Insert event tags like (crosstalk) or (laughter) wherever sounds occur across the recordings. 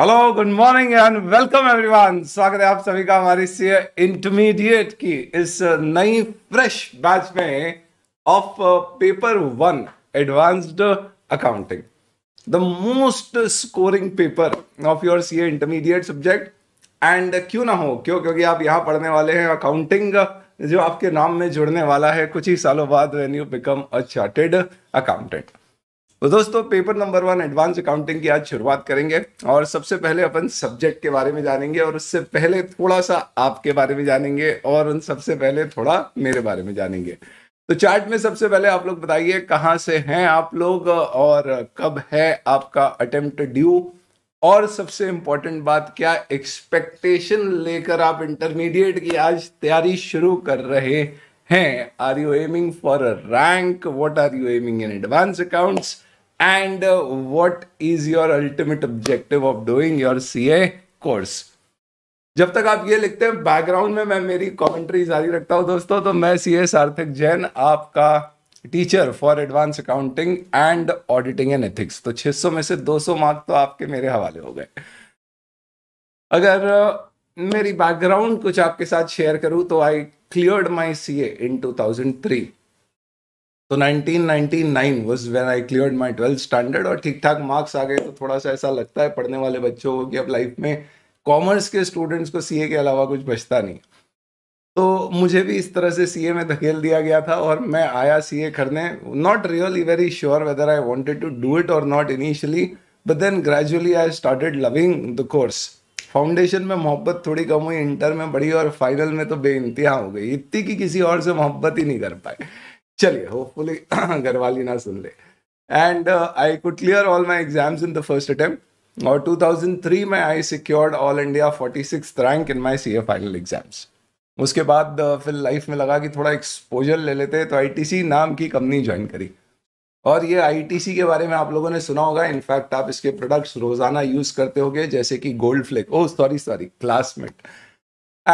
Hello good morning and welcome everyone स्वागत है आप सभी का हमारी सी इंटरमीडिएट की इस नई फ्रेश बैच में of paper one advanced accounting the most scoring paper of your C intermediate subject and क्यों ना हो क्यों क्योंकि आप यहाँ पढ़ने वाले हैं अकाउंटिंग जो आपके नाम में जुड़ने वाला है कुछ ही सालों बाद when you become a chartered accountant तो दोस्तों paper number one advance accounting की आज शुरुआत करेंगे और सबसे पहले अपन सब्जेक्ट के बारे में जानेंगे और उससे पहले थोड़ा सा आपके बारे में जानेंगे और उन सबसे पहले थोड़ा मेरे बारे में जानेंगे तो चार्ट में सबसे पहले आप लोग बताइए कहाँ से हैं आप लोग और कब है आपका अटेम्प्ट ड्यू और सबसे इंपॉर्टेंट बात क्या एक्सपेक्टेशन लेकर आप इंटरमीडिएट की आज तैयारी शुरू कर रहे हैं are you aiming for a rank what are you aiming in advance accounts and uh, what is your ultimate objective of doing your CA course. जब तक आप ये लिखते हैं बैकग्राउंड में मैं मेरी कमेंट्री जारी रखता हूँ दोस्तों तो मैं सी ए सार्थक जैन आपका teacher for advance accounting and auditing and ethics तो 600 में से 200 मार्क तो आपके मेरे हवाले हो गए अगर uh, मेरी बैकग्राउंड कुछ आपके साथ शेयर करूँ तो I clear my C A in three तो 1999 was when I cleared my twelfth standard और ठीक ठाक मार्क्स आ गए तो थोड़ा सा ऐसा लगता है पढ़ने वाले बच्चों को कि अब लाइफ में कॉमर्स के स्टूडेंट्स को सीए के अलावा कुछ बचता नहीं तो मुझे भी इस तरह से सीए में धकेल दिया गया था और मैं आया सीए करने not really very sure whether I wanted to do it और not initially but then gradually I started loving the course foundation में मोहब्बत थोड़ी कम हुई इंटर में बड़ी और फाइनल में तो बे हो गई इतनी की किसी और से मोहब्बत ही नहीं कर पाए चलिए होपफुली घर वाली ना सुन ले and I could clear all my exams in the first attempt और 2003 में I secured all India 46 rank in my C A final exams उसके बाद uh, फिर लाइफ में लगा कि थोड़ा एक्सपोजर ले लेते हैं तो आईटीसी नाम की कंपनी ज्वाइन करी और ये आईटीसी के बारे में आप लोगों ने सुना होगा इनफैक्ट आप इसके प्रोडक्ट्स रोजाना यूज करते होंगे जैसे कि Gold Flake oh sorry sorry Classmate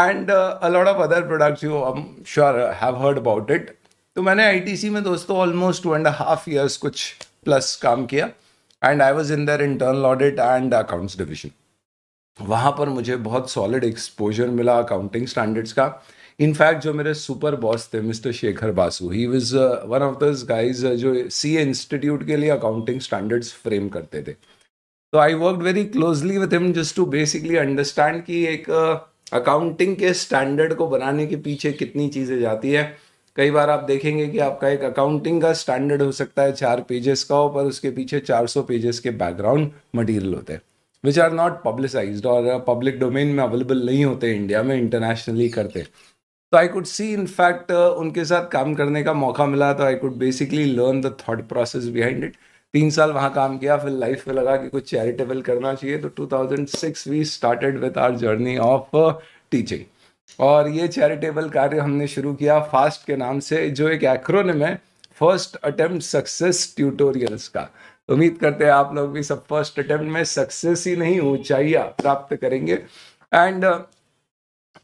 and a lot of other products you I am sure have heard about it तो मैंने आईटीसी में दोस्तों almost two and half years कुछ प्लस काम किया and I was in the internal audit and accounts division वहाँ पर मुझे बहुत सॉलिड एक्सपोजर मिला अकाउंटिंग स्टैंडर्ड्स का इनफैक्ट जो मेरे सुपर बॉस थे mister Shekhar Basu he was one of these guys जो सी इंस्टीट्यूट के लिए अकाउंटिंग स्टैंडर्ड्स फ्रेम करते थे तो I work very closely with him just to basically understand कि एक अकाउंटिंग uh, के स्टैंडर्ड को बनाने के पीछे कितनी चीज़ें जाती है कई बार आप देखेंगे कि आपका एक अकाउंटिंग का स्टैंडर्ड हो सकता है चार पेजेस का हो पर उसके पीछे 400 पेजेस के बैकग्राउंड मटेरियल होते हैं विच आर नॉट पब्लिसाइज और पब्लिक डोमेन में अवेलेबल नहीं होते इंडिया में इंटरनेशनली करते तो I could C in fact उनके साथ काम करने का मौका मिला तो I could basically learn the thought process behind it तीन साल वहाँ काम किया फिर लाइफ में लगा कि कुछ चैरिटेबल करना चाहिए तो 2006 we started with our journey of teaching और ये चैरिटेबल कार्य हमने शुरू किया फास्ट के नाम से जो एक एक्रोनिम है फर्स्ट अटेम्प्ट सक्सेस ट्यूटोरियल्स का उम्मीद करते हैं आप लोग भी सब फर्स्ट अटेम्प्ट में सक्सेस ही नहीं चाहिए प्राप्त करेंगे and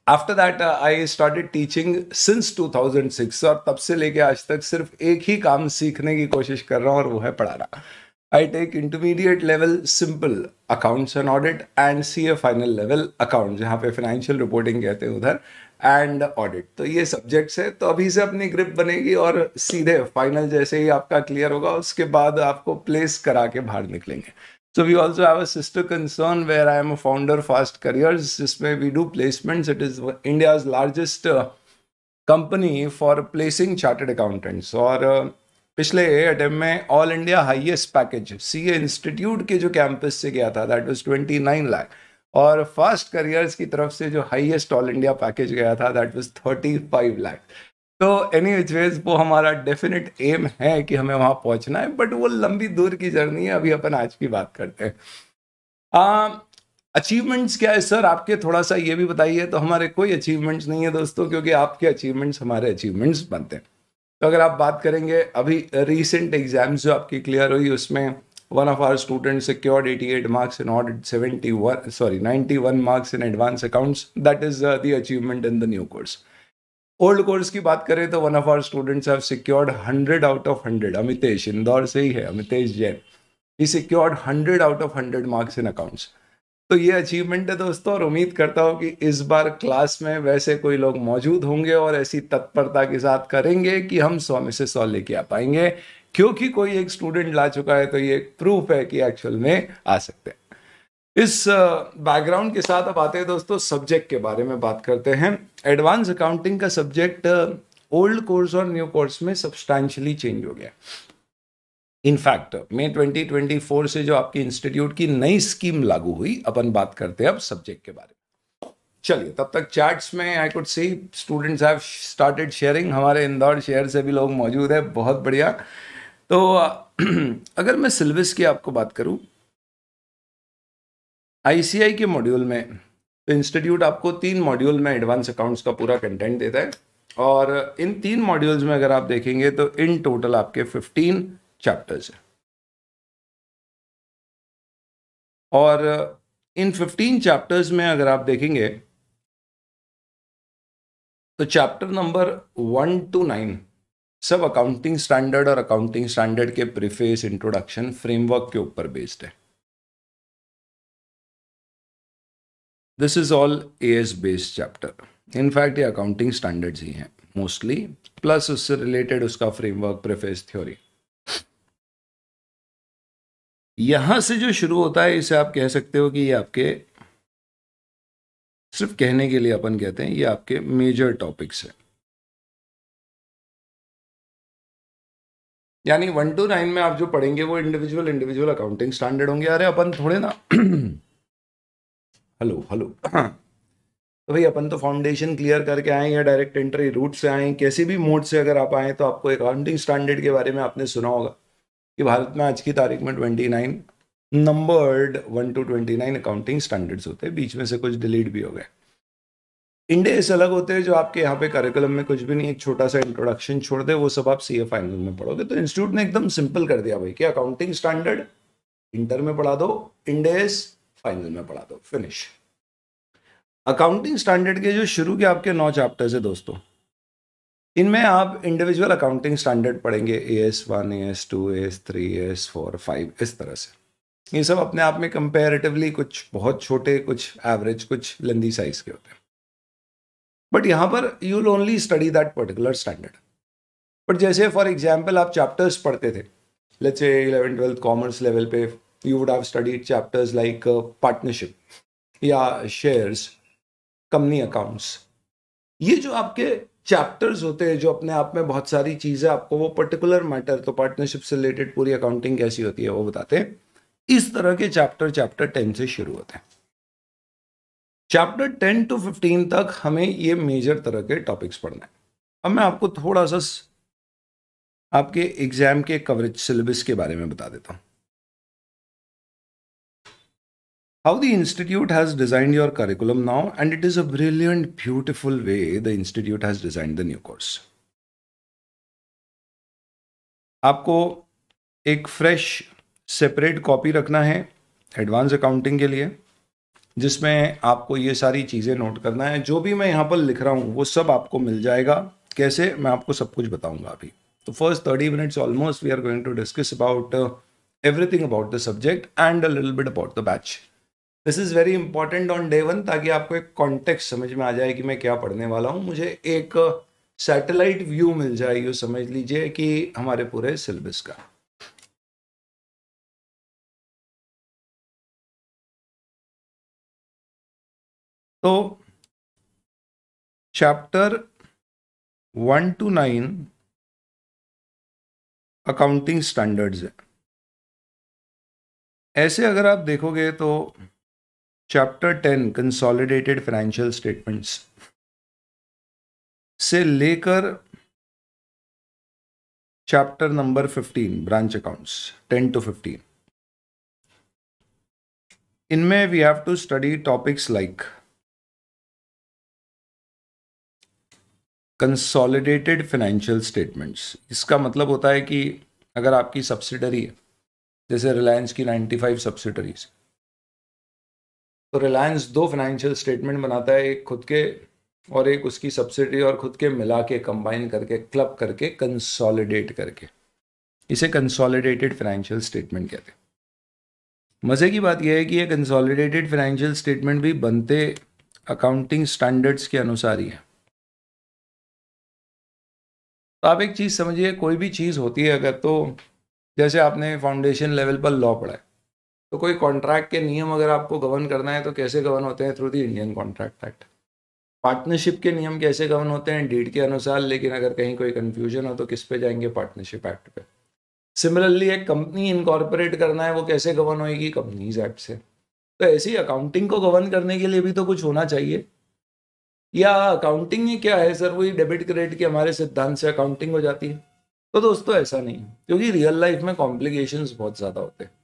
after that I started teaching since 2006 और तब से लेके आज तक सिर्फ एक ही काम सीखने की कोशिश कर रहा हूँ और वो है पढ़ाना I take intermediate level simple accounts and audit and see a final level accounts जहाँ पे financial reporting कहते हैं उधर and audit तो ये subjects है तो अभी से अपनी grip बनेगी और सीधे final जैसे ही आपका clear होगा उसके बाद आपको place करा के बाहर निकलेंगे So we also have a sister concern where I am a founder, Fast Careers. जिसमें we do placements. It is India's largest uh, company for placing chartered accountants और uh, पिछले अटेम्प में all India highest package C A institute के जो campus से गया था that was nine lakh और फास्ट करियर्स की तरफ से जो हाईएस्ट ऑल इंडिया पैकेज गया था दैट वाज फाइव लाख तो एनी वेज वो हमारा डेफिनेट एम है कि हमें वहाँ पहुँचना है बट वो लंबी दूर की जर्नी है अभी अपन आज की बात करते हैं अचीवमेंट्स um, क्या है सर आपके थोड़ा सा ये भी बताइए तो हमारे कोई अचीवमेंट्स नहीं है दोस्तों क्योंकि आपके अचीवमेंट्स हमारे अचीवमेंट्स बनते हैं तो अगर आप बात करेंगे अभी रिसेंट एग्जाम्स जो आपकी क्लियर हुई उसमें one of our student secured eighty marks in and seventy one sorry ninety one marks in advance accounts that is the achievement in the new course old course की बात करें तो one of our students have secured hundred out of hundred Amitesh Indore से ही है Amitesh Jain he secured hundred out of hundred marks in accounts तो ये achievement है दोस्तों और उम्मीद करता हूँ कि इस बार क्लास में वैसे कोई लोग मौजूद होंगे और ऐसी तत्परता के साथ करेंगे कि हम सौ में से सौ लेके आ पाएंगे क्योंकि कोई एक स्टूडेंट ला चुका है तो ये एक प्रूफ है कि एक्चुअल में आ सकते हैं इस बैकग्राउंड के साथ अब आते हैं दोस्तों सब्जेक्ट के बारे में बात करते हैं एडवांस अकाउंटिंग का सब्जेक्ट ओल्ड कोर्स और न्यू कोर्स में सब्सटैंशली चेंज हो गया इनफैक्ट मई 2024 से जो आपके इंस्टीट्यूट की नई स्कीम लागू हुई अपन बात करते हैं अब सब्जेक्ट के बारे में चलिए तब तक चैट्स में I could see students have started sharing हमारे इंदौर शहर से भी लोग मौजूद है बहुत बढ़िया तो (clears throat) अगर मैं सिलेबस की आपको बात करूं आईसीआई के मॉड्यूल में तो इंस्टीट्यूट आपको तीन मॉड्यूल में एडवांस अकाउंट्स का पूरा कंटेंट देता है और इन तीन मॉड्यूल्स में अगर आप देखेंगे तो इन टोटल आपके फिफ्टीन चैप्टर्स हैं और uh, इन फिफ्टीन चैप्टर्स में अगर आप देखेंगे तो chapter number one to nine सब अकाउंटिंग स्टैंडर्ड और अकाउंटिंग स्टैंडर्ड के प्रीफेस इंट्रोडक्शन फ्रेमवर्क के ऊपर बेस्ड है this is all A S based chapter in fact ये अकाउंटिंग स्टैंडर्ड्स ही हैं मोस्टली प्लस उससे रिलेटेड उसका फ्रेमवर्क प्रिफेस थ्योरी यहां से जो शुरू होता है इसे आप कह सकते हो कि ये आपके सिर्फ कहने के लिए अपन कहते हैं ये आपके मेजर टॉपिक्स है यानी वन टू नाइन में आप जो पढ़ेंगे वो इंडिविजुअल इंडिविजुअल अकाउंटिंग स्टैंडर्ड होंगे अरे अपन थोड़े ना हेलो हेलो तो भाई अपन तो फाउंडेशन क्लियर करके आए या डायरेक्ट एंट्री रूट से आए किसी भी मोड से अगर आप आए तो आपको अकाउंटिंग स्टैंडर्ड के बारे में आपने सुना होगा कि भारत में आज की तारीख में twenty nine numbered one to twenty nine accounting standards होते हैं बीच में से कुछ डिलीट भी हो गए इंडेस अलग होते हैं जो आपके यहाँ पे करिकुलम में कुछ भी नहीं एक छोटा सा इंट्रोडक्शन छोड़ दे वो सब आप सी ए फाइनल में पढ़ोगे तो इंस्टीट्यूट ने एकदम सिंपल कर दिया भाई कि अकाउंटिंग स्टैंडर्ड इंटर में पढ़ा दो इंडेस फाइनल में पढ़ा दो फिनिश अकाउंटिंग स्टैंडर्ड के जो शुरू के आपके नौ चैप्टर्स है दोस्तों इनमें आप इंडिविजुअल अकाउंटिंग स्टैंडर्ड पढ़ेंगे A S one A S two A S three A S four five इस तरह से ये सब अपने आप में कंपेरेटिवली कुछ बहुत छोटे कुछ एवरेज कुछ लंदी साइज के होते हैं बट यहाँ पर you will only study that particular standard but जैसे फॉर एग्जाम्पल आप चैप्टर्स पढ़ते थे let's say eleven twelfth commerce level पे you would have studied chapters like partnership या शेयर्स कंपनी अकाउंट्स ये जो आपके चैप्टर्स होते हैं जो अपने आप में बहुत सारी चीज़ें आपको वो पर्टिकुलर मैटर तो पार्टनरशिप से रिलेटेड पूरी अकाउंटिंग कैसी होती है वो बताते हैं इस तरह के चैप्टर चैप्टर टेन से शुरू होते हैं चैप्टर टेन टू फिफ्टीन तक हमें ये मेजर तरह के टॉपिक्स पढ़ना है अब मैं आपको थोड़ा सा आपके एग्जाम के कवरेज सिलेबस के बारे में बता देता हूँ how the institute has designed your curriculum now and it is a brilliant beautiful way the institute has designed the new course आपको एक फ्रेश सेपरेट कॉपी रखना है एडवांस अकाउंटिंग के लिए जिसमें आपको ये सारी चीज़ें नोट करना है जो भी मैं यहाँ पर लिख रहा हूँ वो सब आपको मिल जाएगा कैसे मैं आपको सब कुछ बताऊँगा अभी तो first thirty minutes almost we are going to discuss about everything about the subject and a little bit about the batch this is very important on day one ताकि आपको एक कॉन्टेक्स्ट समझ में आ जाए कि मैं क्या पढ़ने वाला हूँ मुझे एक सैटेलाइट uh, व्यू मिल जाए यू समझ लीजिए कि हमारे पूरे सिलेबस का तो chapter one to nine accounting standards है ऐसे अगर आप देखोगे तो chapter ten consolidated financial statements से लेकर chapter number fifteen branch accounts ten to fifteen इनमें we have to study topics like consolidated financial statements इसका मतलब होता है कि अगर आपकी सब्सिडरी है जैसे रिलायंस की फाइव सब्सिडरीज तो रिलायंस दो फाइनेंशियल स्टेटमेंट बनाता है एक खुद के और एक उसकी सब्सिडी और खुद के मिला के कंबाइन करके क्लब करके कंसोलिडेट करके इसे कंसोलिडेटेड फाइनेंशियल स्टेटमेंट कहते हैं मज़े की बात यह है कि ये कंसोलिडेटेड फाइनेंशियल स्टेटमेंट भी बनते अकाउंटिंग स्टैंडर्ड्स के अनुसार ही है तो आप एक चीज़ समझिए कोई भी चीज़ होती है अगर तो जैसे आपने फाउंडेशन लेवल पर लॉ पढ़ा है तो कोई कॉन्ट्रैक्ट के नियम अगर आपको गवर्न करना है तो कैसे गवर्न होते हैं through the Indian contract act partnership के नियम कैसे गवर्न होते हैं डीड के अनुसार लेकिन अगर कहीं कोई कन्फ्यूजन हो तो किस पे जाएंगे पार्टनरशिप एक्ट पे सिमिलरली एक कंपनी इनकॉर्पोरेट करना है वो कैसे गवर्न होएगी कंपनीज एक्ट से तो ऐसी अकाउंटिंग को गवर्न करने के लिए भी तो कुछ होना चाहिए या अकाउंटिंग ही क्या है सर वही डेबिट क्रेडिट के हमारे सिद्धांत से अकाउंटिंग हो जाती है तो दोस्तों ऐसा नहीं है क्योंकि रियल लाइफ में कॉम्प्लिकेशंस बहुत ज़्यादा होते हैं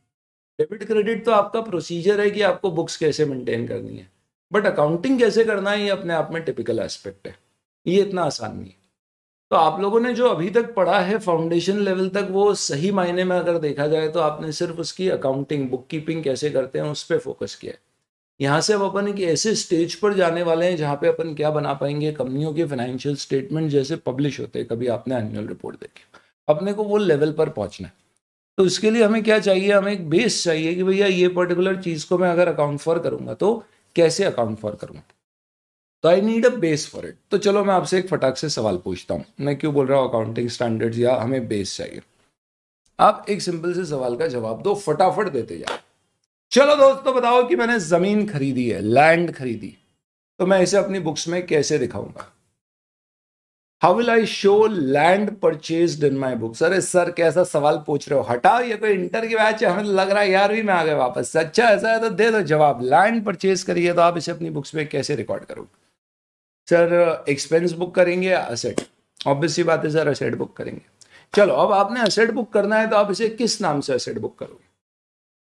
डेबिट क्रेडिट तो आपका प्रोसीजर है कि आपको बुक्स कैसे मेंटेन करनी है बट अकाउंटिंग कैसे करना है ये अपने आप में टिपिकल एस्पेक्ट है ये इतना आसान नहीं है तो आप लोगों ने जो अभी तक पढ़ा है फाउंडेशन लेवल तक वो सही मायने में अगर देखा जाए तो आपने सिर्फ उसकी अकाउंटिंग बुक कीपिंग कैसे करते हैं उस पर फोकस किया है यहाँ से अब अपन एक ऐसे स्टेज पर जाने वाले हैं जहाँ पे अपन क्या बना पाएंगे कंपनियों के फाइनेंशियल स्टेटमेंट जैसे पब्लिश होते हैं कभी आपने एनुअल रिपोर्ट देखी अपने को वो लेवल पर पहुँचना है तो इसके लिए हमें क्या चाहिए हमें एक बेस चाहिए कि भैया ये पर्टिकुलर चीज़ को मैं अगर अकाउंट फॉर करूंगा तो कैसे अकाउंट फॉर करूंगा तो I need a base for it तो चलो मैं आपसे एक फटाक से सवाल पूछता हूँ मैं क्यों बोल रहा हूँ अकाउंटिंग स्टैंडर्ड या हमें बेस चाहिए आप एक सिंपल से सवाल का जवाब दो फटाफट देते जाओ चलो दोस्तों बताओ कि मैंने ज़मीन खरीदी है लैंड खरीदी तो मैं इसे अपनी बुक्स में कैसे दिखाऊंगा how will I show land purchase in my books अरे सर कैसा सवाल पूछ रहे हो हटाओ ये कोई तो इंटर की बैच है हमें लग रहा है यार भी मैं आ गया वापस अच्छा ऐसा है तो दे दो जवाब लैंड परचेज करिए तो आप इसे अपनी बुक्स में कैसे रिकॉर्ड करोगे सर एक्सपेंस बुक करेंगे या असेट ऑब्वियसली बात है सर असेट बुक करेंगे चलो अब आपने असेट बुक करना है तो आप इसे किस नाम से असेट बुक करोगे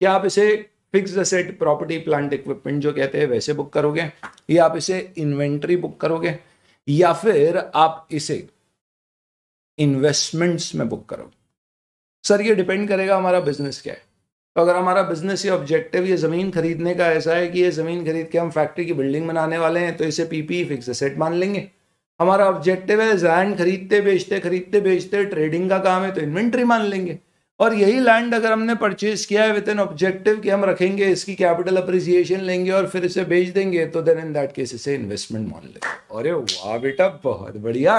क्या आप इसे fix asset property plant equipment जो कहते हैं वैसे बुक करोगे या आप इसे इन्वेंट्री बुक करोगे या फिर आप इसे इन्वेस्टमेंट्स में बुक करो सर ये डिपेंड करेगा हमारा बिजनेस क्या है तो अगर हमारा बिजनेस ये ऑब्जेक्टिव ये ज़मीन खरीदने का ऐसा है कि ये ज़मीन खरीद के हम फैक्ट्री की बिल्डिंग बनाने वाले हैं तो इसे पीपी फिक्स सेट मान लेंगे हमारा ऑब्जेक्टिव है जैन खरीदते बेचते खरीदते बेचते ट्रेडिंग का काम है तो इन्वेंट्री मान लेंगे और यही लैंड अगर हमने परचेज किया है विद एन ऑब्जेक्टिव कि हम रखेंगे इसकी कैपिटल अप्रिसिएशन लेंगे और फिर इसे बेच देंगे तो देन इन दैट केस इसे इन्वेस्टमेंट मान लेंगे अरे वाह बेटा बहुत बढ़िया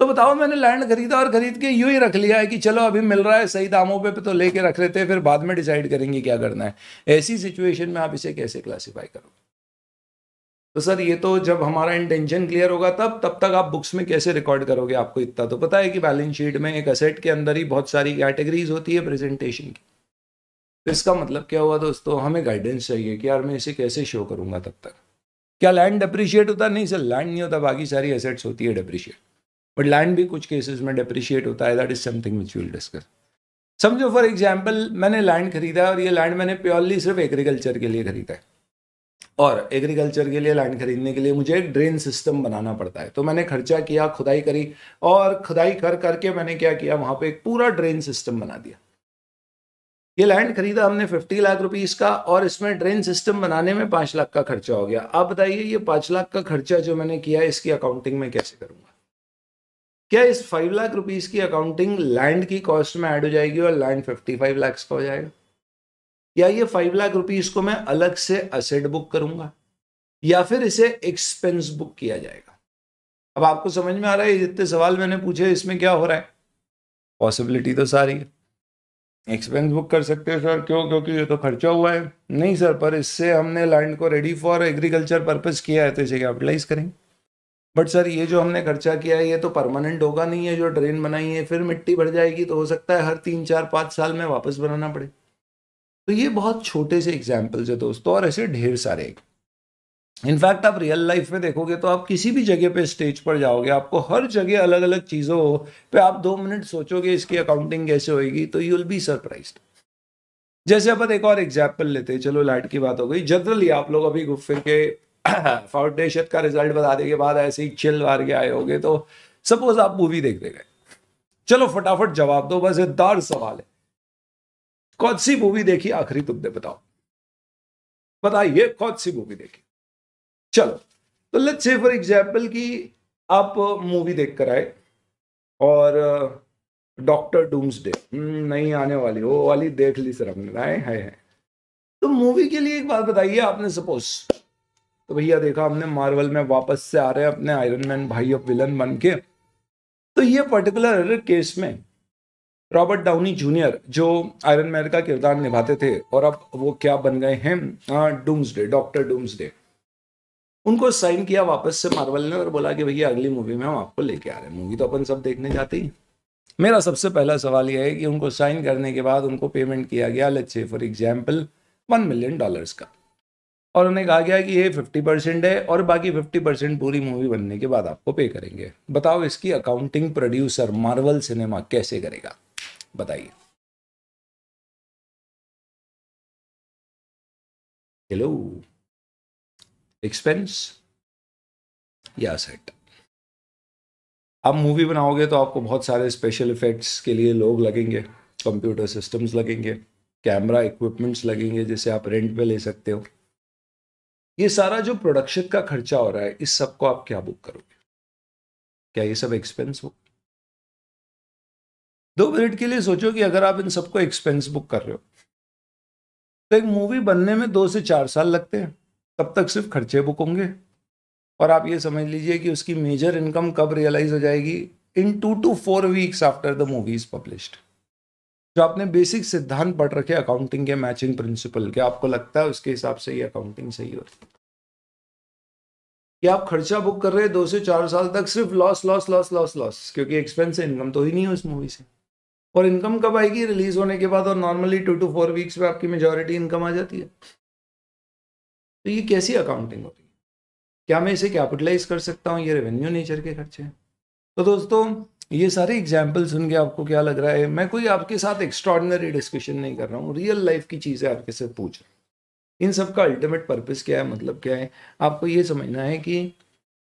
तो बताओ मैंने लैंड खरीदा और खरीद के यूं ही रख लिया है कि चलो अभी मिल रहा है सही दामों पे तो लेके रख लेते हैं फिर बाद में डिसाइड करेंगे क्या करना है ऐसी सिचुएशन में आप इसे कैसे क्लासीफाई करोगे तो सर ये तो जब हमारा इंटेंशन क्लियर होगा तब तब तक आप बुक्स में कैसे रिकॉर्ड करोगे आपको इतना तो पता है कि बैलेंस शीट में एक असेट के अंदर ही बहुत सारी कैटेगरीज होती है प्रेजेंटेशन की तो इसका मतलब क्या हुआ दोस्तों हमें गाइडेंस चाहिए कि यार मैं इसे कैसे शो करूंगा तब तक क्या लैंड डिप्रिशिएट होता नहीं सर लैंड नहीं होता बाकी सारी एसेट्स होती है डिप्रिशिएट बट लैंड भी कुछ केसेस में डिप्रिशिएट होता है that is something which will discuss समझो फॉर एग्जाम्पल मैंने लैंड खरीदा है और ये लैंड मैंने प्योरली सिर्फ एग्रीकल्चर के लिए खरीदा है और एग्रीकल्चर के लिए लैंड खरीदने के लिए मुझे एक ड्रेन सिस्टम बनाना पड़ता है तो मैंने खर्चा किया खुदाई करी और खुदाई कर करके मैंने क्या किया वहां पे एक पूरा ड्रेन सिस्टम बना दिया ये लैंड खरीदा हमने 50 लाख रुपीस का और इसमें ड्रेन सिस्टम बनाने में पांच लाख का खर्चा हो गया आप बताइए ये पाँच लाख का खर्चा जो मैंने किया इसकी अकाउंटिंग में कैसे करूंगा क्या इस फाइव लाख रुपीज़ की अकाउंटिंग लैंड की कॉस्ट में ऐड हो जाएगी और लैंड फिफ्टी फाइव लाख का हो जाएगा या ये फाइव लाख रुपीज को मैं अलग से असेट बुक करूंगा या फिर इसे एक्सपेंस बुक किया जाएगा अब आपको समझ में आ रहा है जितने सवाल मैंने पूछे इसमें क्या हो रहा है पॉसिबिलिटी तो सारी है एक्सपेंस बुक कर सकते हैं सर क्यों क्योंकि ये तो खर्चा हुआ है नहीं सर पर इससे हमने लैंड को रेडी फॉर एग्रीकल्चर पर्पज़ किया है तो इसे कैपिटलाइज करेंगे बट सर ये जो हमने खर्चा किया है ये तो परमानेंट होगा नहीं है जो ड्रेन बनाई है फिर मिट्टी भर जाएगी तो हो सकता है हर तीन चार पाँच साल में वापस बनाना पड़े तो ये बहुत छोटे से एग्जाम्पल्स है दोस्तों और ऐसे ढेर सारे इनफैक्ट आप रियल लाइफ में देखोगे तो आप किसी भी जगह पे स्टेज पर जाओगे आपको हर जगह अलग अलग चीज़ों पे आप दो मिनट सोचोगे इसकी अकाउंटिंग कैसे होगी तो यू विल बी सरप्राइज जैसे अपन एक और एग्जाम्पल लेते हैं चलो लाइट की बात हो गई जनरली आप लोग अभी घूम फिर के फाउंडेशन (coughs) का रिजल्ट बताने के बाद ऐसे ही चिल मार के आए होगे तो सपोज आप मूवी देखने गए चलो फटाफट जवाब दो दार सवाल है कौन सी मूवी देखी आखिरी तुमने बताओ बताइए कौन सी मूवी देखी चलो तो लेट्स से फॉर एग्जाम्पल कि आप मूवी देख कर आए और डॉक्टर डूम्स डे नहीं आने वाली वो वाली देख ली सर हमने आए है, है तो मूवी के लिए एक बात बताइए आपने सपोज तो भैया देखा हमने मार्वल में वापस से आ रहे हैं अपने आयरन मैन भाई और विलन बन के तो ये पर्टिकुलर केस में रॉबर्ट डाउनी जूनियर जो आयरन मैन का किरदार निभाते थे और अब वो क्या बन गए हैं डूम्सडे डॉक्टर डूम्सडे उनको साइन किया वापस से मार्वल ने और बोला कि भैया अगली मूवी में हम आपको लेके आ रहे हैं मूवी तो अपन सब देखने जाते ही मेरा सबसे पहला सवाल यह है कि उनको साइन करने के बाद उनको पेमेंट किया गया let's say for example one million dollars का और उन्हें कहा गया कि ये फिफ्टी परसेंट है और बाकी फिफ्टी परसेंट पूरी मूवी बनने के बाद आपको पे करेंगे बताओ इसकी अकाउंटिंग प्रोड्यूसर मार्वल सिनेमा कैसे करेगा बताइए हेलो एक्सपेंस या सेट आप मूवी बनाओगे तो आपको बहुत सारे स्पेशल इफेक्ट्स के लिए लोग लगेंगे कंप्यूटर सिस्टम्स लगेंगे कैमरा इक्विपमेंट्स लगेंगे जिसे आप रेंट पे ले सकते हो ये सारा जो प्रोडक्शन का खर्चा हो रहा है इस सब को आप क्या बुक करोगे क्या ये सब एक्सपेंस होगा दो मिनट के लिए सोचो कि अगर आप इन सबको एक्सपेंस बुक कर रहे हो तो एक मूवी बनने में दो से चार साल लगते हैं तब तक सिर्फ खर्चे बुक होंगे और आप ये समझ लीजिए कि उसकी मेजर इनकम कब रियलाइज हो जाएगी in two to four weeks after the movie is published जो आपने बेसिक सिद्धांत पढ़ रखे अकाउंटिंग के मैचिंग प्रिंसिपल के आपको लगता है उसके हिसाब से ये अकाउंटिंग सही होती है कि आप खर्चा बुक कर रहे हैं दो से चार साल तक सिर्फ loss loss loss loss loss क्योंकि एक्सपेंस इनकम तो ही नहीं है उस मूवी से और इनकम कब आएगी रिलीज होने के बाद और normally two to four weeks में आपकी मेजोरिटी इनकम आ जाती है तो ये कैसी अकाउंटिंग होती है क्या मैं इसे कैपिटलाइज कर सकता हूँ ये रेवेन्यू नेचर के खर्चे हैं तो दोस्तों ये सारे एग्जाम्पल सुन के आपको क्या लग रहा है मैं कोई आपके साथ एक्स्ट्रॉडनरी डिस्कशन नहीं कर रहा हूँ रियल लाइफ की चीज़ें आपके से पूछ रहा हूँ इन सब का अल्टीमेट पर्पज़ क्या है मतलब क्या है आपको ये समझना है कि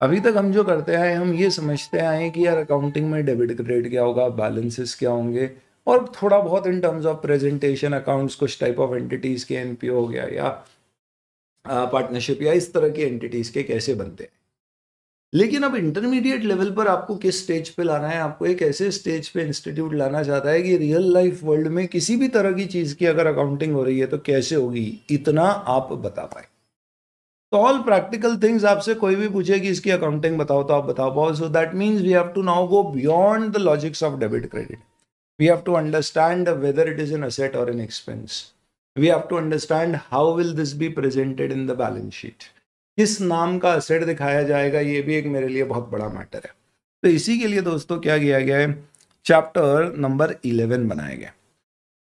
अभी तक हम जो करते आए हम ये समझते आए कि यार अकाउंटिंग में डेबिट क्रेडिट क्या होगा बैलेंसेस क्या होंगे और थोड़ा बहुत in terms of presentation accounts कुछ टाइप ऑफ एंटिटीज़ के एन हो गया या पार्टनरशिप या इस तरह की एंटिटीज़ के कैसे बनते हैं लेकिन अब इंटरमीडिएट लेवल पर आपको किस स्टेज पे लाना है आपको एक ऐसे स्टेज पे इंस्टीट्यूट लाना चाहता है कि रियल लाइफ वर्ल्ड में किसी भी तरह की चीज़ की अगर अकाउंटिंग हो रही है तो कैसे होगी इतना आप बता पाए तो ऑल प्रैक्टिकल थिंग्स आपसे कोई भी पूछे कि इसकी अकाउंटिंग बताओ तो आप बताओ पाओ so that means we have to now go beyond the logics of debit credit we have to understand whether it is an asset और an expense we have to understand how will this be presented in the balance sheet किस नाम का asset दिखाया जाएगा ये भी एक मेरे लिए बहुत बड़ा मैटर है तो इसी के लिए दोस्तों क्या किया गया है चैप्टर नंबर इलेवन बनाया गया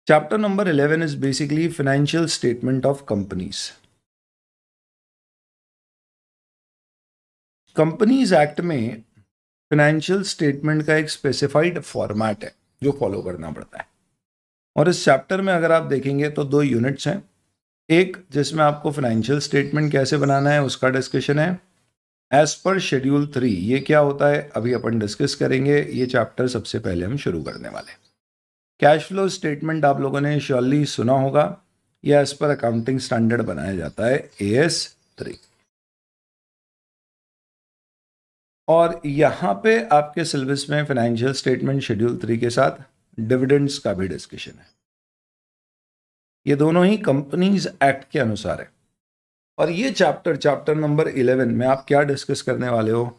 chapter number eleven is basically financial statement of companies companies act में फाइनेंशियल स्टेटमेंट का एक स्पेसिफाइड फॉर्मेट है जो फॉलो करना पड़ता है और इस चैप्टर में अगर आप देखेंगे तो दो यूनिट्स हैं एक जिसमें आपको फाइनेंशियल स्टेटमेंट कैसे बनाना है उसका डिस्कशन है एज पर शेड्यूल थ्री ये क्या होता है अभी अपन डिस्कस करेंगे ये चैप्टर सबसे पहले हम शुरू करने वाले हैं कैश फ्लो स्टेटमेंट आप लोगों ने श्योरली सुना होगा यह एज पर अकाउंटिंग स्टैंडर्ड बनाया जाता है ए एस थ्री और यहाँ पे आपके सिलेबस में फाइनेंशियल स्टेटमेंट शेड्यूल थ्री के साथ डिविडेंड्स का भी डिस्कशन है ये दोनों ही कंपनीज एक्ट के अनुसार है और ये चैप्टर चैप्टर नंबर इलेवन में आप क्या डिस्कस करने वाले हो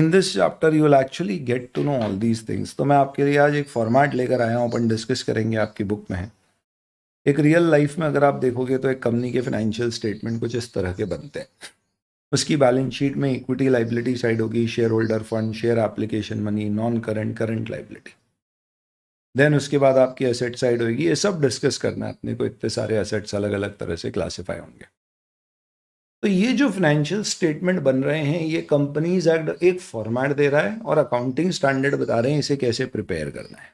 in this chapter you will actually get to know all these things तो मैं आपके लिए आज एक फॉर्मेट लेकर आया हूँ अपन डिस्कस करेंगे आपकी बुक में एक रियल लाइफ में अगर आप देखोगे तो एक कंपनी के फाइनेंशियल स्टेटमेंट कुछ इस तरह के बनते हैं उसकी बैलेंस शीट में इक्विटी लाइबिलिटी साइड होगी share holder fund share application money non current current liability then उसके बाद आपकी एसेट साइड होगी ये सब डिस्कस करना है अपने को इतने सारे एसेट्स अलग अलग तरह से क्लासीफाई होंगे तो ये जो फाइनेंशियल स्टेटमेंट बन रहे हैं ये कंपनीज एक्ट एक फॉर्मेट दे रहा है और अकाउंटिंग स्टैंडर्ड बता रहे हैं इसे कैसे प्रिपेयर करना है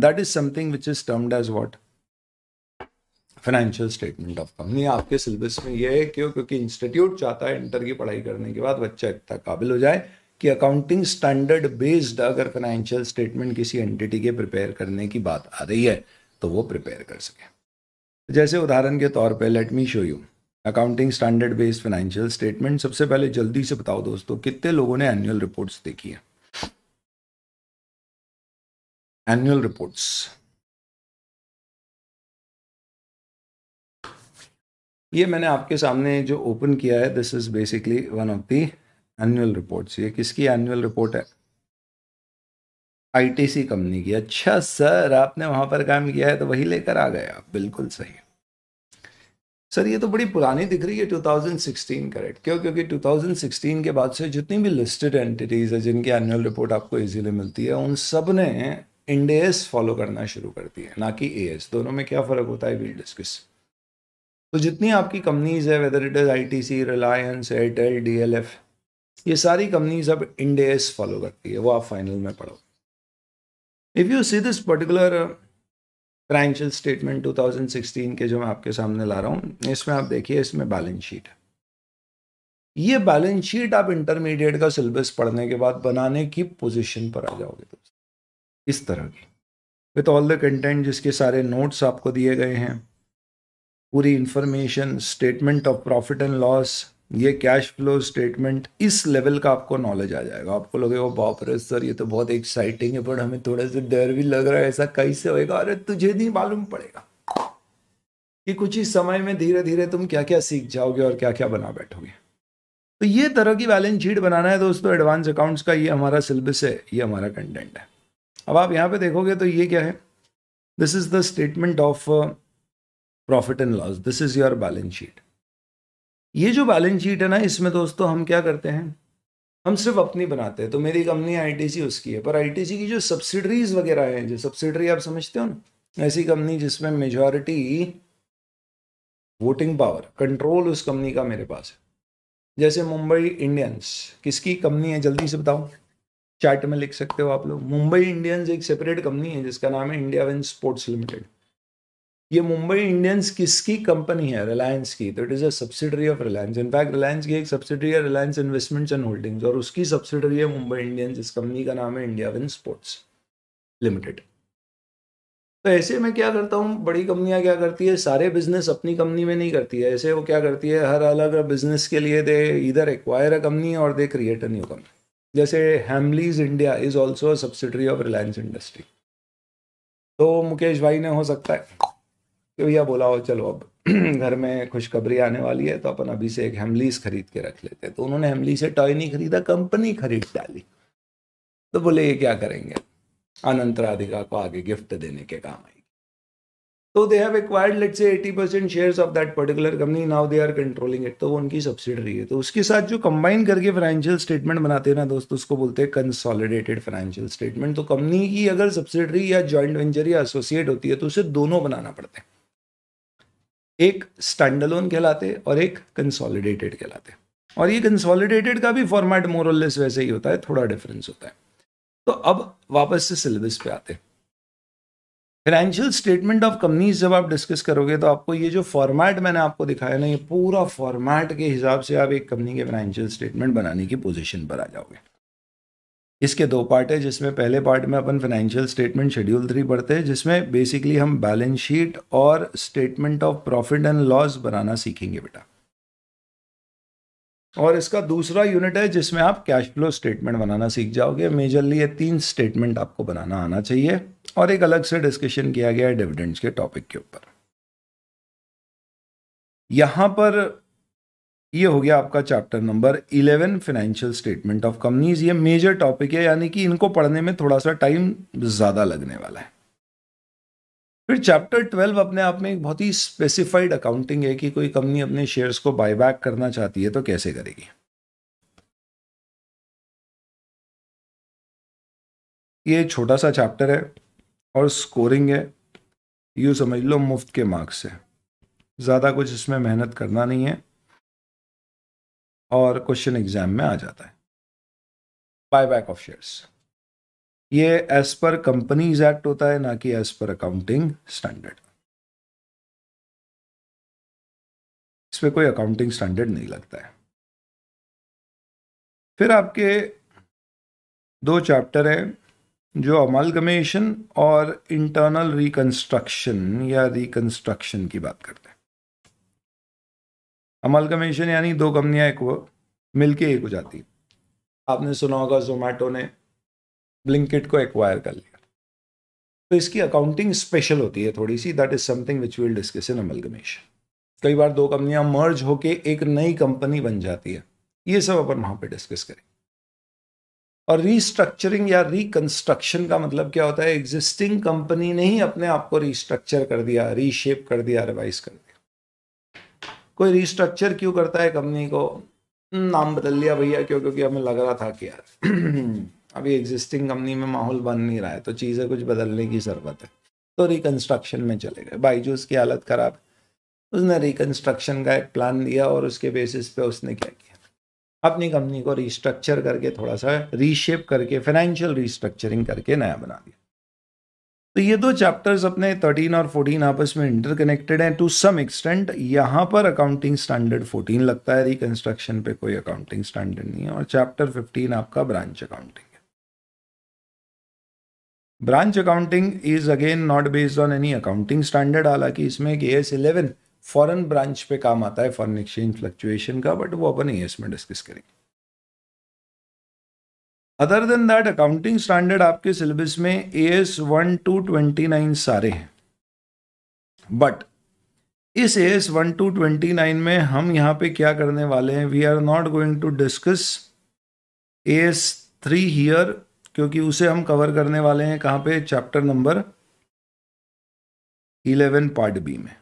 that is something which is termed as what financial statement of company आपके सिलेबस में ये है क्यों क्योंकि इंस्टीट्यूट चाहता है इंटर की पढ़ाई करने के बाद बच्चा इतना काबिल हो जाए कि अकाउंटिंग स्टैंडर्ड बेस्ड अगर फाइनेंशियल स्टेटमेंट किसी एंटिटी के प्रिपेयर करने की बात आ रही है तो वो प्रिपेयर कर सके जैसे उदाहरण के तौर पर let me show you accounting standard based financial statement सबसे पहले जल्दी से बताओ दोस्तों कितने लोगों ने एनुअल रिपोर्ट्स देखी है एनुअल रिपोर्ट्स ये मैंने आपके सामने जो ओपन किया है this is basically one of the annual reports ये किसकी एनुअल रिपोर्ट है आईटीसी कंपनी की अच्छा सर आपने वहाँ पर काम किया है तो वही लेकर आ गए आप बिल्कुल सही सर ये तो बड़ी पुरानी दिख रही है 2016 करेक्ट क्यों क्योंकि 2016 के बाद से जितनी भी लिस्टेड एंटिटीज़ है जिनकी एनुअल रिपोर्ट आपको इजीली मिलती है उन सब ने इंडेस फॉलो करना शुरू कर दिया ना कि ए दोनों में क्या फ़र्क होता है विल डिस्कस तो जितनी आपकी कंपनीज़ है whether it is ITC Reliance Airtel DLF ये सारी कंपनीज अब इंडेस फॉलो करती है वो आप फाइनल में पढ़ो if you see this particular financial statement 2016 के जो मैं आपके सामने ला रहा हूँ इसमें आप देखिए इसमें बैलेंस शीट है ये बैलेंस शीट आप इंटरमीडिएट का सिलेबस पढ़ने के बाद बनाने की पोजीशन पर आ जाओगे दोस्तों इस तरह की विथ ऑल द कंटेंट जिसके सारे नोट्स आपको दिए गए हैं पूरी information statement of profit and loss ये कैश फ्लो स्टेटमेंट इस लेवल का आपको नॉलेज आ जाएगा आपको लगेगा बाप रे सर ये तो बहुत एक्साइटिंग है बट हमें थोड़ा सा डर भी लग रहा है ऐसा कैसे होएगा अरे तुझे नहीं मालूम पड़ेगा कि कुछ ही समय में धीरे धीरे तुम क्या क्या सीख जाओगे और क्या क्या बना बैठोगे तो ये तरह की बैलेंस शीट बनाना है दोस्तों एडवांस अकाउंट्स का ये हमारा सिलेबस है ये हमारा कंटेंट है अब आप यहाँ पे देखोगे तो ये क्या है this is the statement of profit and loss this is your balance sheet ये जो बैलेंस शीट है ना इसमें दोस्तों हम क्या करते हैं हम सिर्फ अपनी बनाते हैं तो मेरी कंपनी आईटीसी उसकी है पर आईटीसी की जो सब्सिडरीज वगैरह हैं जो सब्सिडरी आप समझते हो ना ऐसी कंपनी जिसमें मेजॉरिटी वोटिंग पावर कंट्रोल उस कंपनी का मेरे पास है जैसे मुंबई इंडियंस किसकी कंपनी है जल्दी से बताओ चैट में लिख सकते हो आप लोग मुंबई इंडियंस एक सेपरेट कंपनी है जिसका नाम है इंडिया विन स्पोर्ट्स लिमिटेड ये मुंबई इंडियंस किसकी कंपनी है रिलायंस की it is a subsidiary of Reliance in fact Reliance की एक सब्सिडरी है रिलायंस इन्वेस्टमेंट्स एंड होल्डिंग्स और उसकी सब्सिडरी है मुंबई इंडियंस इस कंपनी का नाम है इंडिया विन स्पोर्ट्स लिमिटेड तो ऐसे में क्या करता हूँ बड़ी कंपनियाँ क्या करती है सारे बिजनेस अपनी कंपनी में नहीं करती है ऐसे वो क्या करती है हर अलग बिजनेस के लिए दे इधर एक्वायर अ कंपनी और they create a new company जैसे Hamleys India is also subsidiary of Reliance industry तो मुकेश भाई ने हो सकता है कि भैया बोला हो चलो अब (clears throat) घर में खुशखबरी आने वाली है तो अपन अभी से एक हेमलीस खरीद के रख लेते हैं तो उन्होंने हेमलीस से टॉय नहीं खरीदा कंपनी खरीद डाली तो बोले ये क्या करेंगे अनंत राधिका को आगे गिफ्ट देने के काम आएगी तो they have acquired let say 80 percent share of that particular company now they are controlling it तो वो उनकी सब्सिडरी है तो उसके साथ जो कंबाइन करके फाइनेंशियल स्टेटमेंट बनाते हैं ना दोस्तों उसको बोलते हैं कंसोलिडेटेड फाइनेंशियल स्टेटमेंट तो कंपनी की अगर सब्सिडरी या ज्वाइंट वेंचर या एसोसिएट होती है तो उसे दोनों बनाना पड़ता है एक स्टैंडलोन कहलाते और एक कंसोलिडेटेड कहलाते और ये कंसोलिडेटेड का भी फॉर्मेट मोरलेस वैसे ही होता है थोड़ा डिफरेंस होता है तो अब वापस से सिलेबस पे आते फाइनेंशियल स्टेटमेंट ऑफ कंपनीज जब आप डिस्कस करोगे तो आपको ये जो फॉर्मेट मैंने आपको दिखाया ना ये पूरा फॉर्मेट के हिसाब से आप एक कंपनी के फाइनेंशियल स्टेटमेंट बनाने की पोजीशन पर आ जाओगे इसके दो पार्ट है जिसमें पहले पार्ट में अपन फाइनेंशियल स्टेटमेंट शेड्यूल थ्री पढ़ते हैं जिसमें बेसिकली हम बैलेंस शीट और statement of profit and loss बनाना सीखेंगे बेटा और इसका दूसरा यूनिट है जिसमें आप कैश फ्लो स्टेटमेंट बनाना सीख जाओगे मेजरली ये तीन स्टेटमेंट आपको बनाना आना चाहिए और एक अलग से डिस्कशन किया गया है डिविडेंड्स के टॉपिक के ऊपर यहां पर ये हो गया आपका chapter number eleven financial statement of companies ये मेजर टॉपिक है यानी कि इनको पढ़ने में थोड़ा सा टाइम ज़्यादा लगने वाला है फिर चैप्टर ट्वेल्व अपने आप में एक बहुत ही स्पेसिफाइड अकाउंटिंग है कि कोई कंपनी अपने शेयर्स को बायबैक करना चाहती है तो कैसे करेगी ये छोटा सा चैप्टर है और स्कोरिंग है यू समझ लो मुफ्त के मार्क्स है ज़्यादा कुछ इसमें मेहनत करना नहीं है और क्वेश्चन एग्जाम में आ जाता है बायबैक ऑफ शेयर्स ये एज पर कंपनीज एक्ट होता है ना कि एज पर अकाउंटिंग स्टैंडर्ड इसमें कोई अकाउंटिंग स्टैंडर्ड नहीं लगता है फिर आपके दो चैप्टर हैं जो अमलगमेशन और इंटरनल रिकंस्ट्रक्शन या रिकंस्ट्रक्शन की बात करते हैं अमल कमीशन यानी दो कंपनियाँ एक वो मिल के एक हो जाती आपने सुना होगा जोमेटो ने ब्लिंकिट को एक्वायर कर लिया तो इसकी अकाउंटिंग स्पेशल होती है थोड़ी सी that is something which will discuss in amalgamation कई बार दो कंपनियां मर्ज होके एक नई कंपनी बन जाती है ये सब अपन वहां पे डिस्कस करें और रीस्ट्रक्चरिंग या रिकंस्ट्रक्शन का मतलब क्या होता है एग्जिस्टिंग कंपनी ने ही अपने आप को रिस्ट्रक्चर कर दिया रीशेप कर दिया रिवाइज कर दिया कोई रिस्ट्रक्चर क्यों करता है कंपनी को हम्म, नाम बदल लिया भैया क्यों क्योंकि हमें लग रहा था कि यार अभी एग्जिस्टिंग कंपनी में माहौल बन नहीं रहा है तो चीज़ें कुछ बदलने की ज़रूरत है तो रिकन्स्ट्रक्शन में चले गए बाईजूस की हालत ख़राब उसने रिकन्स्ट्रक्शन का एक प्लान दिया और उसके बेसिस पे उसने क्या किया अपनी कंपनी को रिस्ट्रक्चर करके थोड़ा सा रीशेप करके फाइनेंशियल रिस्ट्रक्चरिंग करके नया बना दिया तो ये दो चैप्टर्स अपने 13 और 14 आपस में इंटरकनेक्टेड हैं टू सम एक्सटेंट यहाँ पर अकाउंटिंग स्टैंडर्ड 14 लगता है रिकंस्ट्रक्शन पे कोई अकाउंटिंग स्टैंडर्ड नहीं है और चैप्टर 15 आपका ब्रांच अकाउंटिंग है branch accounting is again not based on any accounting standard हालांकि इसमें एक A S eleven foreign branch पे काम आता है फॉरन एक्सचेंज फ्लक्चुएशन का बट वो अपन ए एस में डिस्कस करेंगे other than that accounting standard आपके सिलेबस में A S one to twenty nine सारे हैं बट इस A S one to twenty nine में हम यहाँ पे क्या करने वाले हैं we are not going to discuss A S three here क्योंकि उसे हम कवर करने वाले हैं कहाँ पे chapter number eleven part B में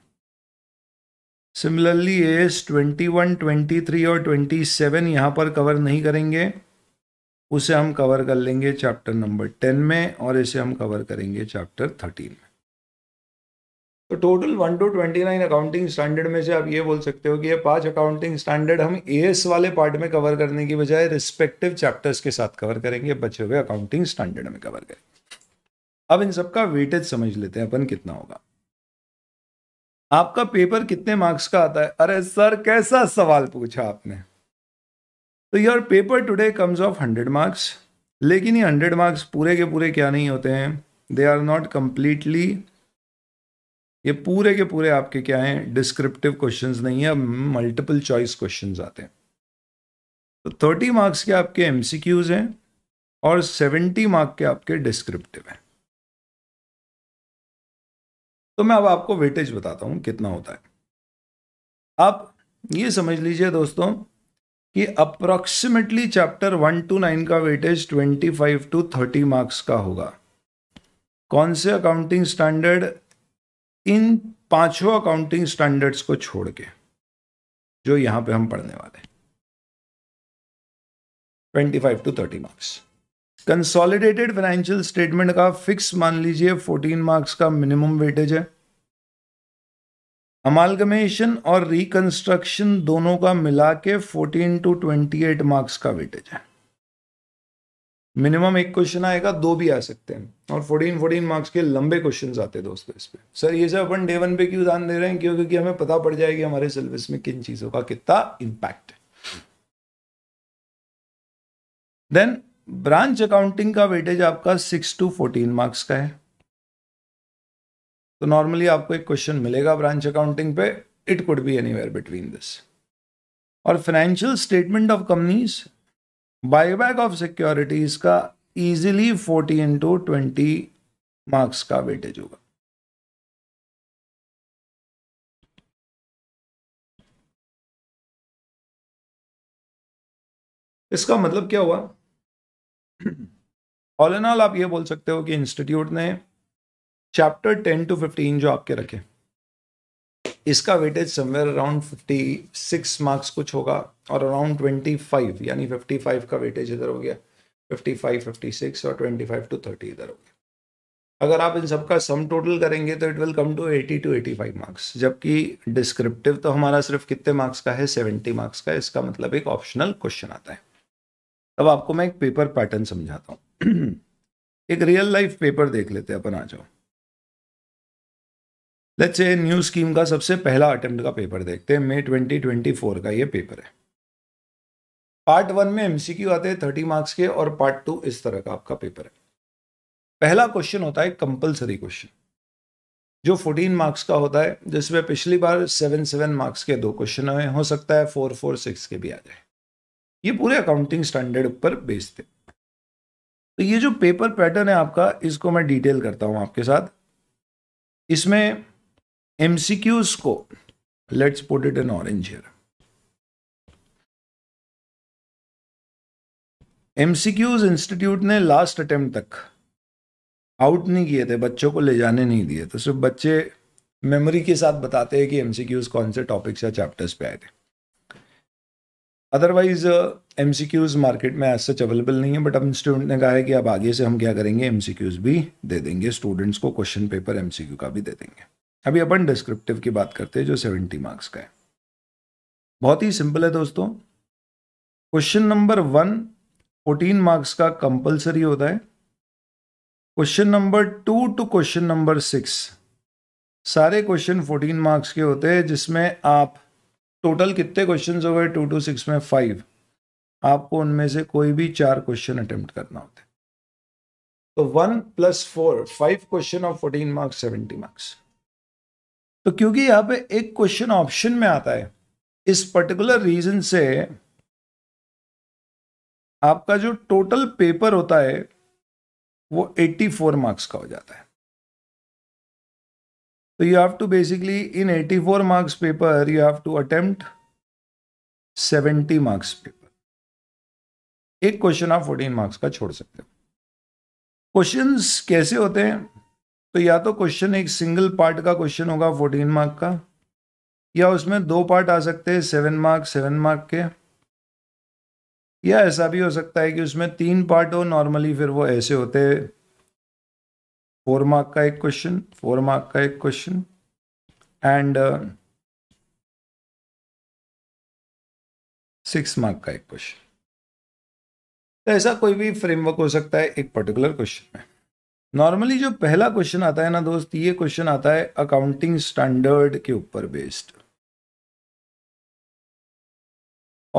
similarly A S twenty one twenty three और ट्वेंटी सेवन यहाँ पर कवर नहीं करेंगे उसे हम कवर कर लेंगे चैप्टर नंबर टेन में और इसे हम कवर करेंगे चैप्टर थर्टीन में तो total one to twenty nine accounting standard में से आप ये बोल सकते हो कि ये पांच अकाउंटिंग स्टैंडर्ड हम एस वाले पार्ट में कवर करने की बजाय रिस्पेक्टिव चैप्टर्स के साथ कवर करेंगे बचे हुए अकाउंटिंग स्टैंडर्ड में कवर करेंगे अब इन सबका वेटेज समझ लेते हैं अपन कितना होगा आपका पेपर कितने मार्क्स का आता है अरे सर कैसा सवाल पूछा आपने तो your paper today comes of hundred marks लेकिन ये हंड्रेड मार्क्स पूरे के पूरे क्या नहीं होते हैं दे आर नॉट कम्प्लीटली ये पूरे के पूरे आपके क्या हैं डिस्क्रिप्टिव क्वेश्चन नहीं है मल्टीपल चॉइस क्वेश्चन आते हैं तो थर्टी मार्क्स के आपके एम हैं और सेवेंटी मार्क के आपके डिस्क्रिप्टिव हैं तो मैं अब आपको वेटेज बताता हूँ कितना होता है आप ये समझ लीजिए दोस्तों कि approximately chapter one to nine का weightage twenty five to thirty marks का होगा कौन से अकाउंटिंग स्टैंडर्ड इन पांचों अकाउंटिंग स्टैंडर्ड्स को छोड़ के जो यहां पे हम पढ़ने वाले twenty five to thirty marks consolidated financial statement का फिक्स मान लीजिए फोर्टीन मार्क्स का मिनिमम वेटेज है अमालगमेशन और रिकंस्ट्रक्शन दोनों का मिला के fourteen to twenty eight marks का वेटेज है मिनिमम एक क्वेश्चन आएगा दो भी आ सकते हैं और फोर्टीन फोर्टीन मार्क्स के लंबे क्वेश्चन आते हैं दोस्तों इस पर सर ये सब अपन डे वन पे क्यों ध्यान दे रहे हैं क्यों क्योंकि हमें पता पड़ जाएगी हमारे सिलेबस में किन चीज़ों का कितना इम्पैक्ट है देन ब्रांच अकाउंटिंग का वेटेज आपका सिक्स टू फोर्टीन मार्क्स का है तो नॉर्मली आपको एक क्वेश्चन मिलेगा ब्रांच अकाउंटिंग पे it could be anywhere between this और financial statement of companies buyback of securities का इजीली 40 इंटू ट्वेंटी मार्क्स का वेटेज होगा इसका मतलब क्या हुआ ऑल एंड ऑल आप ये बोल सकते हो कि इंस्टीट्यूट ने चैप्टर टेन टू फिफ्टीन जो आपके रखे इसका weightage somewhere around fifty six marks कुछ होगा और अराउंड ट्वेंटी फाइव यानी फिफ्टी फाइव का वेटेज इधर हो गया फिफ्टी फाइव फिफ्टी सिक्स और ट्वेंटी फाइव टू थर्टी इधर हो गया अगर आप इन सबका सम टोटल करेंगे तो it will come to eighty to eighty five marks जबकि डिस्क्रिप्टिव तो हमारा सिर्फ कितने मार्क्स का है सेवेंटी मार्क्स का इसका मतलब एक ऑप्शनल क्वेश्चन आता है अब आपको मैं एक पेपर पैटर्न समझाता हूँ (clears throat) एक रियल लाइफ पेपर देख लेते हैं अपन आ जाओ लेट्स से न्यू स्कीम का सबसे पहला अटेम्प्ट का पेपर देखते हैं मई 2024 का ये पेपर है पार्ट वन में एमसीक्यू आते हैं थर्टी मार्क्स के और पार्ट टू इस तरह का आपका पेपर है पहला क्वेश्चन होता है कंपलसरी क्वेश्चन जो फोर्टीन मार्क्स का होता है जिसमें पिछली बार सेवन सेवन मार्क्स के दो क्वेश्चन हुए हो सकता है फोर फोर सिक्स के भी आ जाए ये पूरे अकाउंटिंग स्टैंडर्ड पर बेस्ड थे तो ये जो पेपर पैटर्न है आपका इसको मैं डिटेल करता हूँ आपके साथ इसमें एमसीक्यूज को let's put it in orange here MCQs institute ने लास्ट अटेम्प्ट तक आउट नहीं किए थे बच्चों को ले जाने नहीं दिए तो सिर्फ बच्चे मेमोरी के साथ बताते हैं कि एमसीक्यूज कौन से टॉपिक्स या चैप्टर्स पे आए थे अदरवाइज एमसीक्यूज मार्केट में एज सच अवेलेबल नहीं है बट अब स्टूडेंट ने कहा है कि अब आगे से हम क्या करेंगे एमसीक्यूज भी दे देंगे स्टूडेंट्स को क्वेश्चन पेपर एमसीक्यू का भी दे देंगे अभी अपन डिस्क्रिप्टिव की बात करते हैं जो सेवेंटी मार्क्स का है बहुत ही सिंपल है दोस्तों question number one fourteen marks का कंपलसरी होता है question number two to question number six सारे क्वेश्चन फोर्टीन मार्क्स के होते हैं जिसमें आप टोटल कितने क्वेश्चन हो गए टू टू सिक्स में फाइव आपको उनमें से कोई भी चार क्वेश्चन अटेम्प्ट करना होता है तो one plus four five question of fourteen marks seventy marks तो क्योंकि यहां पे एक क्वेश्चन ऑप्शन में आता है इस पर्टिकुलर रीजन से आपका जो टोटल पेपर होता है वो 84 मार्क्स का हो जाता है तो you have to basically in 84 marks paper you have to attempt 70 marks paper एक क्वेश्चन आप 14 मार्क्स का छोड़ सकते हो क्वेश्चंस कैसे होते हैं तो या तो क्वेश्चन एक सिंगल पार्ट का क्वेश्चन होगा फोर्टीन मार्क का या उसमें दो पार्ट आ सकते हैं सेवन मार्क सेवन मार्क के या ऐसा भी हो सकता है कि उसमें तीन पार्ट हो नॉर्मली फिर वो ऐसे होते फोर मार्क का एक क्वेश्चन फोर मार्क का एक क्वेश्चन एंड सिक्स मार्क का एक क्वेश्चन तो ऐसा कोई भी फ्रेमवर्क हो सकता है एक पर्टिकुलर क्वेश्चन में नॉर्मली जो पहला क्वेश्चन आता है ना दोस्त ये क्वेश्चन आता है अकाउंटिंग स्टैंडर्ड के ऊपर बेस्ड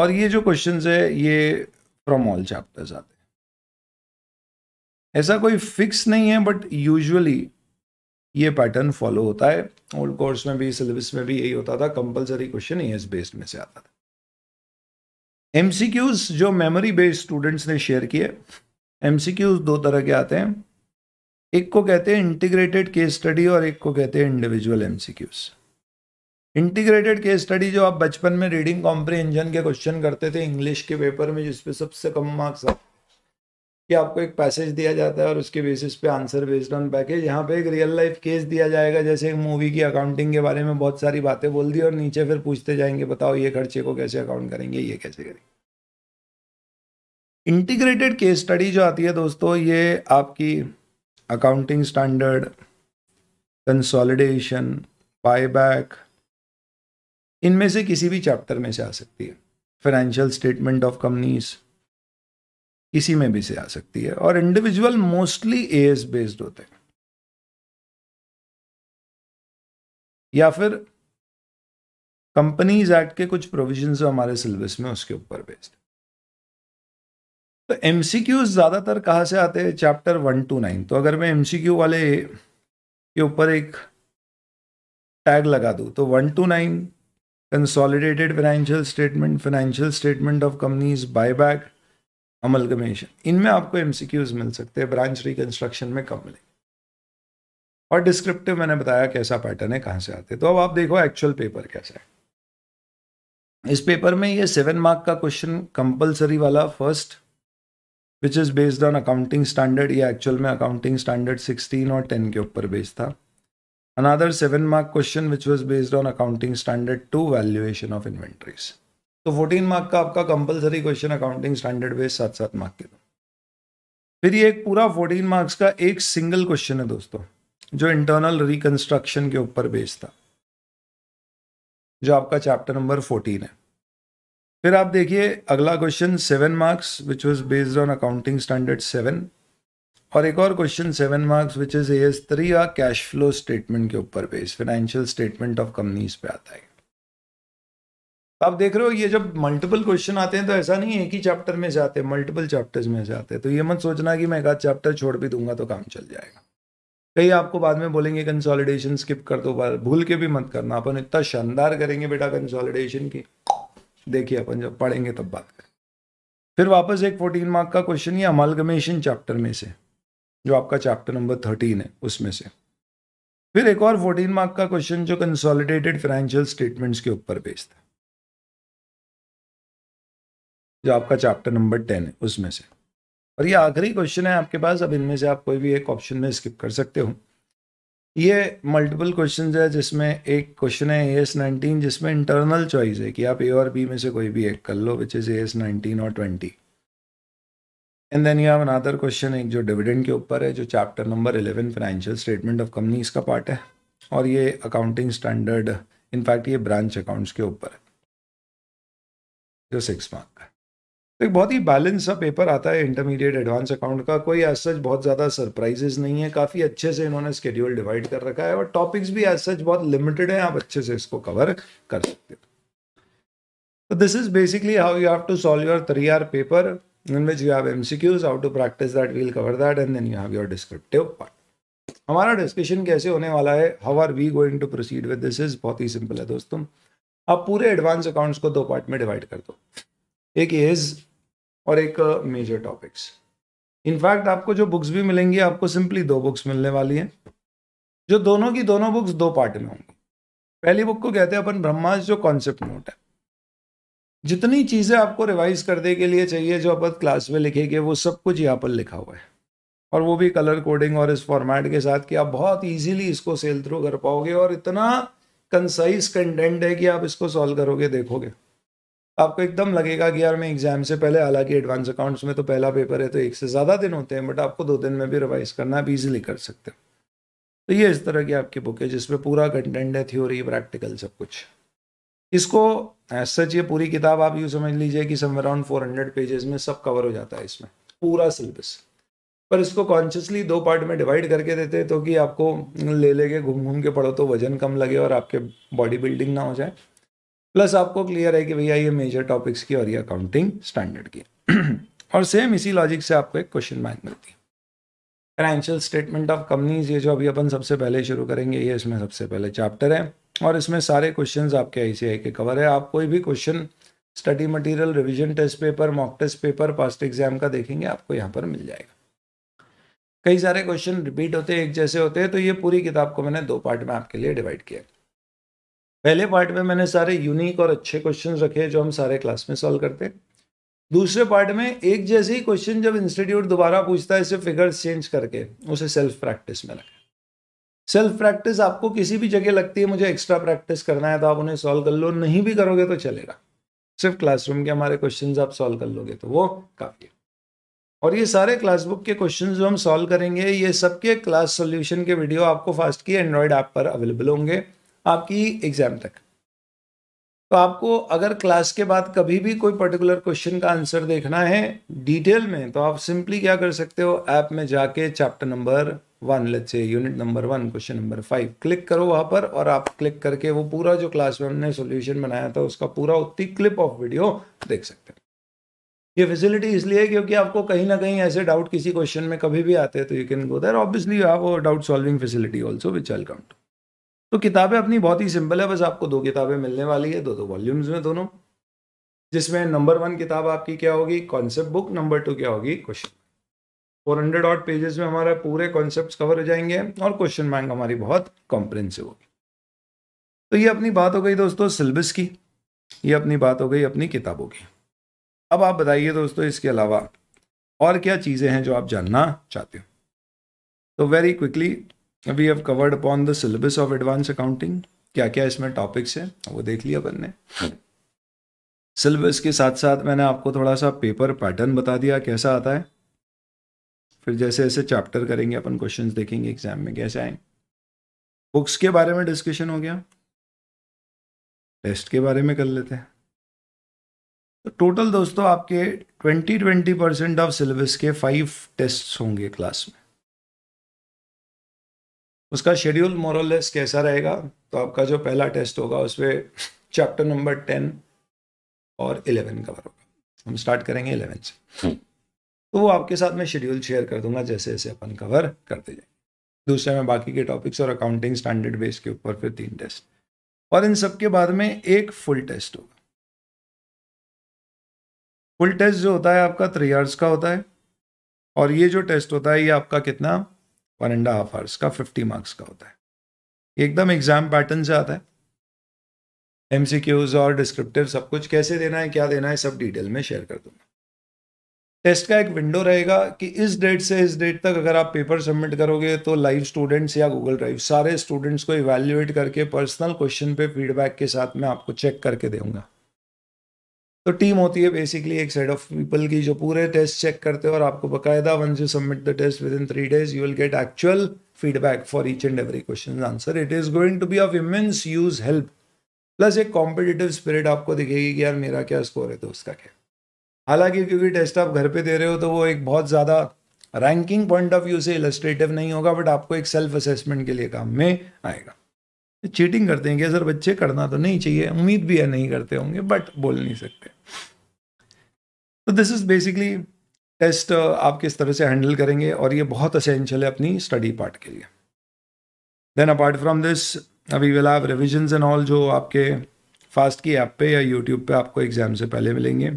और ये जो क्वेश्चन है ये फ्रॉम ऑल चैप्टर्स आते हैं ऐसा कोई फिक्स नहीं है बट यूजुअली ये पैटर्न फॉलो होता है ओल्ड कोर्स में भी सिलेबस में भी यही होता था कंपलसरी क्वेश्चन ई बेस्ड में से आता था एमसीक्यूज जो मेमोरी बेस्ड स्टूडेंट्स ने शेयर किए एमसीक्यूज दो तरह के आते हैं एक को कहते हैं इंटीग्रेटेड केस स्टडी और एक को कहते हैं individual MCQs integrated case study जो आप बचपन में रीडिंग कॉम्प्रीहेंशन के क्वेश्चन करते थे इंग्लिश के पेपर में जिसपे सबसे कम मार्क्स आते कि आपको एक पैसेज दिया जाता है और उसके बेसिस पे आंसर बेस्ड ऑन पैकेज यहाँ पे एक रियल लाइफ केस दिया जाएगा जैसे एक मूवी की अकाउंटिंग के बारे में बहुत सारी बातें बोल दी और नीचे फिर पूछते जाएंगे बताओ ये खर्चे को कैसे अकाउंट करेंगे ये कैसे करेंगे इंटीग्रेटेड केस स्टडी जो आती है दोस्तों ये आपकी accounting standard, कंसोलिडेशन बायबैक इनमें से किसी भी चैप्टर में से आ सकती है फाइनेंशियल स्टेटमेंट ऑफ कंपनीज किसी में भी से आ सकती है और individual mostly A S based होते हैं या फिर कंपनीज एक्ट के कुछ प्रोविजन हमारे सिलेबस में उसके ऊपर बेस्ड है तो एम ज़्यादातर कहाँ से आते हैं चैप्टर वन टू नाइन तो अगर मैं एम वाले के ऊपर एक टैग लगा दूँ तो one to nine consolidated financial statement financial statement of companies buyback amalgamation इनमें आपको एम मिल सकते हैं ब्रांच रिकन्स्ट्रक्शन में कम मिलेंगे और डिस्क्रिप्टिव मैंने बताया कैसा पैटर्न है कहाँ से आते हैं तो अब आप देखो एक्चुअल पेपर कैसा है इस पेपर में ये सेवन मार्क का क्वेश्चन कंपलसरी वाला first which is based on accounting standard या एक्चुअल में अकाउंटिंग स्टैंडर्ड 16 और 10 के ऊपर बेस्ड था another seven mark question which was based on accounting standard two valuation of inventories तो फोर्टीन मार्क का आपका compulsory question accounting standard base सात सात मार्क के फिर ये एक पूरा फोर्टीन मार्क्स का एक सिंगल क्वेश्चन है दोस्तों जो इंटरनल रिकंस्ट्रक्शन के ऊपर बेस्ड था जो आपका चैप्टर नंबर फोर्टीन है फिर आप देखिए अगला question seven marks which was based on accounting standard seven और एक और question seven marks which is S three uh cash flow statement के ऊपर based financial statement of companies पे आता है तो आप देख रहे हो ये जब मल्टीपल क्वेश्चन आते हैं तो ऐसा नहीं है कि चैप्टर में जाते हैं मल्टीपल चैप्टर्स में जाते हैं तो ये मत सोचना कि मैं एक आध चैप्टर छोड़ भी दूंगा तो काम चल जाएगा कहीं आपको बाद में बोलेंगे कंसोलिडेशन स्किप कर दो बार भूल के भी मत करना अपन इतना शानदार करेंगे बेटा कंसोलिडेशन की देखिए अपन जब पढ़ेंगे तब बात करें फिर वापस एक फोर्टीन मार्क का क्वेश्चन ये अमालगमेशन चैप्टर में से जो आपका चैप्टर नंबर थर्टीन है उसमें से फिर एक और फोर्टीन मार्क का क्वेश्चन जो कंसोलिडेटेड फाइनेंशियल स्टेटमेंट्स के ऊपर बेस्ड है जो आपका चैप्टर नंबर टेन है उसमें से और ये आखिरी क्वेश्चन है आपके पास अब इनमें से आप कोई भी एक ऑप्शन में स्किप कर सकते हो ये मल्टीपल क्वेश्चन है जिसमें एक क्वेश्चन है ए एस नाइनटीन जिसमें इंटरनल चॉइस है कि आप ए और बी में से कोई भी एक कर लो which is A S nineteen और twenty and then you have another question एक जो डिविडेंड के ऊपर है जो chapter number eleven financial statement of companies का पार्ट है और ये अकाउंटिंग स्टैंडर्ड इनफैक्ट ये ब्रांच अकाउंट्स के ऊपर है जो सिक्स मार्क का तो एक बहुत ही बैलेंस सा पेपर आता है इंटरमीडिएट एडवांस अकाउंट का कोई एज सच बहुत ज़्यादा सरप्राइजेज नहीं है काफ़ी अच्छे से इन्होंने स्केड्यूल डिवाइड कर रखा है और टॉपिक्स भी एज सच बहुत लिमिटेड हैं आप अच्छे से इसको कवर कर सकते हो तो this is basically how you have to solve your three R paper in which you have M C Qs how to practice that will cover that and then you have your descriptive part हमारा discussion कैसे होने वाला है how are we going to proceed with this is बहुत ही simple है दोस्तों आप पूरे एडवांस अकाउंट्स को दो पार्ट में डिवाइड कर दो एक इज और एक मेजर टॉपिक्स इनफैक्ट आपको जो बुक्स भी मिलेंगी आपको सिंपली दो बुक्स मिलने वाली हैं जो दोनों की दोनों बुक्स दो पार्ट में होंगी पहली बुक को कहते हैं अपन ब्रह्मा जो कॉन्सेप्ट नोट है जितनी चीज़ें आपको रिवाइज करने के लिए चाहिए जो अपन क्लास में लिखेंगे वो सब कुछ यहाँ पर लिखा हुआ है और वो भी कलर कोडिंग और इस फॉर्मेट के साथ कि आप बहुत इजीली इसको सेल थ्रू कर पाओगे और इतना कंसाइज कंटेंट है कि आप इसको सॉल्व करोगे देखोगे आपको एकदम लगेगा कि यार मैं एग्जाम से पहले हालांकि एडवांस अकाउंट्स में तो पहला पेपर है तो एक से ज़्यादा दिन होते हैं बट आपको दो दिन में भी रिवाइज करना आप ईजिली कर सकते हो तो ये इस तरह की आपकी बुक है जिसमें पूरा कंटेंट है थ्योरी प्रैक्टिकल सब कुछ इसको एज सच ये पूरी किताब आप यूँ समझ लीजिए कि some around four hundred pages में सब कवर हो जाता है इसमें पूरा सिलेबस पर इसको कॉन्शियसली दो पार्ट में डिवाइड करके देते हैं तो कि आपको ले लेके घूम घूम के पढ़ो तो वजन कम लगे और आपके बॉडी बिल्डिंग ना हो जाए प्लस आपको क्लियर है कि भैया ये मेजर टॉपिक्स की और ये अकाउंटिंग स्टैंडर्ड की (clears throat) और सेम इसी लॉजिक से आपको एक क्वेश्चन बैंक मिलती है फाइनेंशियल स्टेटमेंट ऑफ कंपनीज ये जो अभी अपन सबसे पहले शुरू करेंगे ये इसमें सबसे पहले चैप्टर है और इसमें सारे क्वेश्चंस आपके आईसीआई के कवर है आप कोई भी question study material revision test paper mock test paper past exam का देखेंगे आपको यहाँ पर मिल जाएगा कई सारे क्वेश्चन रिपीट होते हैं एक जैसे होते हैं तो ये पूरी किताब को मैंने दो पार्ट में आपके लिए डिवाइड किया है पहले पार्ट में मैंने सारे यूनिक और अच्छे क्वेश्चन रखे जो हम सारे क्लास में सॉल्व करते हैं दूसरे पार्ट में एक जैसे ही क्वेश्चन जब इंस्टीट्यूट दोबारा पूछता है इसे फिगर्स चेंज करके उसे सेल्फ प्रैक्टिस में रखें सेल्फ प्रैक्टिस आपको किसी भी जगह लगती है मुझे एक्स्ट्रा प्रैक्टिस करना है तो आप उन्हें सॉल्व कर लो नहीं भी करोगे तो चलेगा सिर्फ क्लासरूम के हमारे क्वेश्चन आप सॉल्व कर लोगे तो वो काफ़ी है और ये सारे क्लास बुक के क्वेश्चन जो हम सॉल्व करेंगे ये सबके क्लास सोल्यूशन के वीडियो आपको फास्ट की एंड्रॉयड ऐप पर अवेलेबल होंगे आपकी एग्ज़ाम तक तो आपको अगर क्लास के बाद कभी भी कोई पर्टिकुलर क्वेश्चन का आंसर देखना है डिटेल में तो आप सिंपली क्या कर सकते हो ऐप में जाके चैप्टर नंबर वन लेट्स से unit number one question number five click करो वहाँ पर और आप क्लिक करके वो पूरा जो क्लास में हमने सोल्यूशन बनाया था उसका पूरा उतनी क्लिप ऑफ वीडियो देख सकते हैं ये फैसिलिटी इसलिए है क्योंकि आपको कहीं ना कहीं ऐसे डाउट किसी क्वेश्चन में कभी भी आते हैं तो you can go there obviously you have doubt solving facility also which welcome to तो किताबें अपनी बहुत ही सिंपल है बस आपको दो किताबें मिलने वाली है दो दो वॉल्यूम्स में दोनों जिसमें नंबर वन किताब आपकी क्या होगी कॉन्सेप्ट बुक नंबर टू क्या होगी question four hundred out pages में हमारे पूरे कॉन्सेप्ट कवर हो जाएंगे और क्वेश्चन बैंक हमारी बहुत कॉम्प्रेंसिव होगी तो ये अपनी बात हो गई दोस्तों सिलेबस की ये अपनी बात हो गई अपनी किताबों की अब आप बताइए दोस्तों इसके अलावा और क्या चीज़ें हैं जो आप जानना चाहते हो तो very quickly we have covered upon the syllabus of advance accounting क्या क्या इसमें टॉपिक्स हैं वो देख लिया अपन ने सिलेबस हाँ। के साथ साथ मैंने आपको थोड़ा सा पेपर पैटर्न बता दिया कैसा आता है फिर जैसे जैसे चैप्टर करेंगे अपन क्वेश्चंस देखेंगे एग्जाम में कैसे आएंगे बुक्स के बारे में डिस्कशन हो गया टेस्ट के बारे में कर लेते हैं तो टोटल दोस्तों आपके twenty twenty percent of syllabus के फाइव टेस्ट होंगे क्लास में उसका शेड्यूल मोरलेस कैसा रहेगा तो आपका जो पहला टेस्ट होगा उसमें चैप्टर नंबर टेन और इलेवन कवर होगा हम स्टार्ट करेंगे इलेवन से हम्म। तो वो आपके साथ मैं शेड्यूल शेयर कर दूंगा जैसे जैसे अपन कवर करते जाए दूसरे में बाकी के टॉपिक्स और अकाउंटिंग स्टैंडर्ड बेस के ऊपर फिर तीन टेस्ट और इन सब के बाद में एक फुल टेस्ट होगा फुल टेस्ट जो होता है आपका थ्री ईयर्स का होता है और ये जो टेस्ट होता है ये आपका कितना वन एंड हाफ आवर्स का फिफ्टी मार्क्स का होता है एकदम एग्जाम पैटर्न से आता है एम और डिस्क्रिप्टिव सब कुछ कैसे देना है क्या देना है सब डिटेल में शेयर कर दूंगा टेस्ट का एक विंडो रहेगा कि इस डेट से इस डेट तक अगर आप पेपर सबमिट करोगे तो लाइव स्टूडेंट्स या गूगल ड्राइव सारे स्टूडेंट्स को इवेल्युएट करके पर्सनल क्वेश्चन पे फीडबैक के साथ मैं आपको चेक करके दूंगा तो टीम होती है बेसिकली एक सेट ऑफ पीपल की जो पूरे टेस्ट चेक करते हैं और आपको बकायदा once you submit the test within three days you will get actual feedback for each and every question answer it is going to be of immense use help plus एक competitive spirit आपको दिखेगी कि यार मेरा क्या score है तो उसका क्या हालांकि क्योंकि टेस्ट आप घर पे दे रहे हो तो वो एक बहुत ज़्यादा रैंकिंग पॉइंट ऑफ व्यू से इलस्ट्रेटिव नहीं होगा बट आपको एक सेल्फ असेसमेंट के लिए काम में आएगा चीटिंग करते हैं कि सर बच्चे करना तो नहीं चाहिए उम्मीद भी है नहीं करते होंगे बट बोल नहीं सकते तो दिस इज़ बेसिकली टेस्ट आप किस तरह से हैंडल करेंगे और ये बहुत असेंशियल है अपनी स्टडी पार्ट के लिए देन अपार्ट फ्रॉम दिस अभी will have revision and all जो आपके फास्ट की ऐप पे या यूट्यूब पे आपको एग्जाम से पहले मिलेंगे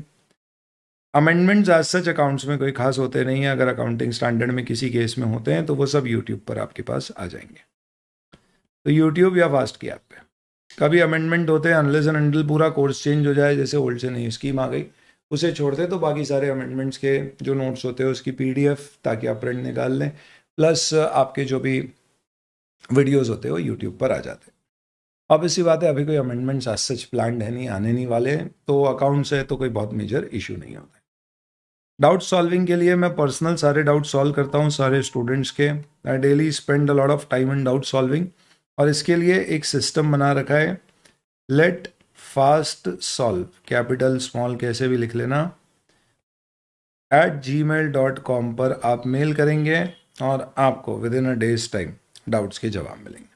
अमेंडमेंट्स आज सच अकाउंट्स में कोई खास होते नहीं है अगर अकाउंटिंग स्टैंडर्ड में किसी केस में होते हैं तो वो सब यूट्यूब पर आपके पास आ जाएंगे तो यूट्यूब या फास्ट की ऐप पे कभी अमेंडमेंट होते हैं अनलेस एंड अनडल पूरा कोर्स चेंज हो जाए जैसे ओल्ड से नई स्कीम आ गई उसे छोड़ते तो बाकी सारे अमेंडमेंट्स के जो नोट्स होते हैं उसकी पी ताकि आप प्रिंट निकाल लें प्लस uh, आपके जो भी वीडियोस होते हैं वो यूट्यूब पर आ जाते अब इसी बात है अभी कोई अमेंडमेंट्स आज सच प्लान है नहीं आने नहीं वाले तो अकाउंट्स है तो कोई बहुत मेजर इशू नहीं होता डाउट सॉल्विंग के लिए मैं पर्सनल सारे डाउट सॉल्व करता हूँ सारे स्टूडेंट्स के I daily spend a lot of time in doubt solving और इसके लिए एक सिस्टम बना रखा है let fast solve capital small कैसे भी लिख लेना at gmail dot com पर आप मेल करेंगे और आपको within a days time doubts के जवाब मिलेंगे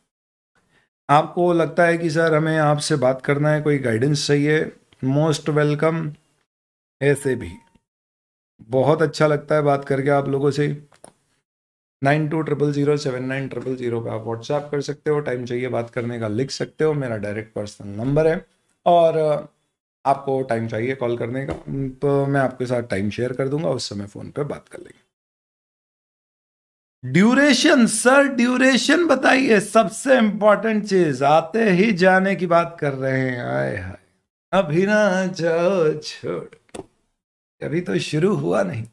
आपको लगता है कि सर हमें आपसे बात करना है कोई गाइडेंस चाहिए मोस्ट वेलकम ऐसे भी बहुत अच्छा लगता है बात करके आप लोगों से nine two triple zero seven nine triple zero पर आप व्हाट्सएप कर सकते हो टाइम चाहिए बात करने का लिख सकते हो मेरा डायरेक्ट पर्सनल नंबर है और आपको टाइम चाहिए कॉल करने का तो मैं आपके साथ टाइम शेयर कर दूंगा उस समय फ़ोन पे बात कर लेंगे ड्यूरेशन सर ड्यूरेशन बताइए सबसे इंपॉर्टेंट चीज आते ही जाने की बात कर रहे हैं आए हाय अभी ना जाओ छोड़ अभी तो शुरू हुआ नहीं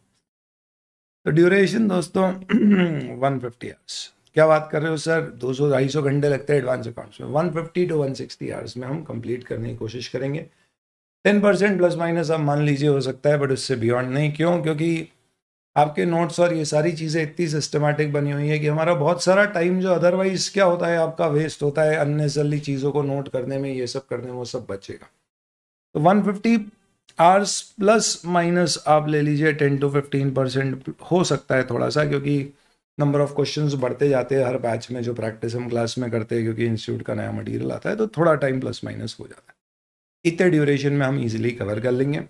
तो ड्यूरेशन दोस्तों वन फिफ्टी आवर्स क्या बात कर रहे हो सर 200 सौ घंटे लगते हैं एडवांस अकाउंट्स में 150 टू सिक्सटी आवर्स में हम कंप्लीट करने की कोशिश करेंगे 10 परसेंट प्लस माइनस आप मान लीजिए हो सकता है बट उससे बियॉन्ड नहीं क्यों क्योंकि आपके नोट्स और ये सारी चीज़ें इतनी सिस्टमेटिक बनी हुई है कि हमारा बहुत सारा टाइम जो अदरवाइज क्या होता है आपका वेस्ट होता है अननेसरली चीज़ों को नोट करने में ये सब करने में वो सब बचेगा तो 150 आर्स प्लस माइनस आप ले लीजिए टेन टू फिफ्टीन परसेंट हो सकता है थोड़ा सा क्योंकि नंबर ऑफ क्वेश्चन बढ़ते जाते हैं हर बैच में जो प्रैक्टिस हम क्लास में करते हैं क्योंकि इंस्टीट्यूट का नया मटेरियल आता है तो थोड़ा टाइम प्लस माइनस हो जाता है इतने ड्यूरेशन में हम इजीली कवर कर लेंगे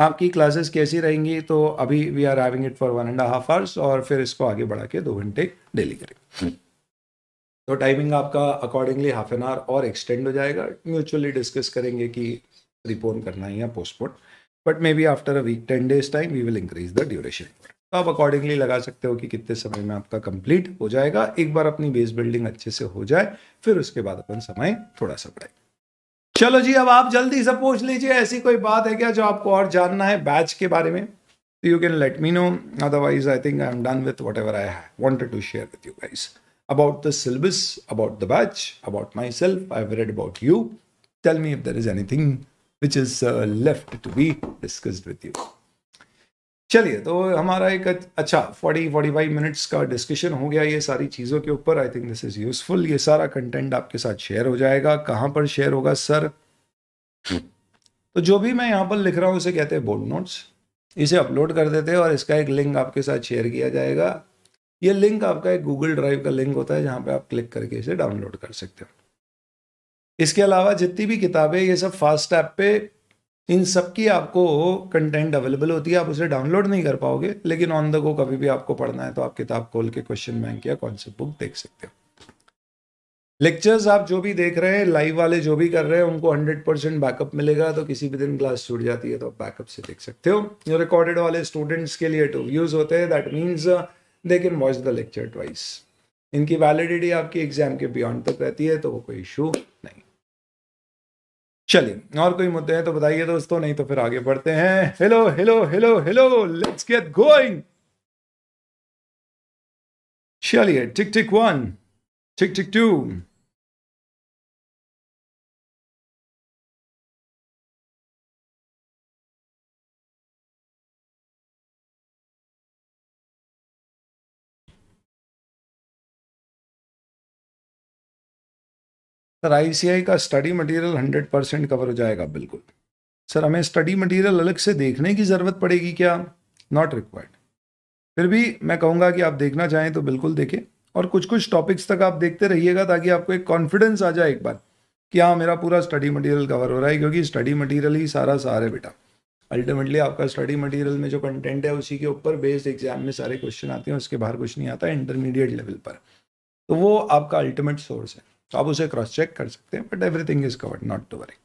आपकी क्लासेस कैसी रहेंगी तो अभी we are having it for one and half hours और फिर इसको आगे बढ़ा के दो घंटे डेली करेंगे तो टाइमिंग आपका अकॉर्डिंगली हाफ एन आवर और एक्सटेंड हो जाएगा म्यूचुअली डिस्कस करेंगे कि रिपोर्ट करना है या postpone but may be after a week ten days time we will increase the duration तो आप अकॉर्डिंगली लगा सकते हो कि कितने समय में आपका कंप्लीट हो जाएगा एक बार अपनी बेस बिल्डिंग अच्छे से हो जाए फिर उसके बाद अपन समय थोड़ा सा बढ़ाए चलो जी अब आप जल्दी से पूछ लीजिए ऐसी कोई बात है क्या जो आपको और जानना है बैच के बारे में you can let me know otherwise I think I am done with whatever I wanted to share with you guys about the syllabus about the batch about myself I read about you tell me if there is anything which is uh, left to be discussed with you. चलिए तो हमारा एक अच्छा 40 45 minutes का discussion हो गया ये सारी चीज़ों के ऊपर I think this is useful ये सारा कंटेंट आपके साथ शेयर हो जाएगा कहाँ पर शेयर होगा सर तो जो भी मैं यहाँ पर लिख रहा हूँ उसे कहते हैं बोर्ड नोट्स इसे अपलोड कर देते हैं और इसका एक लिंक आपके साथ शेयर किया जाएगा ये लिंक आपका एक गूगल ड्राइव का लिंक होता है जहाँ पर आप क्लिक करके इसे डाउनलोड कर सकते हो इसके अलावा जितनी भी किताबें ये सब फास्ट ऐप पे इन सब की आपको कंटेंट अवेलेबल होती है आप उसे डाउनलोड नहीं कर पाओगे लेकिन ऑन द गो कभी भी आपको पढ़ना है तो आप किताब खोल के क्वेश्चन बैंक या कॉन्सेप्ट बुक देख सकते हो लेक्चर्स आप जो भी देख रहे हैं लाइव वाले जो भी कर रहे हैं उनको 100 परसेंट बैकअप मिलेगा तो किसी भी दिन क्लास छूट जाती है तो आप बैकअप से देख सकते हो रिकॉर्डेड वाले स्टूडेंट्स के लिए टू व्यूज होते हैं that means they can watch the lecture twice इनकी वैलिडिटी आपकी एग्जाम के बियॉन्ड तक रहती है तो वो कोई इशू चलिए और कोई मुद्दे हैं तो बताइए दोस्तों नहीं तो फिर आगे बढ़ते हैं hello hello hello hello let's get going चलिए tick tick one tick tick two sir ICI का स्टडी मटेरियल 100 परसेंट कवर हो जाएगा बिल्कुल सर हमें स्टडी मटेरियल अलग से देखने की ज़रूरत पड़ेगी क्या नॉट रिक्वायर्ड फिर भी मैं कहूँगा कि आप देखना चाहें तो बिल्कुल देखें और कुछ कुछ टॉपिक्स तक आप देखते रहिएगा ताकि आपको एक कॉन्फिडेंस आ जाए एक बार कि हाँ मेरा पूरा स्टडी मटेरियल कवर हो रहा है क्योंकि स्टडी मटेरियल ही सारा सार है बेटा अल्टीमेटली आपका स्टडी मटेरियल में जो कंटेंट है उसी के ऊपर बेस्ड एग्जाम में सारे क्वेश्चन आते हैं उसके बाहर कुछ नहीं आता इंटरमीडिएट लेवल पर तो वो आपका अल्टीमेट सोर्स है तो आप उसे क्रॉस चेक कर सकते हैं but everything is covered not to worry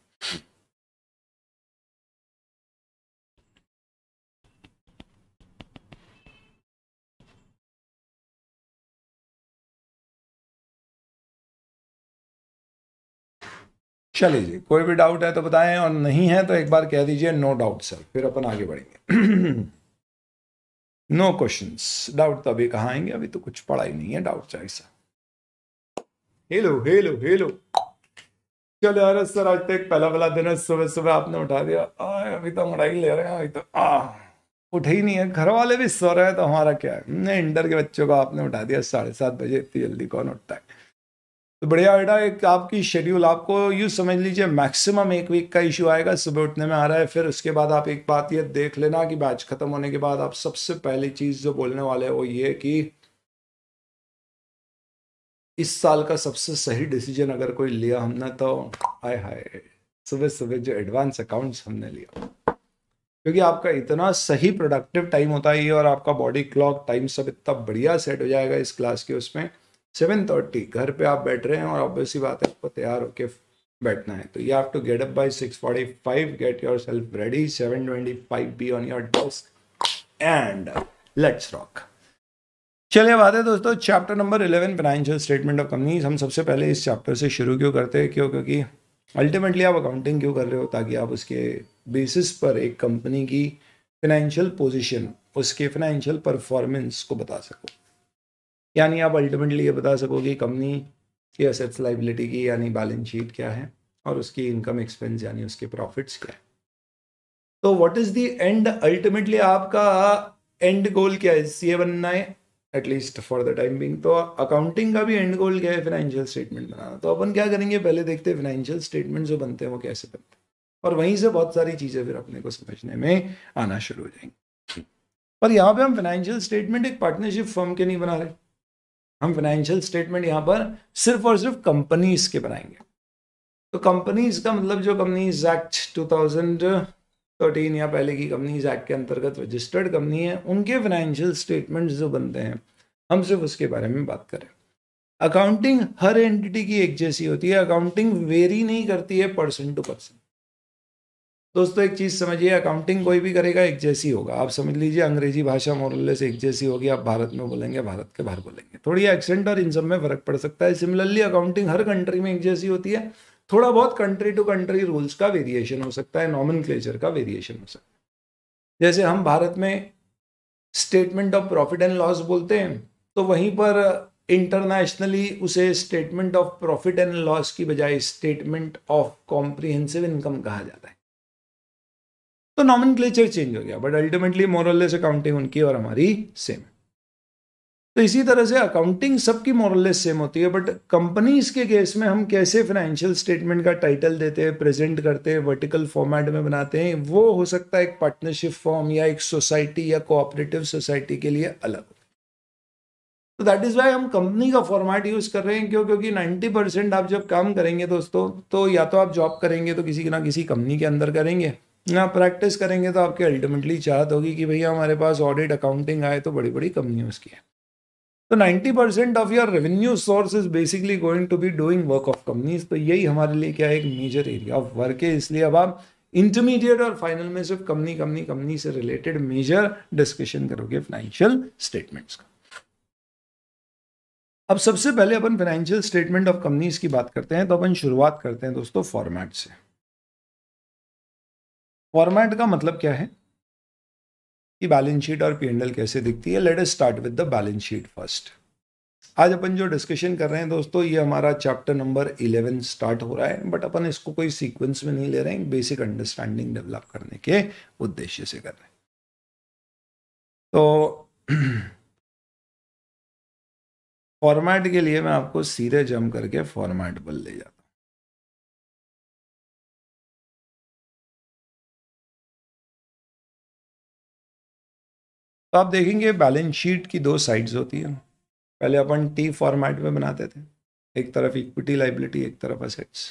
चलिए जी कोई भी डाउट है तो बताएं और नहीं है तो एक बार कह दीजिए नो डाउट सर फिर अपन आगे बढ़ेंगे नो क्वेश्चंस डाउट तो अभी कहाँ आएंगे अभी तो कुछ पढ़ा ही नहीं है डाउट चाहिए सर हेलो हेलो हेलो चलो यार सर आज तो एक पहला वाला दिन है सुबह सुबह आपने उठा दिया आ, अभी तो हम ले रहे हैं अभी तो उठे ही नहीं है घर वाले भी सो रहे हैं तो हमारा क्या है नहीं इंटर के बच्चों को आपने उठा दिया साढ़े सात बजे इतनी जल्दी कौन उठता है तो बढ़िया बेटा एक आपकी शेड्यूल आपको यूँ समझ लीजिए मैक्सिमम एक वीक का इशू आएगा सुबह उठने में आ रहा है फिर उसके बाद आप एक बात ये देख लेना कि बैच खत्म होने के बाद आप सबसे पहली चीज़ जो बोलने वाले हैं वो ये कि इस साल का सबसे सही डिसीजन अगर कोई लिया हमने तो हाय हाय सुबह सुबह जो एडवांस अकाउंट्स हमने लिया क्योंकि आपका इतना सही प्रोडक्टिव टाइम होता है और आपका बॉडी क्लॉक टाइम सब इतना बढ़िया सेट हो जाएगा इस क्लास के उसमें सेवन थर्टी घर पे आप बैठ रहे हैं और ऑब्वियस ही बात है आपको तैयार होके बैठना है तो you have to get up by six forty five get yourself ready seven twenty five be on your desk and let's rock चलिए बात है दोस्तों chapter number eleven financial statement of companies हम सबसे पहले इस चैप्टर से शुरू क्यों करते हैं क्यों क्योंकि अल्टीमेटली आप अकाउंटिंग क्यों कर रहे हो ताकि आप उसके बेसिस पर एक कंपनी की फिनेंशियल पोजीशन उसके फाइनेंशियल परफॉर्मेंस को बता सको यानी आप अल्टीमेटली ये बता सको कि कंपनी की असेट्स लाइबिलिटी की यानी बैलेंस शीट क्या है और उसकी इनकम एक्सपेंस यानी उसके प्रॉफिट्स क्या है तो what is the end ultimately आपका एंड गोल क्या है सी बनना है at least for the time being तो अकाउंटिंग का भी एंड गोल क्या है फाइनेंशियल स्टेटमेंट बनाना तो अपन क्या करेंगे पहले देखते हैं फाइनेंशियल स्टेटमेंट जो बनते हैं वो कैसे बनते हैं और वहीं से बहुत सारी चीज़ें फिर अपने को समझने में आना शुरू हो जाएंगी पर यहाँ पे हम फाइनेंशियल स्टेटमेंट एक पार्टनरशिप फर्म के नहीं बना रहे हम फाइनेंशियल स्टेटमेंट यहाँ पर सिर्फ और सिर्फ कंपनीज के बनाएंगे तो कंपनीज का मतलब जो companies act two thousand thirteen या पहले की कंपनीज एक्ट के अंतर्गत रजिस्टर्ड कंपनी है उनके फाइनेंशियल स्टेटमेंट्स जो बनते हैं हम सिर्फ उसके बारे में बात करें अकाउंटिंग हर एंटिटी की एक जैसी होती है अकाउंटिंग वेरी नहीं करती है पर्सन टू पर्सन दोस्तों एक चीज़ समझिए अकाउंटिंग कोई भी करेगा एक जैसी होगा आप समझ लीजिए अंग्रेजी भाषा मोरल से एक जैसी होगी आप भारत में बोलेंगे भारत के बाहर बोलेंगे थोड़ी एक्सेंट और इन सब में फ़र्क पड़ सकता है सिमिलरली अकाउंटिंग हर कंट्री में एक जैसी होती है थोड़ा बहुत कंट्री टू कंट्री रूल्स का वेरिएशन हो सकता है नॉमन का वेरिएशन हो सकता है जैसे हम भारत में statement of profit and loss बोलते हैं तो वहीं पर इंटरनेशनली उसे statement of profit and loss की बजाय स्टेटमेंट ऑफ कॉम्प्रीहेंसिव इनकम कहा जाता है तो नॉमन चेंज हो गया बट अल्टीमेटली मोरलेस अकाउंटिंग उनकी और हमारी सेम है तो इसी तरह से अकाउंटिंग सबकी मॉरलेस सेम होती है बट कंपनीज के केस में हम कैसे फाइनेंशियल स्टेटमेंट का टाइटल देते हैं प्रेजेंट करते हैं वर्टिकल फॉर्मेट में बनाते हैं वो हो सकता है एक पार्टनरशिप फॉर्म या एक सोसाइटी या कोऑपरेटिव सोसाइटी के लिए अलग तो दैट इज़ वाई हम कंपनी का फॉर्मेट यूज़ कर रहे हैं क्यों क्योंकि 90 परसेंट आप जब काम करेंगे दोस्तों तो या तो आप जॉब करेंगे तो किसी ना किसी कंपनी के अंदर करेंगे ना प्रैक्टिस करेंगे तो आपकी अल्टीमेटली चाहत होगी कि भैया हमारे पास ऑडिट अकाउंटिंग आए तो बड़ी बड़ी कंपनी उसकी है तो 90 percent of your revenue source is basically going to be doing work of companies तो यही हमारे लिए क्या है एक मेजर एरिया ऑफ वर्क है इसलिए अब आप इंटरमीडिएट और फाइनल में सिर्फ कंपनी कंपनी कंपनी से रिलेटेड मेजर डिस्कशन करोगे फाइनेंशियल स्टेटमेंट्स का अब सबसे पहले अपन फाइनेंशियल स्टेटमेंट ऑफ कंपनीज की बात करते हैं तो अपन शुरुआत करते हैं दोस्तों फॉर्मेट से फॉर्मेट का मतलब क्या है कि बैलेंस शीट और पी कैसे दिखती है let's start with the balance sheet first आज अपन जो डिस्कशन कर रहे हैं दोस्तों ये हमारा चैप्टर नंबर इलेवन स्टार्ट हो रहा है बट अपन इसको कोई सीक्वेंस में नहीं ले रहे हैं बेसिक अंडरस्टैंडिंग डेवलप करने के उद्देश्य से कर रहे हैं तो फॉर्मेट (clears throat) के लिए मैं आपको सीधे जम करके फॉर्मेट बल ले जाता तो आप देखेंगे बैलेंस शीट की दो साइड्स होती हैं पहले अपन टी फॉर्मेट में बनाते थे एक तरफ इक्विटी लाइबिलिटी एक तरफ असेट्स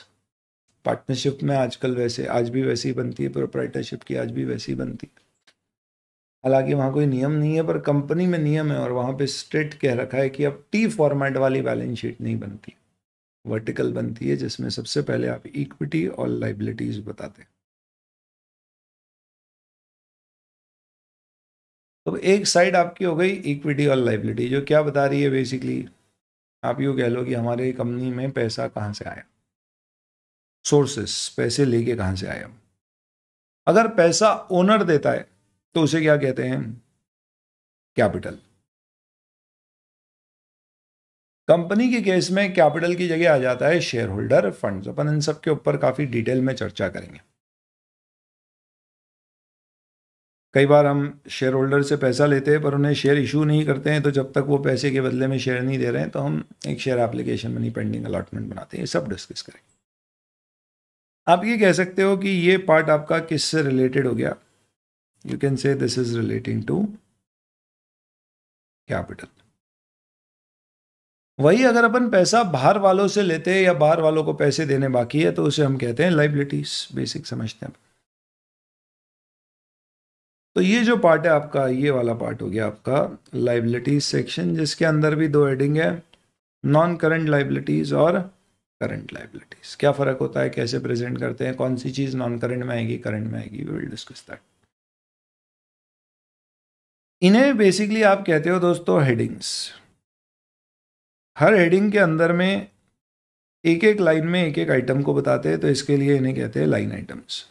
पार्टनरशिप में आजकल वैसे आज भी वैसी बनती है प्रोपराइटरशिप की आज भी वैसी बनती है हालांकि वहाँ कोई नियम नहीं है पर कंपनी में नियम है और वहाँ पे स्ट्रेट कह रखा है कि अब टी फॉर्मेट वाली बैलेंस शीट नहीं बनती वर्टिकल बनती है जिसमें सबसे पहले आप इक्विटी और लाइबिलिटीज़ बताते हैं तो एक साइड आपकी हो गई इक्विटी और लाइबिलिटी जो क्या बता रही है बेसिकली आप यू कह लो कि हमारे कंपनी में पैसा कहाँ से आया सोर्सेस पैसे लेके कहाँ से आया अगर पैसा ओनर देता है तो उसे क्या कहते हैं कैपिटल कंपनी के केस में कैपिटल की जगह आ जाता है शेयर होल्डर फंड अपन इन सब के ऊपर काफ़ी डिटेल में चर्चा करेंगे कई बार हम शेयर होल्डर से पैसा लेते हैं पर उन्हें शेयर इशू नहीं करते हैं तो जब तक वो पैसे के बदले में शेयर नहीं दे रहे हैं तो हम एक share application money pending allotment बनाते हैं सब डिस्कस करेंगे आप ये कह सकते हो कि ये पार्ट आपका किस से रिलेटेड हो गया you can say this is relating to capital वही अगर अपन पैसा बाहर वालों से लेते हैं या बाहर वालों को पैसे देने बाकी है तो उसे हम कहते हैं लाइबिलिटीज बेसिक समझते हैं तो ये जो पार्ट है आपका ये वाला पार्ट हो गया आपका लाइबिलिटीज सेक्शन जिसके अंदर भी दो हेडिंग है नॉन करंट लाइबिलिटीज और करंट लाइबिलिटीज क्या फ़र्क होता है कैसे प्रेजेंट करते हैं कौन सी चीज़ नॉन करंट में आएगी करंट में आएगी वी विल डिस्कस दैट इन्हें बेसिकली आप कहते हो दोस्तों हेडिंग्स हर हेडिंग के अंदर में एक एक लाइन में एक एक आइटम को बताते हैं तो इसके लिए इन्हें कहते हैं लाइन आइटम्स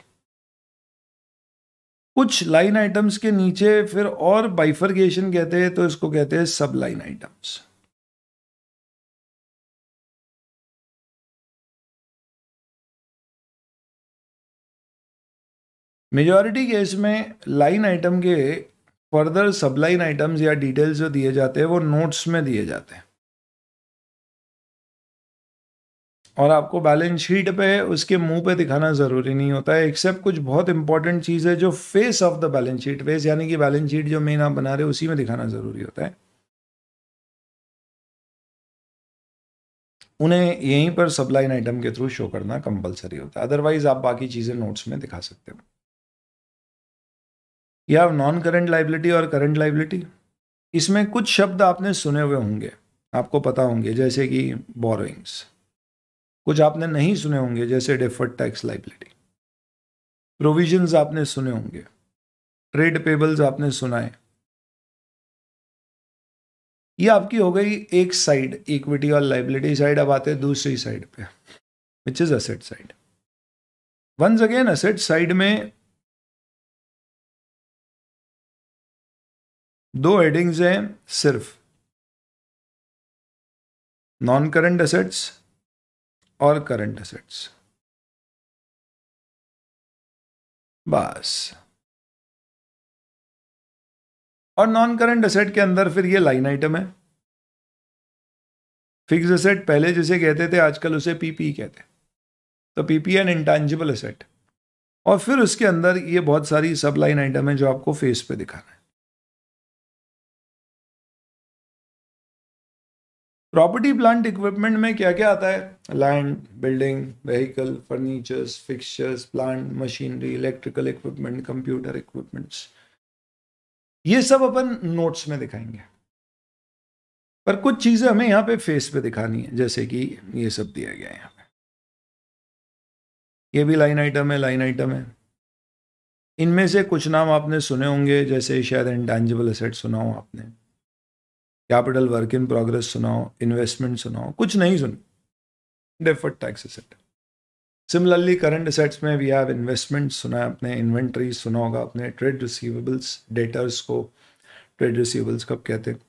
कुछ लाइन आइटम्स के नीचे फिर और बाइफर्गेशन कहते हैं तो इसको कहते हैं सब लाइन आइटम्स मेजॉरिटी केस में लाइन आइटम के फर्दर सबलाइन आइटम्स या डिटेल्स जो दिए जाते हैं वो नोट्स में दिए जाते हैं और आपको बैलेंस शीट पे उसके मुंह पे दिखाना ज़रूरी नहीं होता है एक्सेप्ट कुछ बहुत इंपॉर्टेंट चीज़ है जो face of the balance sheet face यानी कि बैलेंस शीट जो मेन आप बना रहे हो उसी में दिखाना ज़रूरी होता है उन्हें यहीं पर सप्लाइन आइटम के थ्रू शो करना कंपलसरी होता है अदरवाइज आप बाकी चीज़ें नोट्स में दिखा सकते हो या नॉन करंट लाइबिलिटी और करंट लाइबिलिटी इसमें कुछ शब्द आपने सुने हुए होंगे आपको पता होंगे जैसे कि बोरोइंग्स कुछ आपने नहीं सुने होंगे जैसे डेफर्ड टैक्स लाइबिलिटी प्रोविजंस आपने सुने होंगे ट्रेड पेबल्स आपने सुनाए ये आपकी हो गई एक साइड इक्विटी और लाइबिलिटी साइड अब आते हैं दूसरी साइड पे which is asset side once again asset side में दो हेडिंग्स हैं सिर्फ नॉन करंट असेट्स और करंट असेट्स बस और नॉन करंट असेट के अंदर फिर ये लाइन आइटम है फिक्स असेट पहले जिसे कहते थे आजकल उसे पीपी कहते तो पीपी एन इंटेंजिबल असेट और फिर उसके अंदर ये बहुत सारी सब लाइन आइटम है जो आपको फेस पे दिखाना है प्रॉपर्टी प्लांट इक्विपमेंट में क्या क्या आता है land building vehicle furnitures fixtures plant machinery electrical equipment computer equipments ये सब अपन नोट्स में दिखाएंगे पर कुछ चीज़ें हमें यहाँ पे फेस पे दिखानी है जैसे कि ये सब दिया गया है यहाँ पे ये भी लाइन आइटम है लाइन आइटम है इनमें से कुछ नाम आपने सुने होंगे जैसे शायद इंटेंजिबल असेट सुना हो आपने कैपिटल वर्क इन प्रोग्रेस सुनाओ इन्वेस्टमेंट सुनाओ कुछ नहीं सुनो deferred tax asset similarly current assets में वी हैव इन्वेस्टमेंट सुना है अपने इन्वेंट्री सुना होगा अपने ट्रेड रिसीवेबल्स डेटर्स को ट्रेड रिसीवेबल्स कब कहते हैं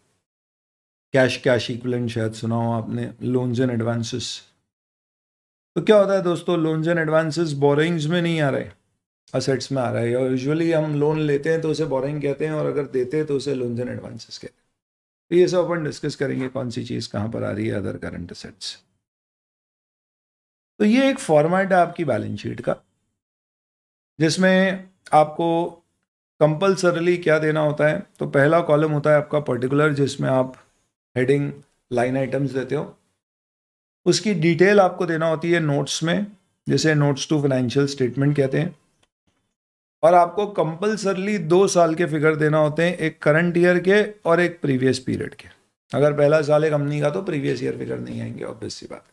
कैश कैश इक्वलेंट शायद सुना हो आपने लोन्स एंड एडवांसेस तो क्या होता है दोस्तों लोन्स एंड एडवांसेस बोरिंग्स में नहीं आ रहे असेट्स में आ रहे हैं और यूजुअली हम लोन लेते हैं तो उसे बोरिंग कहते हैं और अगर देते हैं तो उसे लोन्स एंड एडवांसेस कहते हैं तो ये सब अपन डिस्कस करेंगे कौन सी चीज़ कहाँ पर आ रही है अदर करंट असेट्स तो ये एक फॉर्मेट है आपकी बैलेंस शीट का जिसमें आपको कंपल्सरली क्या देना होता है तो पहला कॉलम होता है आपका पर्टिकुलर जिसमें आप हेडिंग लाइन आइटम्स देते हो उसकी डिटेल आपको देना होती है नोट्स में जिसे नोट्स टू फाइनेंशियल स्टेटमेंट कहते हैं और आपको कंपलसरली दो साल के फिगर देना होते हैं एक करंट ईयर के और एक प्रीवियस पीरियड के अगर पहला साल है कंपनी का तो प्रीवियस ईयर फिगर नहीं आएंगे ऑब्वियस सी बात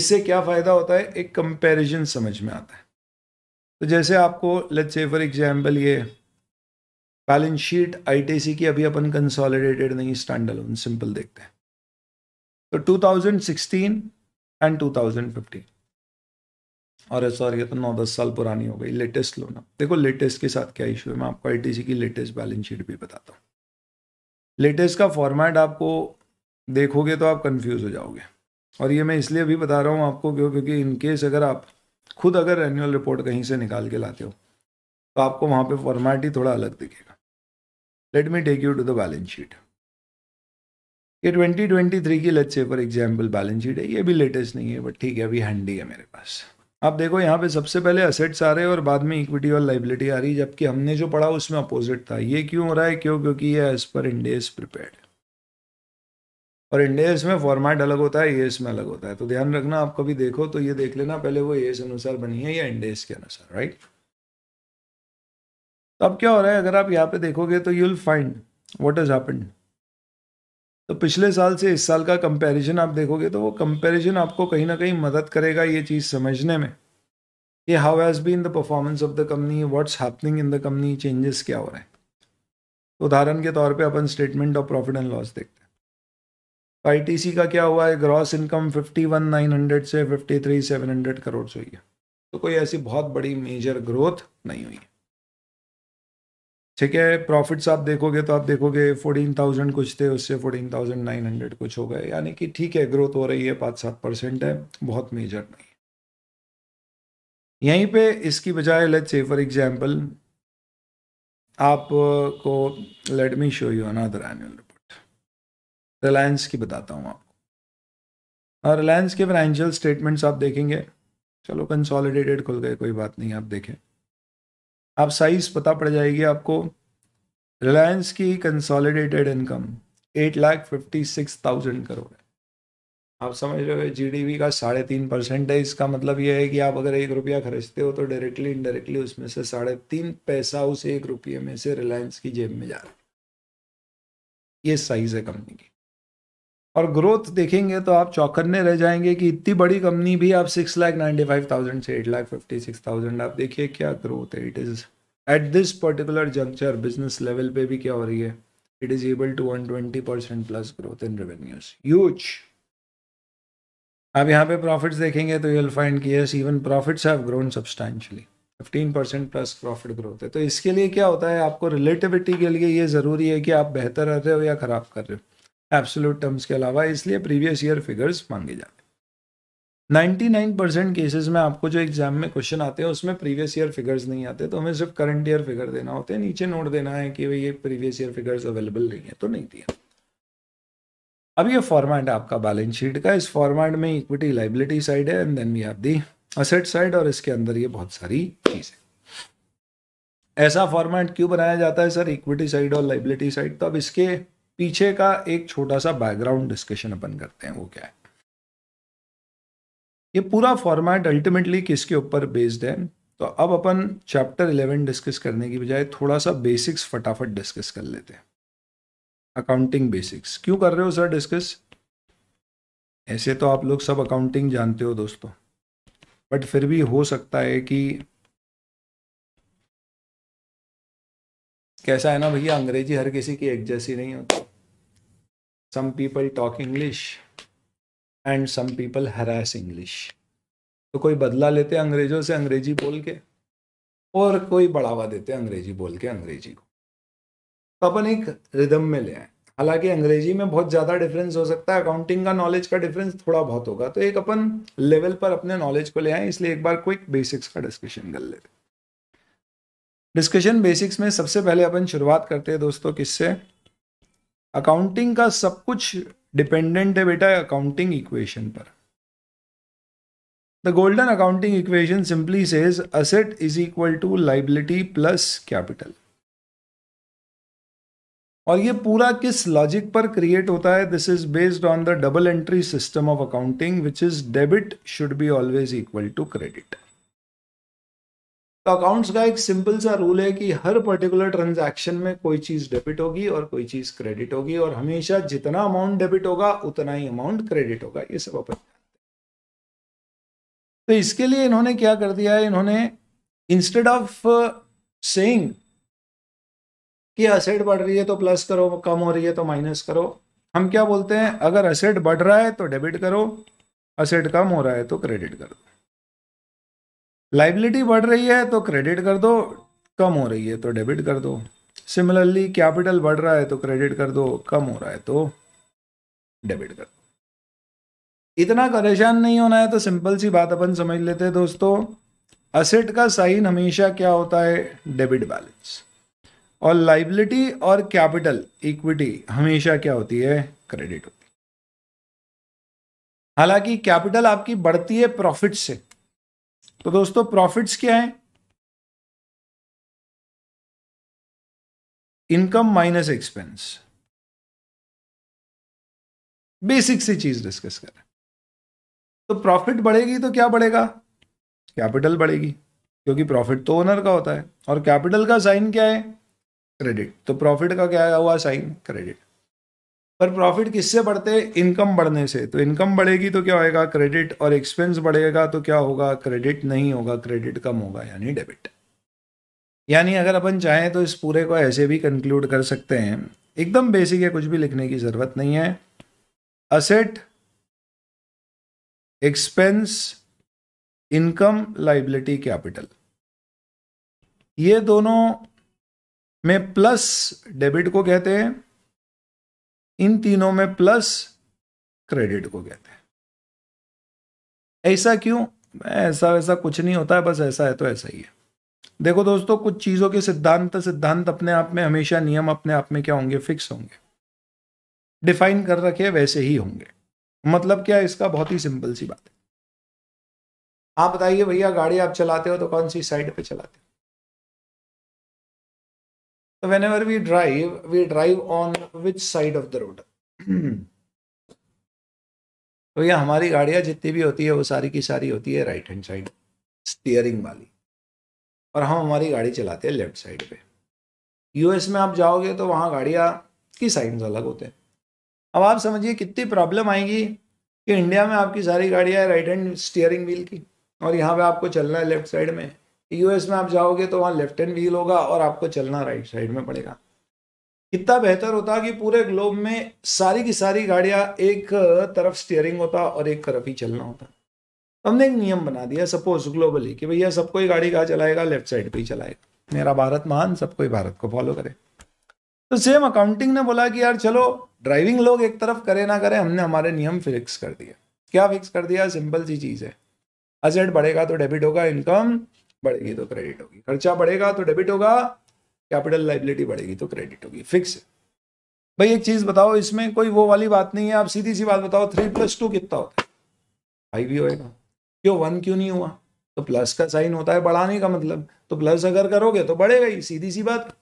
इससे क्या फ़ायदा होता है एक कंपैरिजन समझ में आता है तो जैसे आपको लेट्स से फॉर एग्जांपल ये बैलेंस शीट आईटीसी की अभी अपन कंसोलिडेटेड नहीं स्टैंड सिंपल देखते हैं तो 2016 एंड 2015 और सॉरी ये तो नौ दस साल पुरानी हो गई लेटेस्ट लो ना देखो लेटेस्ट के साथ क्या इशू है मैं आपको आई की लेटेस्ट बैलेंस शीट भी बताता हूँ लेटेस्ट का फॉर्मेट आपको देखोगे तो आप कंफ्यूज हो जाओगे और ये मैं इसलिए भी बता रहा हूँ आपको क्यों क्योंकि इनकेस अगर आप खुद अगर एनुअल रिपोर्ट कहीं से निकाल के लाते हो तो आपको वहाँ पे फॉर्मेट ही थोड़ा अलग दिखेगा let me take you to the balance sheet ये 2023 की लच्चे पर फॉर एग्जाम्पल बैलेंस शीट है ये भी लेटेस्ट नहीं है बट ठीक है अभी हैंडी है मेरे पास आप देखो यहाँ पे सबसे पहले असेट्स आ रहे हैं और बाद में इक्विटी और लाइबिलिटी आ रही है जबकि हमने जो पढ़ा उसमें अपोजिट था ये क्यों हो रहा है क्यों क्योंकि ये एज पर इंडेज प्रिपेयर और इंडेज में फॉर्मेट अलग होता है एस में अलग होता है तो ध्यान रखना आप कभी देखो तो ये देख लेना पहले वो एस अनुसार बनी है या इंडेज के अनुसार राइट तो अब क्या हो रहा है अगर आप यहाँ पे देखोगे तो you'll find what is happened तो पिछले साल से इस साल का कंपैरिजन आप देखोगे तो वो कंपैरिजन आपको कहीं ना कहीं मदद करेगा ये चीज़ समझने में कि how has been the performance of the company what's happening in the company changes क्या हो रहे हैं तो उदाहरण के तौर पे अपन statement of profit and loss देखते हैं तो आई का क्या हुआ है gross income fifty one nine hundred से fifty three seven hundred crore हुई है तो कोई ऐसी बहुत बड़ी मेजर ग्रोथ नहीं हुई है ठीक है प्रॉफिट्स आप देखोगे तो आप देखोगे फोर्टीन थाउजेंड कुछ थे उससे फोर्टीन थाउजेंड नाइन हंड्रेड कुछ हो गए यानी कि ठीक है ग्रोथ हो रही है पाँच सात परसेंट है बहुत मेजर नहीं यहीं पे इसकी बजाय लेट से फॉर एग्जांपल आप को let me show you another annual report Reliance की बताता हूँ आपको रिलायंस हाँ, के फाइनेंशियल स्टेटमेंट्स आप देखेंगे चलो कंसॉलिडेटेड खुल गए कोई बात नहीं आप देखें आप साइज पता पड़ जाएगी आपको रिलायंस की consolidated income eight lakh fifty six thousand crore है आप समझ रहे हो जीडीपी का साढ़े तीन परसेंट है इसका मतलब यह है कि आप अगर एक रुपया खरीदते हो तो डायरेक्टली इनडायरेक्टली उसमें से साढ़े तीन पैसा उस एक रुपये में से रिलायंस की जेब में जा रहा है ये साइज है कंपनी की और ग्रोथ देखेंगे तो आप चौकन्ने रह जाएंगे कि इतनी बड़ी कंपनी भी आप six lakh ninety five thousand से eight lakh fifty six thousand आप देखिए क्या ग्रोथ है it is at this particular juncture business level पे भी क्या हो रही है it is able to one twenty percent plus growth in revenues use आप यहाँ पे प्रॉफिट्स देखेंगे तो यूल फाइंड की yes even profits have grown substantially fifteen percent plus profit growth है तो इसके लिए क्या होता है आपको रिलेटिविटी के लिए ये ज़रूरी है कि आप बेहतर रह रहे हो या ख़राब कर रहे हो एब्सोल्यूट टर्म्स के अलावा इसलिए प्रीवियस ईयर फिगर्स मांगे जाते हैं 99 परसेंट केसेज में आपको जो एग्जाम में क्वेश्चन आते हैं उसमें प्रीवियस ईयर फिगर्स नहीं आते तो हमें सिर्फ करंट ईयर फिगर देना होते हैं नीचे नोट देना है कि भाई ये प्रीवियस ईयर फिगर्स अवेलेबल नहीं है तो नहीं दिया अब ये फॉर्मेट आपका बैलेंस शीट का इस फॉर्मेट में इक्विटी लाइबिलिटी साइड है and then we have the asset side और इसके अंदर ये बहुत सारी चीज़ें ऐसा फॉर्मेट क्यों बनाया जाता है सर इक्विटी साइड और लाइबिलिटी साइड तो अब इसके पीछे का एक छोटा सा बैकग्राउंड डिस्कशन अपन करते हैं वो क्या है ये पूरा फॉर्मेट अल्टीमेटली किसके ऊपर बेस्ड है तो अब अपन चैप्टर 11 डिस्कस करने की बजाय थोड़ा सा बेसिक्स फटाफट डिस्कस कर लेते हैं अकाउंटिंग बेसिक्स क्यों कर रहे हो सर डिस्कस ऐसे तो आप लोग सब अकाउंटिंग जानते हो दोस्तों बट फिर भी हो सकता है कि कैसा है ना भैया अंग्रेजी हर किसी की एक जैसी नहीं होती some people talk english and some people harass english तो कोई बदला लेते अंग्रेजों से अंग्रेजी बोल के और कोई बढ़ावा देते अंग्रेजी बोल के अंग्रेजी को तो अपन एक रिदम में ले आए हालांकि अंग्रेजी में बहुत ज़्यादा डिफरेंस हो सकता है अकाउंटिंग का नॉलेज का डिफरेंस थोड़ा बहुत होगा तो एक अपन लेवल पर अपने नॉलेज को ले आए इसलिए एक बार क्विक बेसिक्स का डिस्कशन कर लेते डिस्कशन बेसिक्स में सबसे पहले अपन शुरुआत करते हैं दोस्तों किससे अकाउंटिंग का सब कुछ डिपेंडेंट है बेटा अकाउंटिंग इक्वेशन पर the golden accounting equation simply says asset is equal to liability plus capital और ये पूरा किस लॉजिक पर क्रिएट होता है this is based on the double entry system of accounting which is debit should be always equal to credit तो accounts का एक सिंपल सा रूल है कि हर पर्टिकुलर ट्रांजैक्शन में कोई चीज़ डेबिट होगी और कोई चीज़ क्रेडिट होगी और हमेशा जितना अमाउंट डेबिट होगा उतना ही अमाउंट क्रेडिट होगा ये सब अपन तो इसके लिए इन्होंने क्या कर दिया है इन्होंने इंस्टेड ऑफ सेइंग कि असेट बढ़ रही है तो प्लस करो कम हो रही है तो माइनस करो हम क्या बोलते हैं अगर असेट बढ़ रहा है तो डेबिट करो असेट कम हो रहा है तो क्रेडिट करो लाइबिलिटी बढ़ रही है तो क्रेडिट कर दो कम हो रही है तो डेबिट कर दो सिमिलरली कैपिटल बढ़ रहा है तो क्रेडिट कर दो कम हो रहा है तो डेबिट कर दो इतना परेशान नहीं होना है तो सिंपल सी बात अपन समझ लेते हैं दोस्तों असेट का साइन हमेशा क्या होता है डेबिट बैलेंस और लाइबिलिटी और कैपिटल इक्विटी हमेशा क्या होती है क्रेडिट होती है हालांकि कैपिटल आपकी बढ़ती है प्रॉफिट से तो दोस्तों प्रॉफिट्स क्या है इनकम माइनस एक्सपेंस बेसिक सी चीज डिस्कस करें तो प्रॉफिट बढ़ेगी तो क्या बढ़ेगा कैपिटल बढ़ेगी क्योंकि प्रॉफिट तो ओनर का होता है और कैपिटल का साइन क्या है क्रेडिट तो प्रॉफिट का क्या हुआ साइन क्रेडिट पर प्रॉफिट किससे बढ़ते हैं इनकम बढ़ने से तो इनकम बढ़ेगी तो क्या होएगा क्रेडिट और एक्सपेंस बढ़ेगा तो क्या होगा क्रेडिट नहीं होगा क्रेडिट कम होगा यानी डेबिट यानी अगर अपन चाहें तो इस पूरे को ऐसे भी कंक्लूड कर सकते हैं एकदम बेसिक है कुछ भी लिखने की ज़रूरत नहीं है asset expense income liability capital ये दोनों में प्लस डेबिट को कहते हैं इन तीनों में प्लस क्रेडिट को कहते हैं ऐसा क्यों ऐसा वैसा कुछ नहीं होता है बस ऐसा है तो ऐसा ही है देखो दोस्तों कुछ चीज़ों के सिद्धांत सिद्धांत अपने आप में हमेशा नियम अपने आप में क्या होंगे फिक्स होंगे डिफाइन कर रखे वैसे ही होंगे मतलब क्या इसका बहुत ही सिंपल सी बात है आप बताइए भैया गाड़ी आप चलाते हो तो कौन सी साइड पे चलाते हो whenever we drive, we drive on which side of the road? (clears throat) तो ये हमारी गाड़ियाँ जितनी भी होती है वो सारी की सारी होती है राइट हैंड साइड स्टीयरिंग वाली और हम हमारी गाड़ी चलाते हैं लेफ्ट साइड पे यूएस में आप जाओगे तो वहाँ गाड़ियाँ की साइंस अलग होते हैं अब आप समझिए कितनी प्रॉब्लम आएगी कि इंडिया में आपकी सारी गाड़ियाँ राइट हैंड स्टीयरिंग व्हील की और यहाँ पे आपको चलना है लेफ्ट साइड में यूएस में आप जाओगे तो वहाँ लेफ्ट हैंड व्हील होगा और आपको चलना राइट साइड में पड़ेगा कितना बेहतर होता कि पूरे ग्लोब में सारी की सारी गाड़ियाँ एक तरफ स्टीयरिंग होता और एक तरफ ही चलना होता हमने एक नियम बना दिया सपोज ग्लोबली कि भैया सबको ही गाड़ी कहाँ चलाएगा लेफ्ट साइड पर ही चलाएगा मेरा भारत महान सबको ही भारत को फॉलो करे तो सेम अकाउंटिंग ने बोला कि यार चलो ड्राइविंग लोग एक तरफ करे ना करे हमने हमारे नियम फिक्स कर दिया क्या फिक्स कर दिया सिंपल सी चीज़ है असेट बढ़ेगा तो डेबिट होगा इनकम बढ़ेगी तो क्रेडिट होगी खर्चा बढ़ेगा तो डेबिट होगा कैपिटल लाइबिलिटी बढ़ेगी तो क्रेडिट होगी फिक्स भाई एक चीज बताओ इसमें कोई वो वाली बात नहीं है आप सीधी सी बात बताओ थ्री प्लस टू कितना होता है फाइव ही होएगा क्यों वन क्यों नहीं हुआ तो प्लस का साइन होता है बढ़ाने का मतलब तो प्लस अगर करोगे तो बढ़ेगा ही सीधी सी बात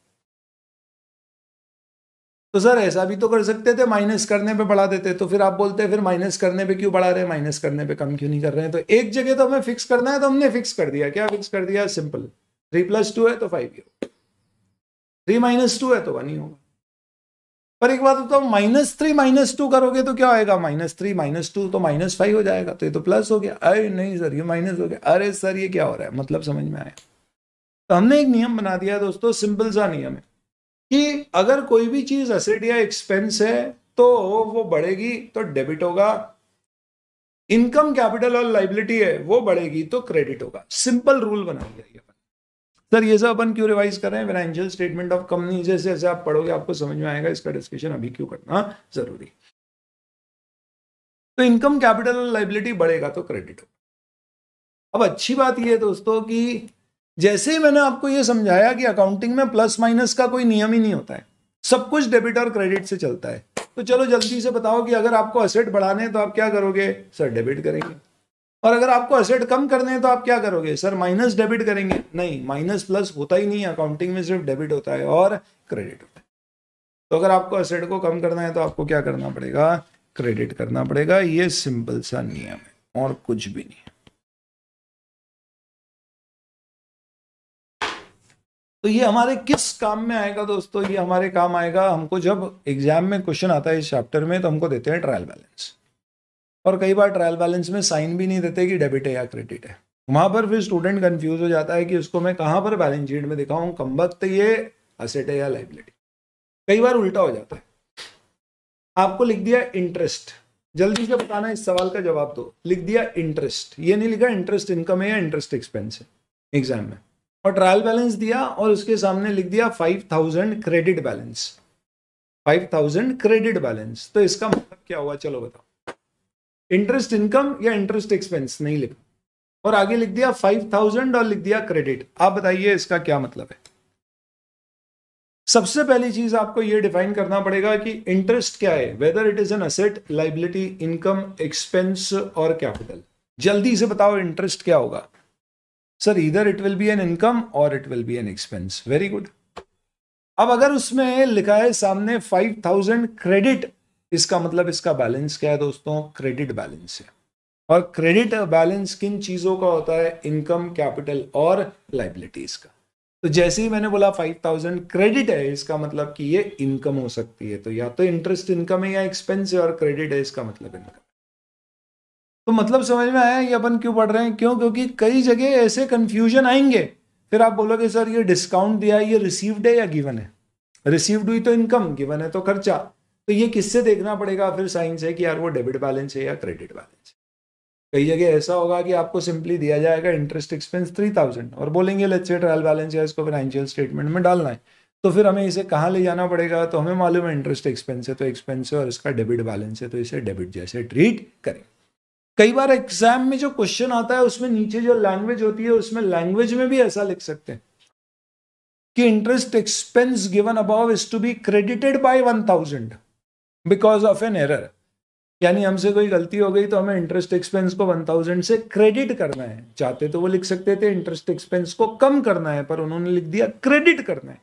तो सर ऐसा भी तो कर सकते थे माइनस करने पे बढ़ा देते तो फिर आप बोलते हैं फिर माइनस करने पे क्यों बढ़ा रहे हैं माइनस करने पे कम क्यों नहीं कर रहे हैं तो एक जगह तो हमें फिक्स करना है तो हमने फिक्स कर दिया क्या फिक्स कर दिया सिंपल थ्री प्लस टू है तो फाइव ही होगा थ्री माइनस टू है तो वन ही होगा पर एक बात बताओ माइनस थ्री माइनस टू करोगे तो क्या आएगा माइनस थ्री माइनस टू तो माइनस फाइव हो जाएगा तो ये तो प्लस हो गया अरे नहीं सर ये माइनस हो गया अरे सर ये क्या हो रहा है मतलब समझ में आया तो हमने एक नियम बना दिया दोस्तों सिंपल सा नियम है कि अगर कोई भी चीज असेट या एक्सपेंस है तो वो बढ़ेगी तो डेबिट होगा इनकम कैपिटल और लाइबिलिटी है वो बढ़ेगी तो क्रेडिट होगा सिंपल रूल बना लिया ये सर ये सब अपन क्यों रिवाइज कर रहे हैं फाइनेंशियल स्टेटमेंट ऑफ कंपनी जैसे जैसे आप पढ़ोगे आपको समझ में आएगा इसका डिस्कशन अभी क्यों करना जरूरी तो इनकम कैपिटल और लाइबिलिटी बढ़ेगा तो क्रेडिट होगा अब अच्छी बात यह है दोस्तों की जैसे ही मैंने आपको यह समझाया कि अकाउंटिंग में प्लस माइनस का कोई नियम ही नहीं होता है सब कुछ डेबिट और क्रेडिट से चलता है तो चलो जल्दी से बताओ कि अगर आपको असेट बढ़ाने हैं तो आप क्या करोगे सर डेबिट करेंगे और अगर आपको असेट कम करने हैं तो आप क्या करोगे सर माइनस डेबिट करेंगे नहीं माइनस प्लस होता ही नहीं है अकाउंटिंग में सिर्फ डेबिट होता है और क्रेडिट होता है तो अगर आपको असेट को कम करना है तो आपको क्या करना पड़ेगा क्रेडिट करना पड़ेगा ये सिंपल सा नियम है और कुछ भी नहीं तो ये हमारे किस काम में आएगा दोस्तों ये हमारे काम आएगा हमको जब एग्जाम में क्वेश्चन आता है इस चैप्टर में तो हमको देते हैं ट्रायल बैलेंस और कई बार ट्रायल बैलेंस में साइन भी नहीं देते कि डेबिट है या क्रेडिट है वहां पर फिर स्टूडेंट कंफ्यूज हो जाता है कि उसको मैं कहाँ पर बैलेंस शीट में दिखाऊँ कम वक्त ये असेट है या लाइबिलिटी कई बार उल्टा हो जाता है आपको लिख दिया इंटरेस्ट जल्दी से बताना इस सवाल का जवाब दो लिख दिया इंटरेस्ट ये नहीं लिखा इंटरेस्ट इनकम है या इंटरेस्ट एक्सपेंस है एग्जाम में और ट्रायल बैलेंस दिया और उसके सामने लिख दिया five thousand credit balance five thousand credit balance तो इसका मतलब क्या हुआ चलो बताओ इंटरेस्ट इनकम या इंटरेस्ट एक्सपेंस नहीं लिखा और आगे लिख दिया फाइव थाउजेंड और लिख दिया क्रेडिट आप बताइए इसका क्या मतलब है सबसे पहली चीज आपको यह डिफाइन करना पड़ेगा कि इंटरेस्ट क्या है whether it is an asset liability income expense और कैपिटल जल्दी से बताओ इंटरेस्ट क्या होगा सर इधर it will be an income और it will be an expense very good अब अगर उसमें लिखा है सामने फाइव थाउजेंड क्रेडिट इसका मतलब इसका बैलेंस क्या है दोस्तों क्रेडिट बैलेंस है और क्रेडिट बैलेंस किन चीजों का होता है इनकम कैपिटल और लाइबिलिटीज का तो जैसे ही मैंने बोला फाइव थाउजेंड क्रेडिट है इसका मतलब कि ये इनकम हो सकती है तो या तो इंटरेस्ट इनकम है या एक्सपेंस है और क्रेडिट है इसका मतलब इनकम तो मतलब समझ में आया ये अपन क्यों पढ़ रहे हैं क्यों क्योंकि कई जगह ऐसे कन्फ्यूजन आएंगे फिर आप बोलोगे सर ये डिस्काउंट दिया है ये रिसीव्ड है या गिवन है रिसीव्ड हुई तो इनकम गिवन है तो खर्चा तो ये किससे देखना पड़ेगा फिर साइंस है कि यार वो डेबिट बैलेंस है या क्रेडिट बैलेंस कई जगह ऐसा होगा कि आपको सिंपली दिया जाएगा इंटरेस्ट एक्सपेंस थ्री थाउजेंड और बोलेंगे लेट्स से ट्रायल बैलेंस या इसको फाइनेंशियल स्टेटमेंट में डालना है तो फिर हमें इसे कहाँ ले जाना पड़ेगा तो हमें मालूम है इंटरेस्ट एक्सपेंस है तो एक्सपेंस है और इसका डेबिट बैलेंस है तो इसे डेबिट जैसे ट्रीट करें कई बार एग्जाम में जो क्वेश्चन आता है उसमें नीचे जो लैंग्वेज होती है उसमें लैंग्वेज में भी ऐसा लिख सकते हैं कि interest expense given above is to be credited by one thousand because of an error यानी हमसे कोई गलती हो गई तो हमें इंटरेस्ट एक्सपेंस को वन थाउजेंड से क्रेडिट करना है चाहते तो वो लिख सकते थे इंटरेस्ट एक्सपेंस को कम करना है पर उन्होंने लिख दिया क्रेडिट करना है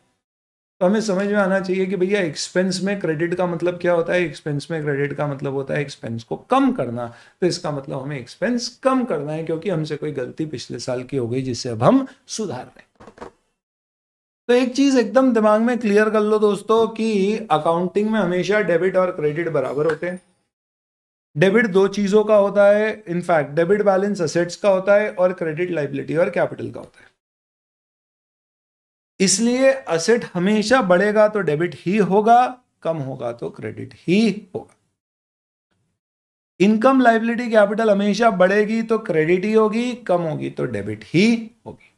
तो हमें समझ में आना चाहिए कि भैया एक्सपेंस में क्रेडिट का मतलब क्या होता है एक्सपेंस में क्रेडिट का मतलब होता है एक्सपेंस को कम करना तो इसका मतलब हमें एक्सपेंस कम करना है क्योंकि हमसे कोई गलती पिछले साल की हो गई जिसे अब हम सुधार रहे तो एक चीज एकदम दिमाग में क्लियर कर लो दोस्तों कि अकाउंटिंग में हमेशा डेबिट और क्रेडिट बराबर होते हैं डेबिट दो चीजों का होता है इनफैक्ट डेबिट बैलेंस असेट्स का होता है और क्रेडिट लाइबिलिटी और कैपिटल का होता है इसलिए असेट हमेशा बढ़ेगा तो डेबिट ही होगा कम होगा तो क्रेडिट ही होगा इनकम लाइबिलिटी कैपिटल हमेशा बढ़ेगी तो क्रेडिट ही होगी कम होगी तो डेबिट ही होगी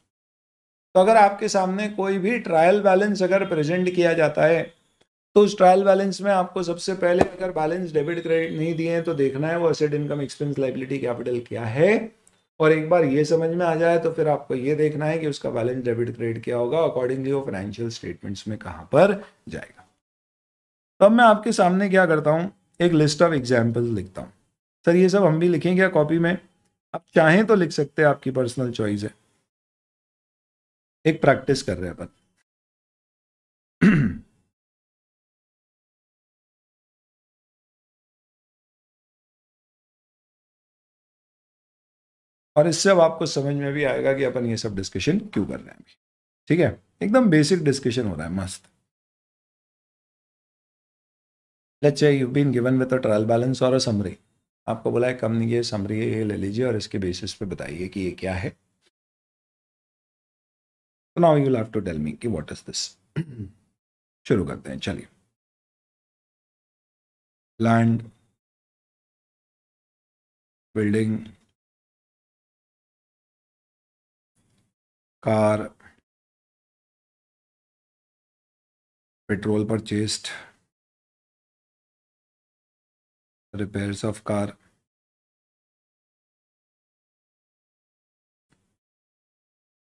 तो अगर आपके सामने कोई भी ट्रायल बैलेंस अगर प्रेजेंट किया जाता है तो उस ट्रायल बैलेंस में आपको सबसे पहले अगर बैलेंस डेबिट क्रेडिट नहीं दिए हैं तो देखना है वो asset income expense liability capital क्या है और एक बार ये समझ में आ जाए तो फिर आपको ये देखना है कि उसका बैलेंस डेबिट क्रेडिट क्या होगा अकॉर्डिंगली वो फाइनेंशियल स्टेटमेंट्स में कहाँ पर जाएगा तब मैं आपके सामने क्या करता हूँ एक लिस्ट ऑफ एग्जाम्पल लिखता हूँ सर ये सब हम भी लिखें क्या कॉपी में आप चाहें तो लिख सकते हैं आपकी पर्सनल चॉइस है एक प्रैक्टिस कर रहे हैं अपन और इससे अब आपको समझ में भी आएगा कि अपन ये सब डिस्कशन क्यों कर रहे हैं ठीक है एकदम बेसिक डिस्कशन हो रहा है मस्त let's say you been given with a trial balance और अ समरी आपको बोला है कम नहीं ये समरी है ये ले लीजिए और इसके बेसिस पे बताइए कि ये क्या है now you have to tell me कि व्हाट इज दिस शुरू करते हैं चलिए land building car petrol purchased repair of car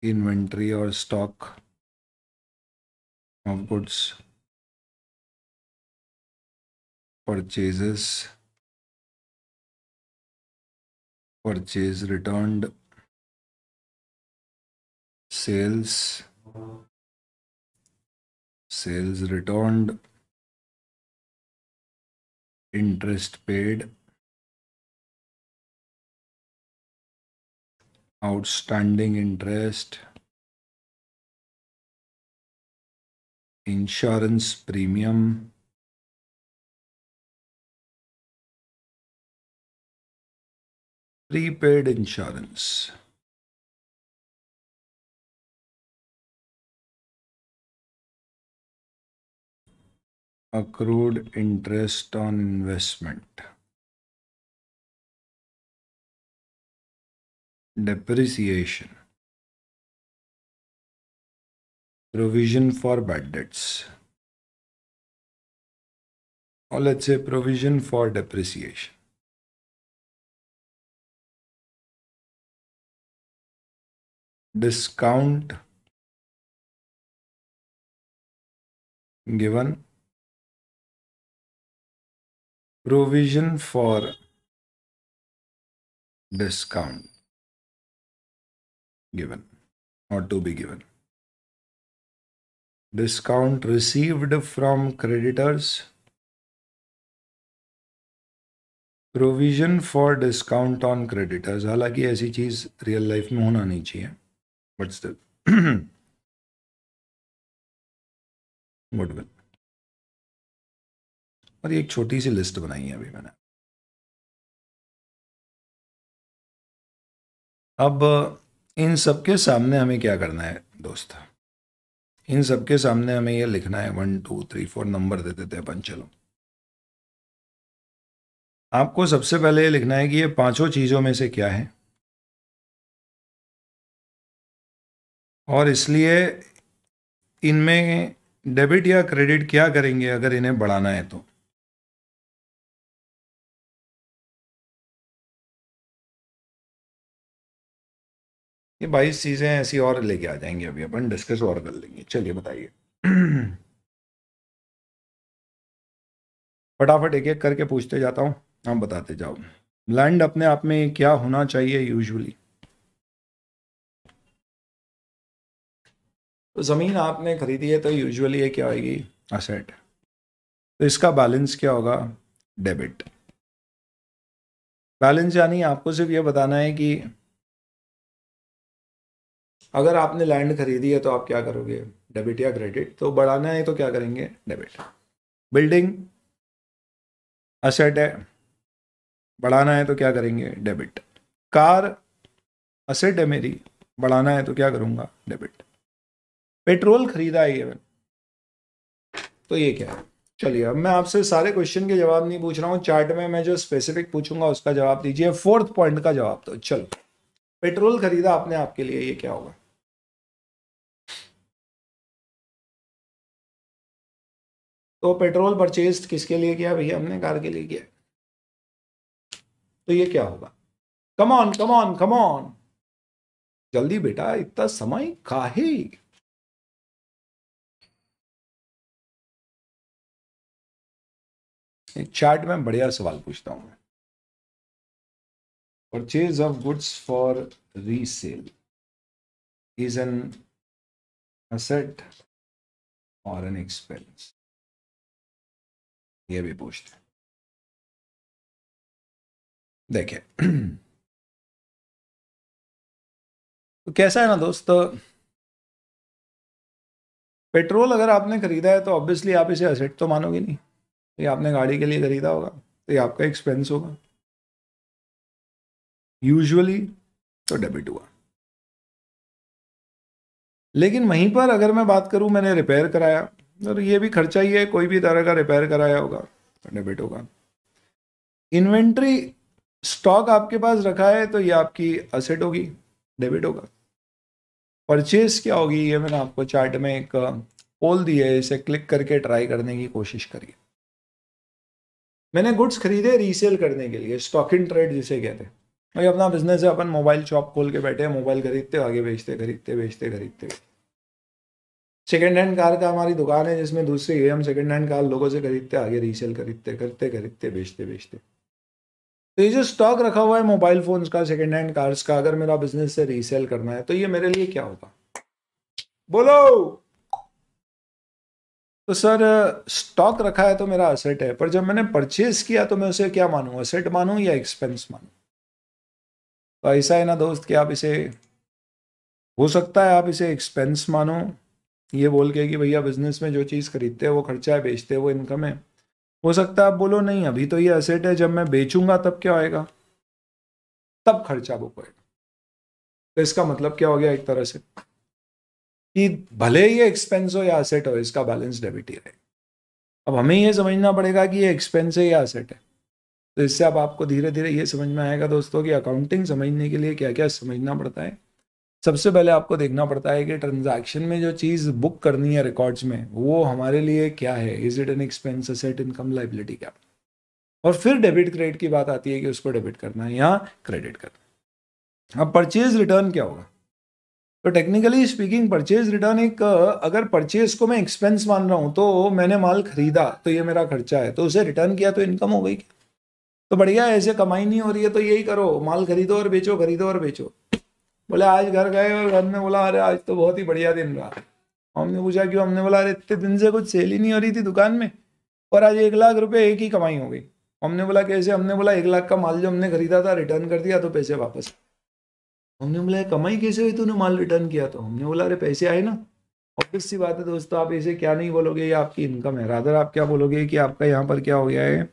inventory और stock of goods purchases purchase return sales sales returned interest paid outstanding interest insurance premium prepaid insurance accrued interest on investment depreciation provision for bad debts or let's say provision for depreciation discount given provision for discount given or to be given discount received from creditors provision for discount on creditors हालांकि ऐसी चीज़ real life में होना नहीं चाहिए but still goodwill और एक छोटी सी list बनाई है अभी मैंने अब इन सबके सामने हमें क्या करना है दोस्त इन सबके सामने हमें ये लिखना है one two three four number दे देते हैं अपन चलो आपको सबसे पहले ये लिखना है कि ये पांचों चीज़ों में से क्या है और इसलिए इनमें डेबिट या क्रेडिट क्या करेंगे अगर इन्हें बढ़ाना है तो ये बाईस चीज़ें ऐसी और लेके आ जाएंगे अभी अपन डिस्कस और कर लेंगे चलिए बताइए (clears throat) फटाफट एक एक करके पूछते जाता हूँ आप बताते जाओ लैंड अपने आप में क्या होना चाहिए यूजुअली तो ज़मीन आपने खरीदी है तो यूजुअली ये क्या होगी असेट तो इसका बैलेंस क्या होगा डेबिट बैलेंस यानी आपको सिर्फ ये बताना है कि अगर आपने लैंड खरीदी है तो आप क्या करोगे डेबिट या क्रेडिट तो बढ़ाना है तो क्या करेंगे डेबिट बिल्डिंग असेट है बढ़ाना है तो क्या करेंगे डेबिट कार असेट है मेरी बढ़ाना है तो क्या करूंगा डेबिट पेट्रोल खरीदा है ये मैंने तो ये क्या है चलिए अब मैं आपसे सारे क्वेश्चन के जवाब नहीं पूछ रहा हूँ चार्ट में मैं जो स्पेसिफिक पूछूंगा उसका जवाब दीजिए फोर्थ पॉइंट का जवाब तो चलो पेट्रोल खरीदा आपने आपके लिए ये क्या होगा तो पेट्रोल परचेज किसके लिए किया भैया हमने कार के लिए किया तो ये क्या होगा come on come on come on जल्दी बेटा इतना समय काहे ही चार्ट में बढ़िया सवाल पूछता हूं मैं Purchase of goods for resale is an asset और एन एक्सपेंस ये भी पूछते हैं देखिए (clears throat) तो कैसा है ना दोस्त पेट्रोल अगर आपने खरीदा है तो ऑब्वियसली आप इसे असेट तो मानोगे नहीं तो ये आपने गाड़ी के लिए खरीदा होगा तो ये आपका एक्सपेंस होगा यूजुअली तो डेबिट हुआ लेकिन वहीं पर अगर मैं बात करूं मैंने रिपेयर कराया और ये भी खर्चा ही है कोई भी तरह का रिपेयर कराया होगा तो डेबिट होगा इन्वेंट्री स्टॉक आपके पास रखा है तो ये आपकी असेट होगी डेबिट होगा परचेज क्या होगी ये मैंने आपको चार्ट में एक पोल दी है इसे क्लिक करके ट्राई करने की कोशिश करिए मैंने गुड्स खरीदे रीसेल करने के लिए स्टॉक इन ट्रेड जिसे कहते हैं भाई अपना बिजनेस है अपन मोबाइल शॉप खोल के बैठे मोबाइल खरीदते आगे बेचते खरीदते बेचते खरीदते सेकेंड हैंड कार का हमारी दुकान है जिसमें दूसरी है हम सेकेंड हैंड कार लोगों से खरीदते आगे रीसेल खरीदते करते खरीदते बेचते बेचते तो ये जो स्टॉक रखा हुआ है मोबाइल फोन्स का सेकेंड हैंड कार्स का अगर मेरा बिजनेस से रीसेल करना है तो ये मेरे लिए क्या होगा बोलो तो सर स्टॉक रखा है तो मेरा असेट है पर जब मैंने परचेज किया तो मैं उसे क्या मानूँ असेट मानूँ या एक्सपेंस मानूँ तो ऐसा है ना दोस्त कि आप इसे हो सकता है आप इसे एक्सपेंस मानो ये बोल के कि भैया बिजनेस में जो चीज़ खरीदते हैं वो खर्चा है बेचते हैं वो इनकम है हो सकता है आप बोलो नहीं अभी तो ये असेट है जब मैं बेचूंगा तब क्या आएगा तब खर्चा बुक होएगा तो इसका मतलब क्या हो गया एक तरह से कि भले ही एक्सपेंस हो या असेट हो इसका बैलेंस डेबिट ही रहे अब हमें यह समझना पड़ेगा कि ये एक्सपेंस है या असेट है तो इससे अब आपको धीरे धीरे ये समझ में आएगा दोस्तों कि अकाउंटिंग समझने के लिए क्या क्या समझना पड़ता है सबसे पहले आपको देखना पड़ता है कि ट्रांजैक्शन में जो चीज़ बुक करनी है रिकॉर्ड्स में वो हमारे लिए क्या है is it an expense asset income liability क्या और फिर डेबिट क्रेडिट की बात आती है कि उसको डेबिट करना है या क्रेडिट करना अब परचेज रिटर्न क्या होगा तो टेक्निकली स्पीकिंग परचेज रिटर्न एक अगर परचेज को मैं एक्सपेंस मान रहा हूँ तो मैंने माल खरीदा तो ये मेरा खर्चा है तो उसे रिटर्न किया तो इनकम हो गई क्या तो बढ़िया ऐसे कमाई नहीं हो रही है तो यही करो माल खरीदो और बेचो खरीदो और बेचो बोले आज घर गए और घर ने बोला अरे आज तो बहुत ही बढ़िया दिन रहा हमने पूछा क्यों हमने बोला अरे इतने दिन से कुछ सेल ही नहीं हो रही थी दुकान में और आज एक लाख रुपए एक ही कमाई हो गई हमने बोला कैसे हमने बोला एक लाख का माल जो हमने खरीदा था रिटर्न कर दिया तो पैसे वापस हमने बोला कमाई कैसे हुई तूने माल रिटर्न किया तो हमने बोला अरे पैसे आए ना ऑब्वियस सी बात है दोस्तों आप ऐसे क्या नहीं बोलोगे ये आपकी इनकम है राधर आप क्या बोलोगे कि आपका यहाँ पर क्या हो गया है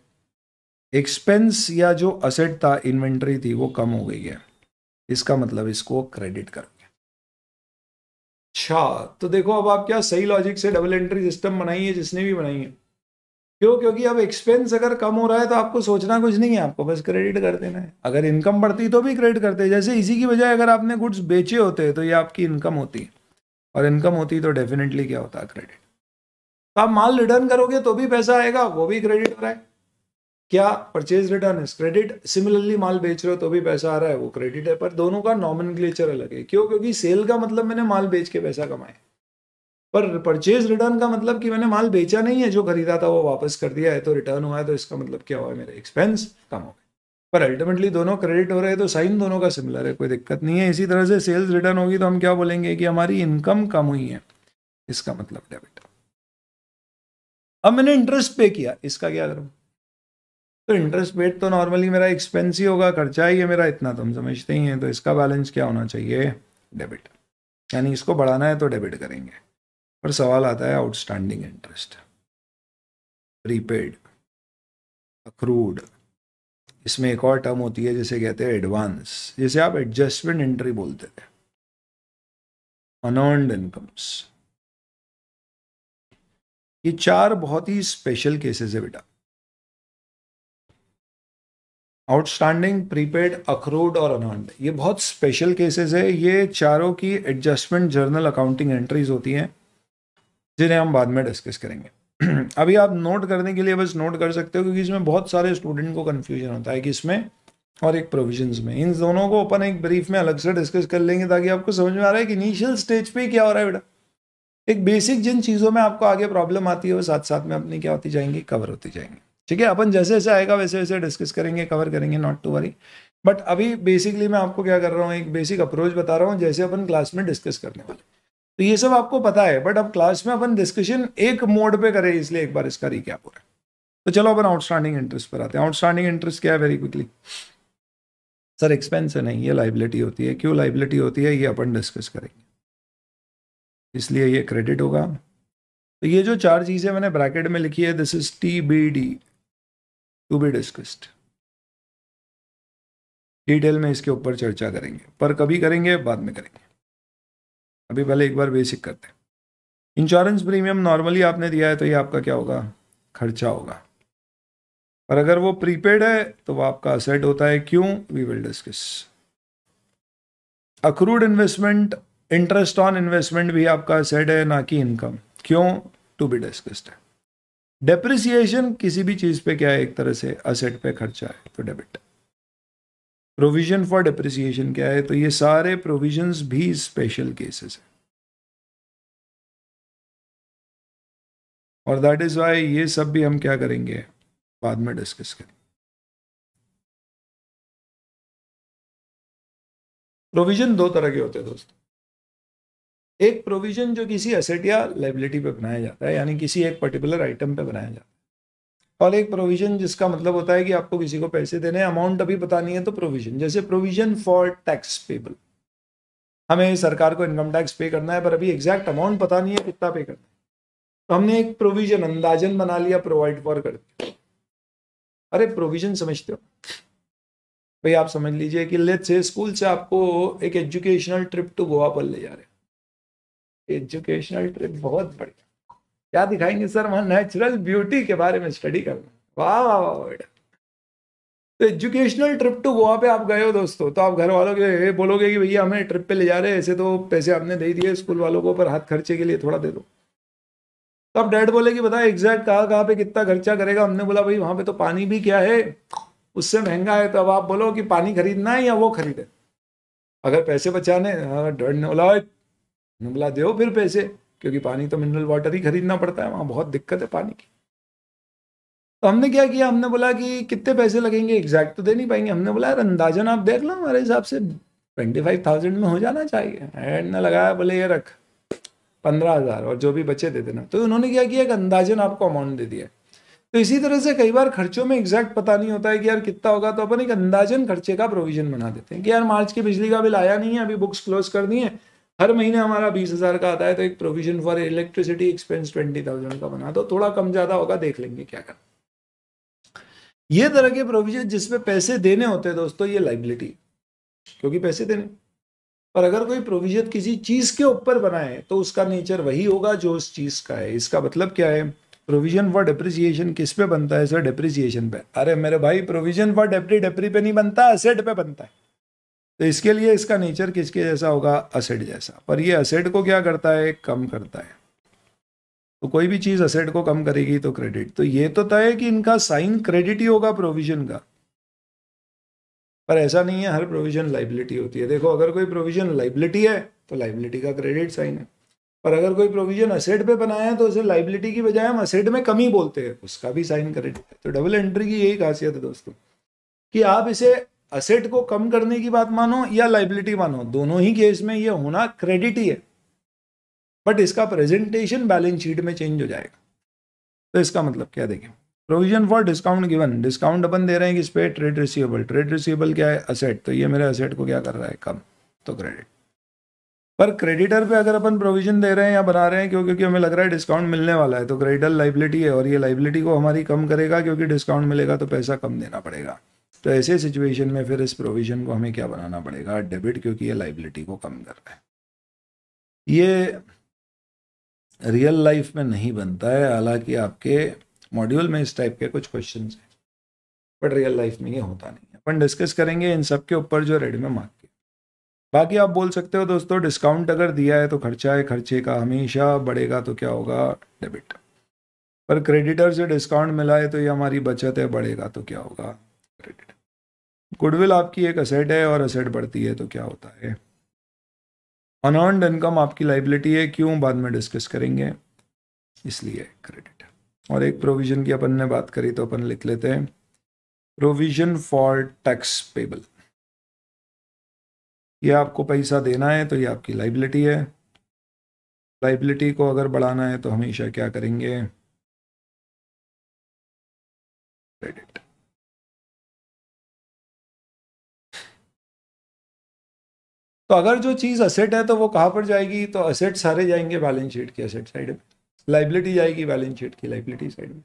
एक्सपेंस या जो असेट था इन्वेंट्री थी वो कम हो गई है इसका मतलब इसको क्रेडिट करोगे अच्छा तो देखो अब आप क्या सही लॉजिक से डबल एंट्री सिस्टम बनाई है जिसने भी बनाई है क्यों क्योंकि अब एक्सपेंस अगर कम हो रहा है तो आपको सोचना कुछ नहीं है आपको बस क्रेडिट कर देना है अगर इनकम बढ़ती तो भी क्रेडिट करते जैसे इसी की बजाय अगर आपने गुड्स बेचे होते तो ये आपकी इनकम होती और इनकम होती तो डेफिनेटली क्या होता क्रेडिट तो आप माल रिटर्न करोगे तो भी पैसा आएगा वो भी क्रेडिट हो रहा है क्या परचेज रिटर्न है क्रेडिट सिमिलरली माल बेच रहे हो तो भी पैसा आ रहा है वो क्रेडिट है पर दोनों का नॉमन अलग है क्यों क्योंकि सेल का मतलब मैंने माल बेच के पैसा कमाया पर परचेज रिटर्न का मतलब कि मैंने माल बेचा नहीं है जो खरीदा था वो वापस कर दिया है तो रिटर्न हुआ है तो इसका मतलब क्या हुआ है मेरा एक्सपेंस कम हो गया पर अल्टीमेटली दोनों क्रेडिट हो रहे हैं तो साइन दोनों का सिमिलर है कोई दिक्कत नहीं है इसी तरह से सेल्स रिटर्न होगी तो हम क्या बोलेंगे कि हमारी इनकम कम हुई है इसका मतलब डेबिट अब मैंने इंटरेस्ट पे किया इसका क्या करूँ तो इंटरेस्ट रेट तो नॉर्मली मेरा एक्सपेंस ही होगा खर्चा ही है मेरा इतना तो हम समझते ही हैं तो इसका बैलेंस क्या होना चाहिए डेबिट यानी इसको बढ़ाना है तो डेबिट करेंगे पर सवाल आता है आउटस्टैंडिंग इंटरेस्ट प्रीपेड अक्रूड इसमें एक और टर्म होती है जिसे कहते हैं एडवांस जिसे आप एडजस्टमेंट एंट्री बोलते थे अनर्नड इनकम्स ये चार बहुत ही स्पेशल केसेस है बेटा आउटस्टैंडिंग प्रीपेड अक्रूड और अनर्ड ये बहुत स्पेशल केसेस है ये चारों की एडजस्टमेंट जर्नल अकाउंटिंग एंट्रीज होती हैं जिन्हें हम बाद में डिस्कस करेंगे (clears throat) अभी आप नोट करने के लिए बस नोट कर सकते हो क्योंकि इसमें बहुत सारे स्टूडेंट को कन्फ्यूजन होता है कि इसमें और एक प्रोविजन में इन दोनों को अपन एक ब्रीफ में अलग से डिस्कस कर लेंगे ताकि आपको समझ में आ रहा है कि इनिशियल स्टेज पे क्या हो रहा है बेटा एक बेसिक जिन चीज़ों में आपको आगे प्रॉब्लम आती है वो साथ साथ में अपनी क्या होती जाएंगी कवर होती जाएंगी ठीक है अपन जैसे जैसे आएगा वैसे वैसे डिस्कस करेंगे कवर करेंगे नॉट टू वरी बट अभी बेसिकली मैं आपको क्या कर रहा हूँ एक बेसिक अप्रोच बता रहा हूँ जैसे अपन क्लास में डिस्कस करने वाले तो ये सब आपको पता है बट अब क्लास में अपन डिस्कशन एक मोड पे करें इसलिए एक बार इसका रिकैप हो रहा है तो चलो अपन आउटस्टैंडिंग इंटरेस्ट पर आते हैं आउटस्टैंडिंग इंटरेस्ट क्या है वेरी क्विकली सर एक्सपेंस है नहीं ये लाइबिलिटी होती है क्यों लाइबिलिटी होती है ये अपन डिस्कस करेंगे इसलिए ये क्रेडिट होगा तो ये जो चार चीज़ें मैंने ब्रैकेट में लिखी है this is T B D to be discussed detail में इसके ऊपर चर्चा करेंगे पर कभी करेंगे बाद में करेंगे अभी पहले एक बार बेसिक करते हैं इंश्योरेंस प्रीमियम नॉर्मली आपने दिया है तो ये आपका क्या होगा खर्चा होगा पर अगर वो प्रीपेड है तो वो आपका असेट होता है क्यों we will discuss accrued investment interest on investment भी आपका असेट है ना कि इनकम क्यों टू बी डिस्कस्ड है डेप्रिसिएशन किसी भी चीज पे क्या है एक तरह से असेट पे खर्चा है तो डेबिट प्रोविजन फॉर डेप्रिसिएशन क्या है तो ये सारे प्रोविजन भी स्पेशल केसेस है और दैट इज वाई ये सब भी हम क्या करेंगे बाद में डिस्कस करेंगे प्रोविजन दो तरह के होते हैं दोस्तों एक प्रोविजन जो किसी असेट या लाइबिलिटी पे बनाया जाता है यानी किसी एक पर्टिकुलर आइटम पे बनाया जाता है और एक प्रोविजन जिसका मतलब होता है कि आपको किसी को पैसे देने अमाउंट अभी बतानी है तो प्रोविजन जैसे प्रोविजन फॉर टैक्स पेबल हमें सरकार को इनकम टैक्स पे करना है पर अभी एग्जैक्ट अमाउंट पता नहीं है कितना पे करना है तो हमने एक प्रोविजन अंदाजन बना लिया प्रोवाइड फॉर कर दिया अरे प्रोविजन समझते हो भाई आप समझ लीजिए कि लेट से स्कूल से आपको एक एजुकेशनल ट्रिप टू गोवा पर ले जा रहे हैं एजुकेशनल ट्रिप बहुत बढ़िया क्या दिखाएंगे सर वहाँ नेचुरल ब्यूटी के बारे में स्टडी करना वाह वाह वाह बेटा तो एजुकेशनल ट्रिप टू गोवा पे आप गए हो दोस्तों तो आप घर वालों के बोलोगे कि भैया हमें ट्रिप पे ले जा रहे हैं ऐसे तो पैसे हमने दे दिए स्कूल वालों को पर हाथ खर्चे के लिए थोड़ा दे दो तो आप डैड बोले कि बता एग्जैक्ट कहाँ कहाँ पे कितना खर्चा करेगा हमने बोला भाई वहाँ पे तो पानी भी क्या है उससे महंगा है तो अब आप बोलो कि पानी खरीदना है या वो खरीदे अगर पैसे बचाने डैड हाँ, ने बोला बोला दो फिर पैसे क्योंकि पानी तो मिनरल वाटर ही खरीदना पड़ता है वहाँ बहुत दिक्कत है पानी की तो हमने क्या किया हमने बोला कि कितने पैसे लगेंगे एग्जैक्ट तो दे नहीं पाएंगे हमने बोला यार अंदाजन आप देख लो हमारे हिसाब से ट्वेंटी फाइव थाउजेंड में हो जाना चाहिए एंड ने लगाया बोले ये रख पंद्रह हज़ार और जो भी बचे दे देना तो उन्होंने क्या किया एक अंदाजन आपको अमाउंट दे दिया तो इसी तरह से कई बार खर्चों में एग्जैक्ट पता नहीं होता है कि यार कितना होगा तो अपन एक अंदाजन खर्चे का प्रोविजन बना देते हैं कि यार मार्च की बिजली का बिल आया नहीं है अभी बुक्स क्लोज कर दी है हर महीने हमारा बीस हज़ार का आता है तो एक provision for electricity expense twenty thousand का बना दो तो थोड़ा कम ज़्यादा होगा देख लेंगे क्या करना ये तरह के प्रोविजन जिसमें पैसे देने होते हैं दोस्तों ये लाइबिलिटी क्योंकि पैसे देने पर अगर कोई प्रोविजन किसी चीज़ के ऊपर बनाए तो उसका नेचर वही होगा जो उस चीज़ का है इसका मतलब क्या है प्रोविजन फॉर डेप्रिसिएशन किस पे बनता है सर डेप्रिसिएशन पे अरे मेरे भाई प्रोविजन फॉर डेप्री डेप्री पे नहीं बनता असेट पे बनता है तो इसके लिए इसका नेचर किसके जैसा होगा असिड जैसा पर ये असिड को क्या करता है कम करता है तो कोई भी चीज़ असिड को कम करेगी तो क्रेडिट तो ये तो तय है कि इनका साइन क्रेडिट ही होगा प्रोविजन का पर ऐसा नहीं है हर प्रोविजन लाइबिलिटी होती है देखो अगर कोई प्रोविजन लाइबिलिटी है तो लाइबिलिटी का क्रेडिट साइन है पर अगर कोई प्रोविजन असेट पे बनाया है तो उसे लाइबिलिटी की बजाय हम असेट में कमी बोलते हैं उसका भी साइन क्रेडिट है तो डबल एंट्री की यही खासियत है दोस्तों कि आप इसे असेट को कम करने की बात मानो या लाइबिलिटी मानो दोनों ही केस में ये होना क्रेडिट ही है बट इसका प्रेजेंटेशन बैलेंस शीट में चेंज हो जाएगा तो इसका मतलब क्या देखें provision for discount given discount अपन दे रहे हैं कि इस पर ट्रेड रिसीवेबल ट्रेड रिसीवेबल क्या है असेट तो ये मेरे असेट को क्या कर रहा है कम तो क्रेडिट पर क्रेडिटर पे अगर अपन प्रोविजन दे रहे हैं या बना रहे हैं क्यों क्योंकि हमें लग रहा है डिस्काउंट मिलने वाला है तो क्रेडिटर लाइबिलिटी है और ये लाइबिलिटी को हमारी कम करेगा क्योंकि डिस्काउंट मिलेगा तो पैसा कम देना पड़ेगा तो ऐसे सिचुएशन में फिर इस प्रोविज़न को हमें क्या बनाना पड़ेगा डेबिट क्योंकि ये लाइबिलिटी को कम कर रहा है ये रियल लाइफ में नहीं बनता है हालांकि आपके मॉड्यूल में इस टाइप के कुछ क्वेश्चन हैं बट रियल लाइफ में ये होता नहीं है अपन डिस्कस करेंगे इन सब के ऊपर जो में मार्क के बाकी आप बोल सकते हो दोस्तों डिस्काउंट अगर दिया है तो खर्चा है खर्चे का हमेशा बढ़ेगा तो क्या होगा डेबिट पर क्रेडिटर से डिस्काउंट मिला है तो ये हमारी बचत है बढ़ेगा तो क्या होगा गुडविल आपकी एक असेट है और असेट बढ़ती है तो क्या होता है अनर्नड इनकम आपकी लाइबिलिटी है क्यों बाद में डिस्कस करेंगे इसलिए क्रेडिट और एक प्रोविजन की अपन ने बात करी तो अपन लिख लेते हैं प्रोविजन फॉर टैक्स पेबल ये आपको पैसा देना है तो ये आपकी लाइबिलिटी है लाइबिलिटी को अगर बढ़ाना है तो हमेशा क्या करेंगे क्रेडिट तो अगर जो चीज़ असेट है तो वो कहाँ पर जाएगी तो असेट सारे जाएंगे बैलेंस शीट की असेट साइड में लाइबिलिटी जाएगी बैलेंस शीट की लाइबिलिटी साइड में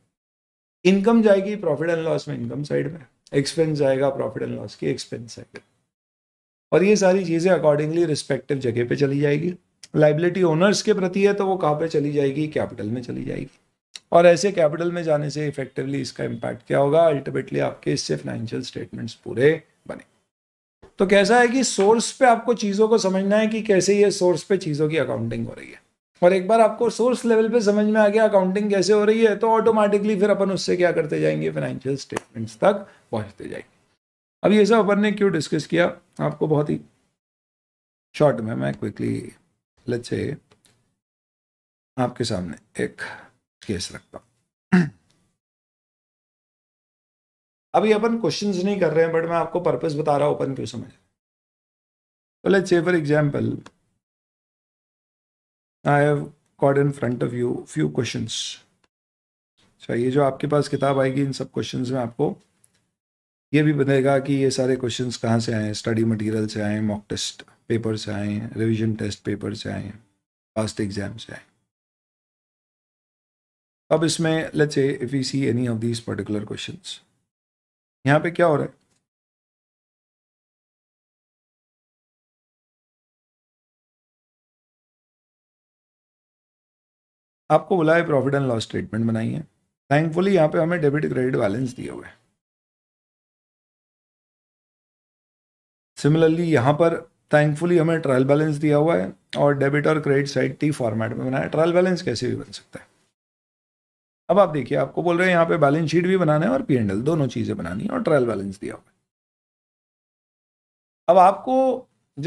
इनकम जाएगी प्रॉफिट एंड लॉस में इनकम साइड में एक्सपेंस जाएगा प्रॉफिट एंड लॉस की एक्सपेंस साइड और ये सारी चीज़ें अकॉर्डिंगली रिस्पेक्टिव जगह पे चली जाएगी लाइबिलिटी ओनर्स के प्रति है तो वो कहाँ पे चली जाएगी कैपिटल में चली जाएगी और ऐसे कैपिटल में जाने से इफेक्टिवली इसका इम्पैक्ट क्या होगा अल्टीमेटली आपके इससे फाइनेंशियल स्टेटमेंट्स पूरे बने तो कैसा है कि सोर्स पे आपको चीज़ों को समझना है कि कैसे ये सोर्स पे चीज़ों की अकाउंटिंग हो रही है और एक बार आपको सोर्स लेवल पे समझ में आ गया अकाउंटिंग कैसे हो रही है तो ऑटोमेटिकली फिर अपन उससे क्या करते जाएंगे फाइनेंशियल स्टेटमेंट्स तक पहुँचते जाएंगे अब ये सब अपन ने क्यों डिस्कस किया आपको बहुत ही शॉर्ट में मैं क्विकली लेट्स आपके सामने एक केस रखता हूँ अभी अपन क्वेश्चंस नहीं कर रहे हैं बट मैं आपको पर्पस बता रहा हूँ अपन क्यों समझ तो let's for example I have got in front of you few question अच्छा ये जो आपके पास किताब आएगी इन सब क्वेश्चंस में आपको ये भी बताएगा कि ये सारे क्वेश्चंस कहाँ से आए हैं स्टडी मटेरियल से आए हैं मॉक टेस्ट पेपर से आए हैं रिविजन टेस्ट पेपर से आए हैं पास्ट एग्जाम से आए अब इसमें let's say if you see any of these particular questions यहाँ पे क्या हो रहा है आपको बोला है प्रॉफिट एंड लॉस स्टेटमेंट बनाई है थैंकफुली यहाँ पे हमें डेबिट क्रेडिट बैलेंस दिए हुए है सिमिलरली यहाँ पर थैंकफुली हमें ट्रायल बैलेंस दिया हुआ है और डेबिट और क्रेडिट साइड टी फॉर्मेट में बनाया ट्रायल बैलेंस कैसे भी बन सकता है अब आप देखिए आपको बोल रहे हैं यहाँ पे बैलेंस शीट भी बनाना है और पी एंड एल दोनों चीज़ें बनानी है और ट्रायल बैलेंस दिया हुआ है अब आपको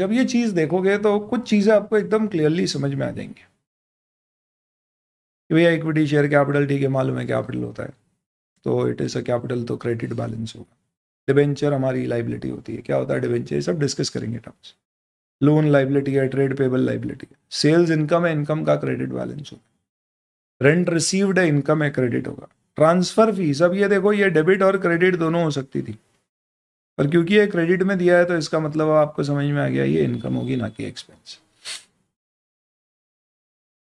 जब ये चीज़ देखोगे तो कुछ चीज़ें आपको एकदम क्लियरली समझ में आ जाएंगी कि भैया इक्विटी शेयर कैपिटल ठीक है मालूम है कैपिटल होता है तो इट इज़ अ कैपिटल तो क्रेडिट बैलेंस होगा डिबेंचर हमारी लाइबिलिटी होती है क्या होता है डिबेंचर सब डिस्कस करेंगे टर्म्स लोन लाइबिलिटी है ट्रेड पेबल लाइबिलिटी है सेल्स इनकम है इनकम का क्रेडिट बैलेंस होगा रेंट रिसीव्ड है इनकम है क्रेडिट होगा ट्रांसफर फीस अब ये देखो ये डेबिट और क्रेडिट दोनों हो सकती थी पर क्योंकि ये क्रेडिट में दिया है तो इसका मतलब आपको समझ में आ गया ये इनकम होगी ना कि एक्सपेंस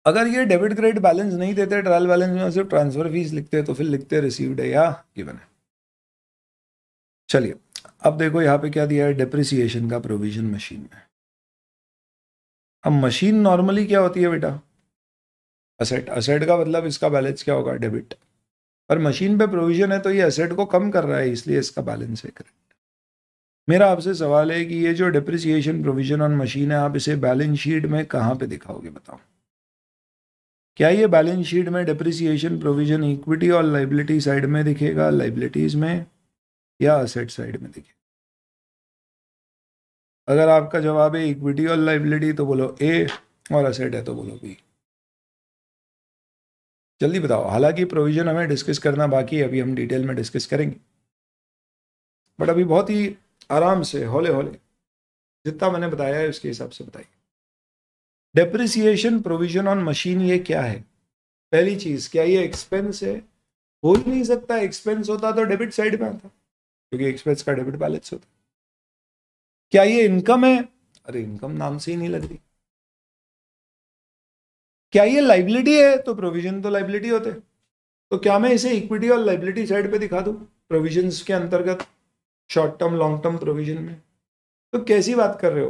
अगर ये डेबिट क्रेडिट बैलेंस नहीं देते ट्रायल बैलेंस में सिर्फ ट्रांसफर फीस लिखते हैं तो फिर लिखते हैं रिसीव्ड है या गिवन है चलिए अब देखो यहाँ पे क्या दिया है डिप्रिसिएशन का प्रोविजन मशीन में अब मशीन नॉर्मली क्या होती है बेटा असेट असेट का मतलब इसका बैलेंस क्या होगा डेबिट पर मशीन पे प्रोविजन है तो ये असेट को कम कर रहा है इसलिए इसका बैलेंस है करेक्ट मेरा आपसे सवाल है कि ये जो डिप्रिसिएशन प्रोविजन ऑन मशीन है आप इसे बैलेंस शीट में कहाँ पे दिखाओगे बताओ क्या ये बैलेंस शीट में डिप्रिसिएशन प्रोविजन इक्विटी और लाइबिलिटी साइड में दिखेगा लाइबिलिटीज में या असेट साइड में दिखेगा अगर आपका जवाब है इक्विटी और लाइबिलिटी तो बोलो ए और असेट है तो बोलो बी जल्दी बताओ हालांकि प्रोविजन हमें डिस्कस करना बाकी है अभी हम डिटेल में डिस्कस करेंगे बट अभी बहुत ही आराम से हौले हौले जितना मैंने बताया है उसके हिसाब से बताइए डेप्रिसिएशन प्रोविजन ऑन मशीन ये क्या है पहली चीज क्या ये एक्सपेंस है हो ही नहीं सकता एक्सपेंस होता तो डेबिट साइड में आता क्योंकि एक्सपेंस का डेबिट बैलेंस होता क्या ये इनकम है अरे इनकम नाम से ही नहीं लग रही क्या ये लाइबिलिटी है तो प्रोविजन तो लाइबिलिटी होते तो क्या मैं इसे इक्विटी और लाइबिलिटी साइड पे दिखा दूँ प्रोविजन के अंतर्गत short term long term provision में तो कैसी बात कर रहे हो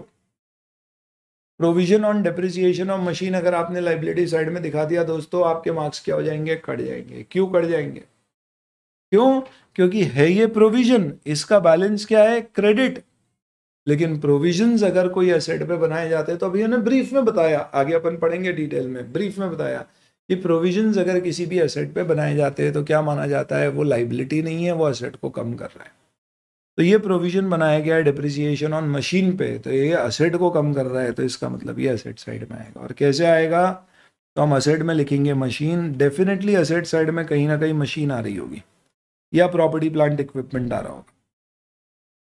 provision on depreciation of machine अगर आपने लाइबिलिटी साइड में दिखा दिया दोस्तों आपके मार्क्स क्या हो जाएंगे कट जाएंगे क्यों कट जाएंगे क्यों क्योंकि है ये प्रोविजन इसका बैलेंस क्या है क्रेडिट लेकिन प्रोविजंस अगर कोई एसेट पे बनाए जाते तो अभी उन्हें ब्रीफ में बताया आगे अपन पढ़ेंगे डिटेल में ब्रीफ में बताया कि प्रोविजंस अगर किसी भी एसेट पे बनाए जाते हैं तो क्या माना जाता है वो लाइबिलिटी नहीं है वो एसेट को कम कर रहा है तो ये प्रोविजन बनाया गया है डिप्रिसिएशन ऑन मशीन पे तो ये असेट को कम कर रहा है तो इसका मतलब ये असेट साइड में आएगा और कैसे आएगा तो हम असेट में लिखेंगे मशीन डेफिनेटली असेट साइड में कहीं ना कहीं मशीन आ रही होगी या प्रॉपर्टी प्लांट इक्विपमेंट आ रहा होगा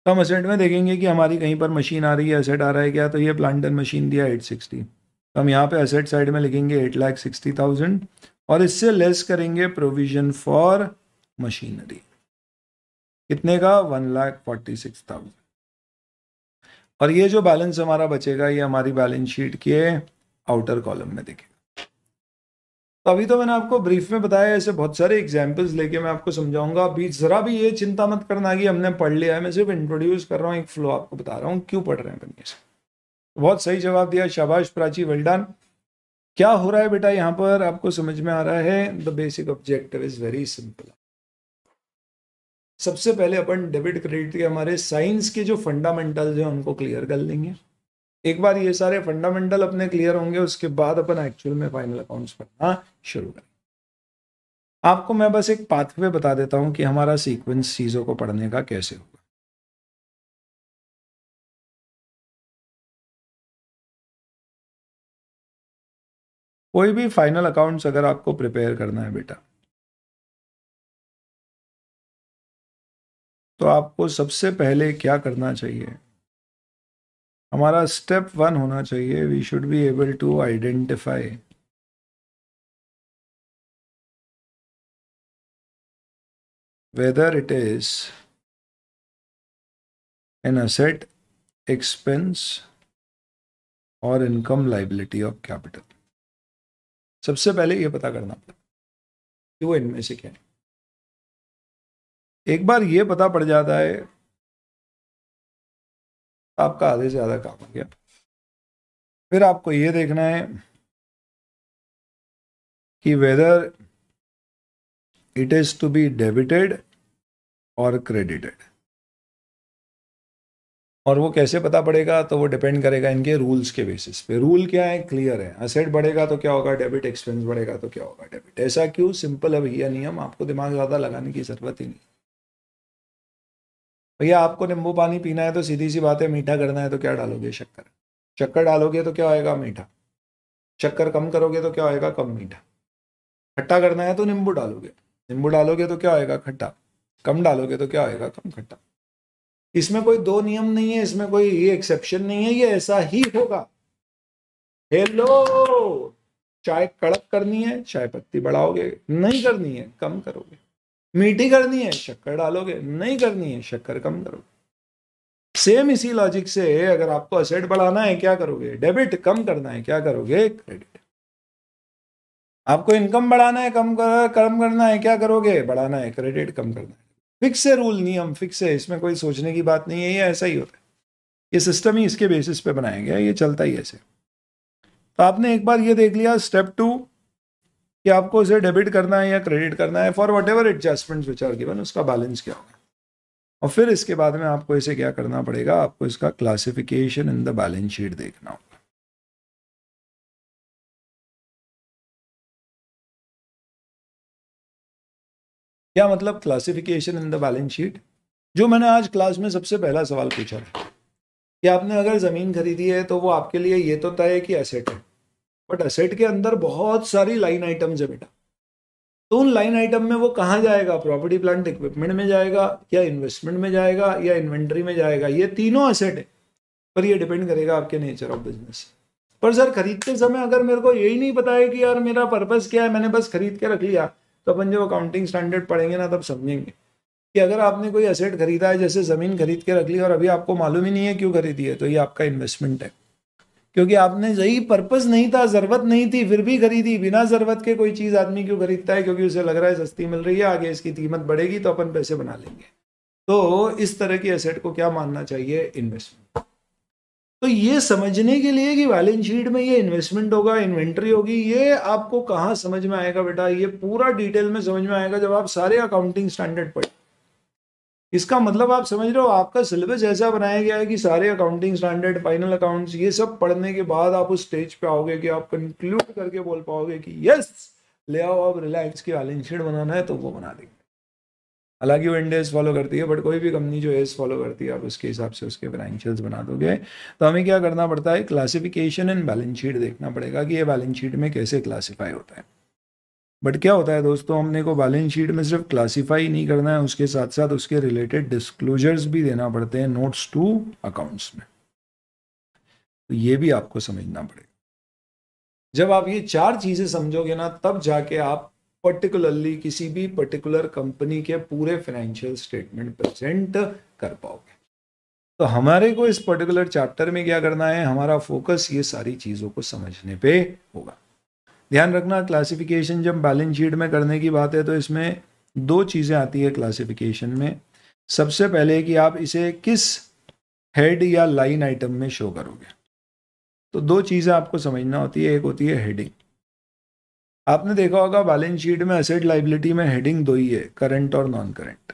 तो हम असेट में देखेंगे कि हमारी कहीं पर मशीन आ रही है असेट आ रहा है क्या तो ये प्लांट एंड मशीन दिया एट सिक्सटी तो हम यहाँ पे असेट साइड में लिखेंगे एट लाख सिक्सटी थाउजेंड और इससे लेस करेंगे प्रोविजन फॉर मशीनरी कितने का one lakh forty six thousand और ये जो बैलेंस हमारा बचेगा ये हमारी बैलेंस शीट के आउटर कॉलम में देखें तो अभी तो मैंने आपको ब्रीफ में बताया ऐसे बहुत सारे एग्जाम्पल्स लेके मैं आपको समझाऊंगा अभी ज़रा भी ये चिंता मत करना कि हमने पढ़ लिया है मैं सिर्फ इंट्रोड्यूस कर रहा हूँ एक फ्लो आपको बता रहा हूँ क्यों पढ़ रहे हैं बनिए से बहुत सही जवाब दिया शाबाश प्राची वेल्डन क्या हो रहा है बेटा यहाँ पर आपको समझ में आ रहा है the basic objective is very simple सबसे पहले अपन डेबिट क्रेडिट के हमारे साइंस के जो फंडामेंटल्स हैं उनको क्लियर कर लेंगे एक बार ये सारे फंडामेंटल अपने क्लियर होंगे उसके बाद अपन एक्चुअल में फाइनल अकाउंट्स पढ़ना शुरू करें आपको मैं बस एक पाथवे बता देता हूं कि हमारा सीक्वेंस चीज़ों को पढ़ने का कैसे होगा कोई भी फाइनल अकाउंट्स अगर आपको प्रिपेयर करना है बेटा तो आपको सबसे पहले क्या करना चाहिए हमारा स्टेप वन होना चाहिए we should be able to identify whether it is an asset expense और इनकम लाइबिलिटी ऑफ कैपिटल सबसे पहले ये पता करना कि वो इनमें से क्या है एक बार ये पता पड़ जाता है आपका आधे से ज़्यादा काम हो गया फिर आपको ये देखना है कि whether it is to be debited और क्रेडिटेड और वो कैसे पता पड़ेगा तो वो डिपेंड करेगा इनके रूल्स के बेसिस पे रूल क्या है क्लियर है असेट बढ़ेगा तो क्या होगा डेबिट एक्सपेंस बढ़ेगा तो क्या होगा डेबिट ऐसा क्यों सिंपल अब यह नियम आपको दिमाग ज़्यादा लगाने की ज़रूरत ही नहीं भैया आपको नींबू पानी पीना है तो सीधी सी बात है मीठा करना है तो क्या डालोगे शक्कर शक्कर डालोगे तो क्या आएगा मीठा शक्कर कम करोगे तो क्या आएगा कम मीठा खट्टा करना है तो नींबू डालोगे नींबू डालोगे तो क्या आएगा खट्टा कम डालोगे तो क्या आएगा कम खट्टा इसमें कोई दो नियम नहीं है इसमें कोई ये एक्सेप्शन नहीं है ये ऐसा ही होगा हेलो चाय कड़क करनी है चाय पत्ती बढ़ाओगे नहीं करनी है कम करोगे मीठी करनी है शक्कर डालोगे नहीं करनी है शक्कर कम करोगे सेम इसी लॉजिक से अगर आपको असेट बढ़ाना है क्या करोगे डेबिट कम करना है क्या करोगे क्रेडिट आपको इनकम बढ़ाना है कम कर कम करना है क्या करोगे बढ़ाना है क्रेडिट कम करना है फिक्स है रूल नियम फिक्स है इसमें कोई सोचने की बात नहीं है ये ऐसा ही होता है ये सिस्टम ही इसके बेसिस पे बनाया गया ये चलता ही ऐसे तो आपने एक बार ये देख लिया स्टेप टू कि आपको इसे डेबिट करना है या क्रेडिट करना है for whatever adjustment which are given उसका बैलेंस क्या होगा और फिर इसके बाद में आपको इसे क्या करना पड़ेगा आपको इसका classification in the balance sheet देखना होगा क्या मतलब classification in the balance sheet जो मैंने आज क्लास में सबसे पहला सवाल पूछा था कि आपने अगर ज़मीन खरीदी है तो वो आपके लिए ये तो तय है कि एसेट है बट असेट के अंदर बहुत सारी लाइन आइटम्स है बेटा तो उन लाइन आइटम में वो कहाँ जाएगा प्रॉपर्टी प्लांट इक्विपमेंट में जाएगा या इन्वेस्टमेंट में जाएगा या इन्वेंट्री में जाएगा ये तीनों असेट है पर ये डिपेंड करेगा आपके नेचर ऑफ बिजनेस पर सर खरीदते समय अगर मेरे को यही नहीं पता है कि यार मेरा पर्पज़ क्या है मैंने बस खरीद के रख लिया तो अपन जब अकाउंटिंग स्टैंडर्ड पढ़ेंगे ना तब समझेंगे कि अगर आपने कोई असेट खरीदा है जैसे ज़मीन खरीद के रख ली और अभी आपको मालूम ही नहीं है क्यों खरीदी है तो ये आपका इन्वेस्टमेंट है क्योंकि आपने यही पर्पज़ नहीं था ज़रूरत नहीं थी फिर भी खरीदी बिना ज़रूरत के कोई चीज़ आदमी क्यों खरीदता है क्योंकि उसे लग रहा है सस्ती मिल रही है आगे इसकी कीमत बढ़ेगी तो अपन पैसे बना लेंगे तो इस तरह की एसेट को क्या मानना चाहिए इन्वेस्टमेंट तो ये समझने के लिए कि बैलेंस शीट में ये इन्वेस्टमेंट होगा इन्वेंट्री होगी ये आपको कहाँ समझ में आएगा बेटा ये पूरा डिटेल में समझ में आएगा जब आप सारे अकाउंटिंग स्टैंडर्ड पढ़ इसका मतलब आप समझ रहे हो आपका सिलेबस ऐसा बनाया गया है कि सारे अकाउंटिंग स्टैंडर्ड फाइनल अकाउंट्स ये सब पढ़ने के बाद आप उस स्टेज पे आओगे कि आप कंक्लूड करके बोल पाओगे कि यस ले आओ आप रिलायंस की बैलेंस शीट बनाना है तो वो बना देंगे हालांकि वो इंडेस फॉलो करती है बट कोई भी कंपनी जो एस फॉलो करती है आप उसके हिसाब से उसके फाइनेंशियल्स बना दोगे तो हमें क्या करना पड़ता है क्लासिफिकेशन एंड बैलेंस शीट देखना पड़ेगा कि ये बैलेंस शीट में कैसे क्लासीफाई होता है बट क्या होता है दोस्तों हमने को बैलेंस शीट में सिर्फ क्लासीफाई नहीं करना है उसके साथ साथ उसके रिलेटेड डिस्क्लोजर्स भी देना पड़ते हैं नोट्स टू अकाउंट्स में तो ये भी आपको समझना पड़ेगा जब आप ये चार चीज़ें समझोगे ना तब जाके आप पर्टिकुलरली किसी भी पर्टिकुलर कंपनी के पूरे फाइनेंशियल स्टेटमेंट प्रेजेंट कर पाओगे तो हमारे को इस पर्टिकुलर चैप्टर में क्या करना है हमारा फोकस ये सारी चीज़ों को समझने पे होगा ध्यान रखना क्लासिफिकेशन जब बैलेंस शीट में करने की बात है तो इसमें दो चीज़ें आती है क्लासिफिकेशन में सबसे पहले कि आप इसे किस हेड या लाइन आइटम में शो करोगे तो दो चीज़ें आपको समझना होती है एक होती है हेडिंग आपने देखा होगा बैलेंस शीट में असेट लाइबिलिटी में हेडिंग दो ही है करंट और नॉन करंट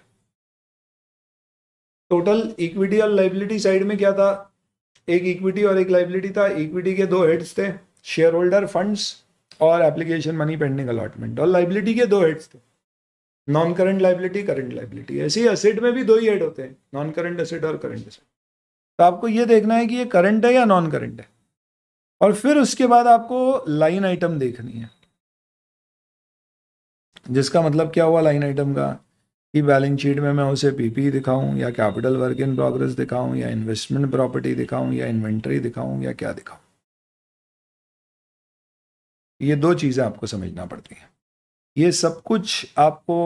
टोटल इक्विटी और लाइबिलिटी साइड में क्या था एक इक्विटी और एक लाइबिलिटी था इक्विटी के दो हेड्स थे शेयर होल्डर फंड्स और एप्लीकेशन मनी पेंडिंग अलॉटमेंट और लाइबिलिटी के दो हेड्स थे non current liability current liability ऐसे ही असेट में भी दो ही हेड होते हैं नॉन करंट असेट और करंट असेट तो आपको ये देखना है कि ये करंट है या नॉन करंट है और फिर उसके बाद आपको लाइन आइटम देखनी है जिसका मतलब क्या हुआ लाइन आइटम का कि बैलेंस शीट में मैं उसे पीपी दिखाऊं या कैपिटल वर्क इन प्रोग्रेस दिखाऊं या इन्वेस्टमेंट प्रॉपर्टी दिखाऊं या इन्वेंट्री दिखाऊं या क्या दिखाऊं ये दो चीज़ें आपको समझना पड़ती हैं ये सब कुछ आपको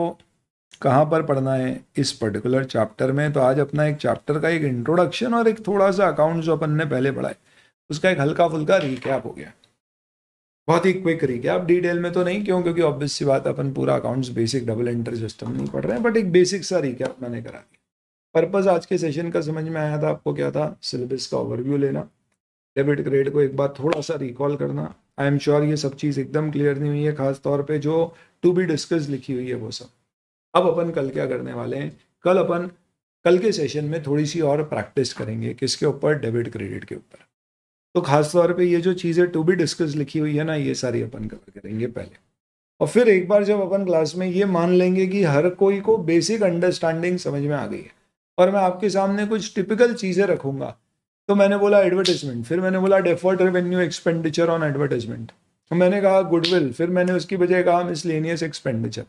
कहाँ पर पढ़ना है इस पर्टिकुलर चैप्टर में तो आज अपना एक चैप्टर का एक इंट्रोडक्शन और एक थोड़ा सा अकाउंट जो अपन ने पहले पढ़ा है उसका एक हल्का फुल्का रिकैप हो गया बहुत ही क्विक रिकैप डिटेल में तो नहीं क्यों क्योंकि ऑब्वियस सी बात अपन पूरा accounts basic double entry system नहीं पढ़ रहे हैं बट एक बेसिक सा रिकैप मैंने करा दिया पर्पज़ आज के सेशन का समझ में आया था आपको क्या था सिलेबस का ओवरव्यू लेना डेबिट क्रेडिट को एक बार थोड़ा सा रिकॉल करना आई एम श्योर ये सब चीज़ एकदम क्लियर नहीं हुई है खास तौर पे जो टू बी डिस्कस लिखी हुई है वो सब अब अपन कल क्या करने वाले हैं कल अपन कल के सेशन में थोड़ी सी और प्रैक्टिस करेंगे किसके ऊपर डेबिट क्रेडिट के ऊपर तो खास तौर पे ये जो चीज़ें टू बी डिस्कस लिखी हुई है ना ये सारी अपन कवर करेंगे पहले और फिर एक बार जब अपन क्लास में ये मान लेंगे कि हर कोई को बेसिक अंडरस्टैंडिंग समझ में आ गई है और मैं आपके सामने कुछ टिपिकल चीज़ें रखूँगा तो मैंने बोला एडवर्टाइजमेंट फिर मैंने बोला deferred revenue expenditure on advertisement तो मैंने कहा गुडविल फिर मैंने उसकी वजह कहा मिसलेनियस एक्सपेंडिचर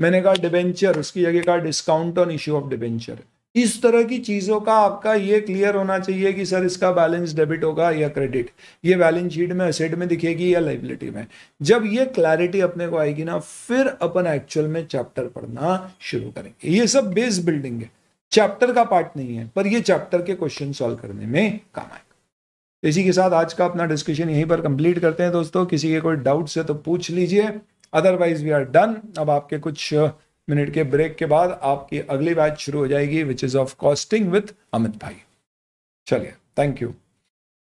मैंने कहा डिबेंचर उसकी जगह कहा discount on issue of debenture इस तरह की चीज़ों का आपका ये क्लियर होना चाहिए कि सर इसका बैलेंस डेबिट होगा या क्रेडिट ये बैलेंस शीट में असेट में दिखेगी या लाइबिलिटी में जब ये क्लैरिटी अपने को आएगी ना फिर अपन एक्चुअल में चैप्टर पढ़ना शुरू करेंगे ये सब बेस बिल्डिंग है चैप्टर का पार्ट नहीं है पर ये चैप्टर के क्वेश्चन सॉल्व करने में काम आएगा तो इसी के साथ आज का अपना डिस्कशन यहीं पर कंप्लीट करते हैं दोस्तों किसी के कोई डाउट्स है तो पूछ लीजिए अदरवाइज वी आर डन अब आपके कुछ मिनट के ब्रेक के बाद आपकी अगली बैच शुरू हो जाएगी which is of costing with Amit भाई चलिए थैंक यू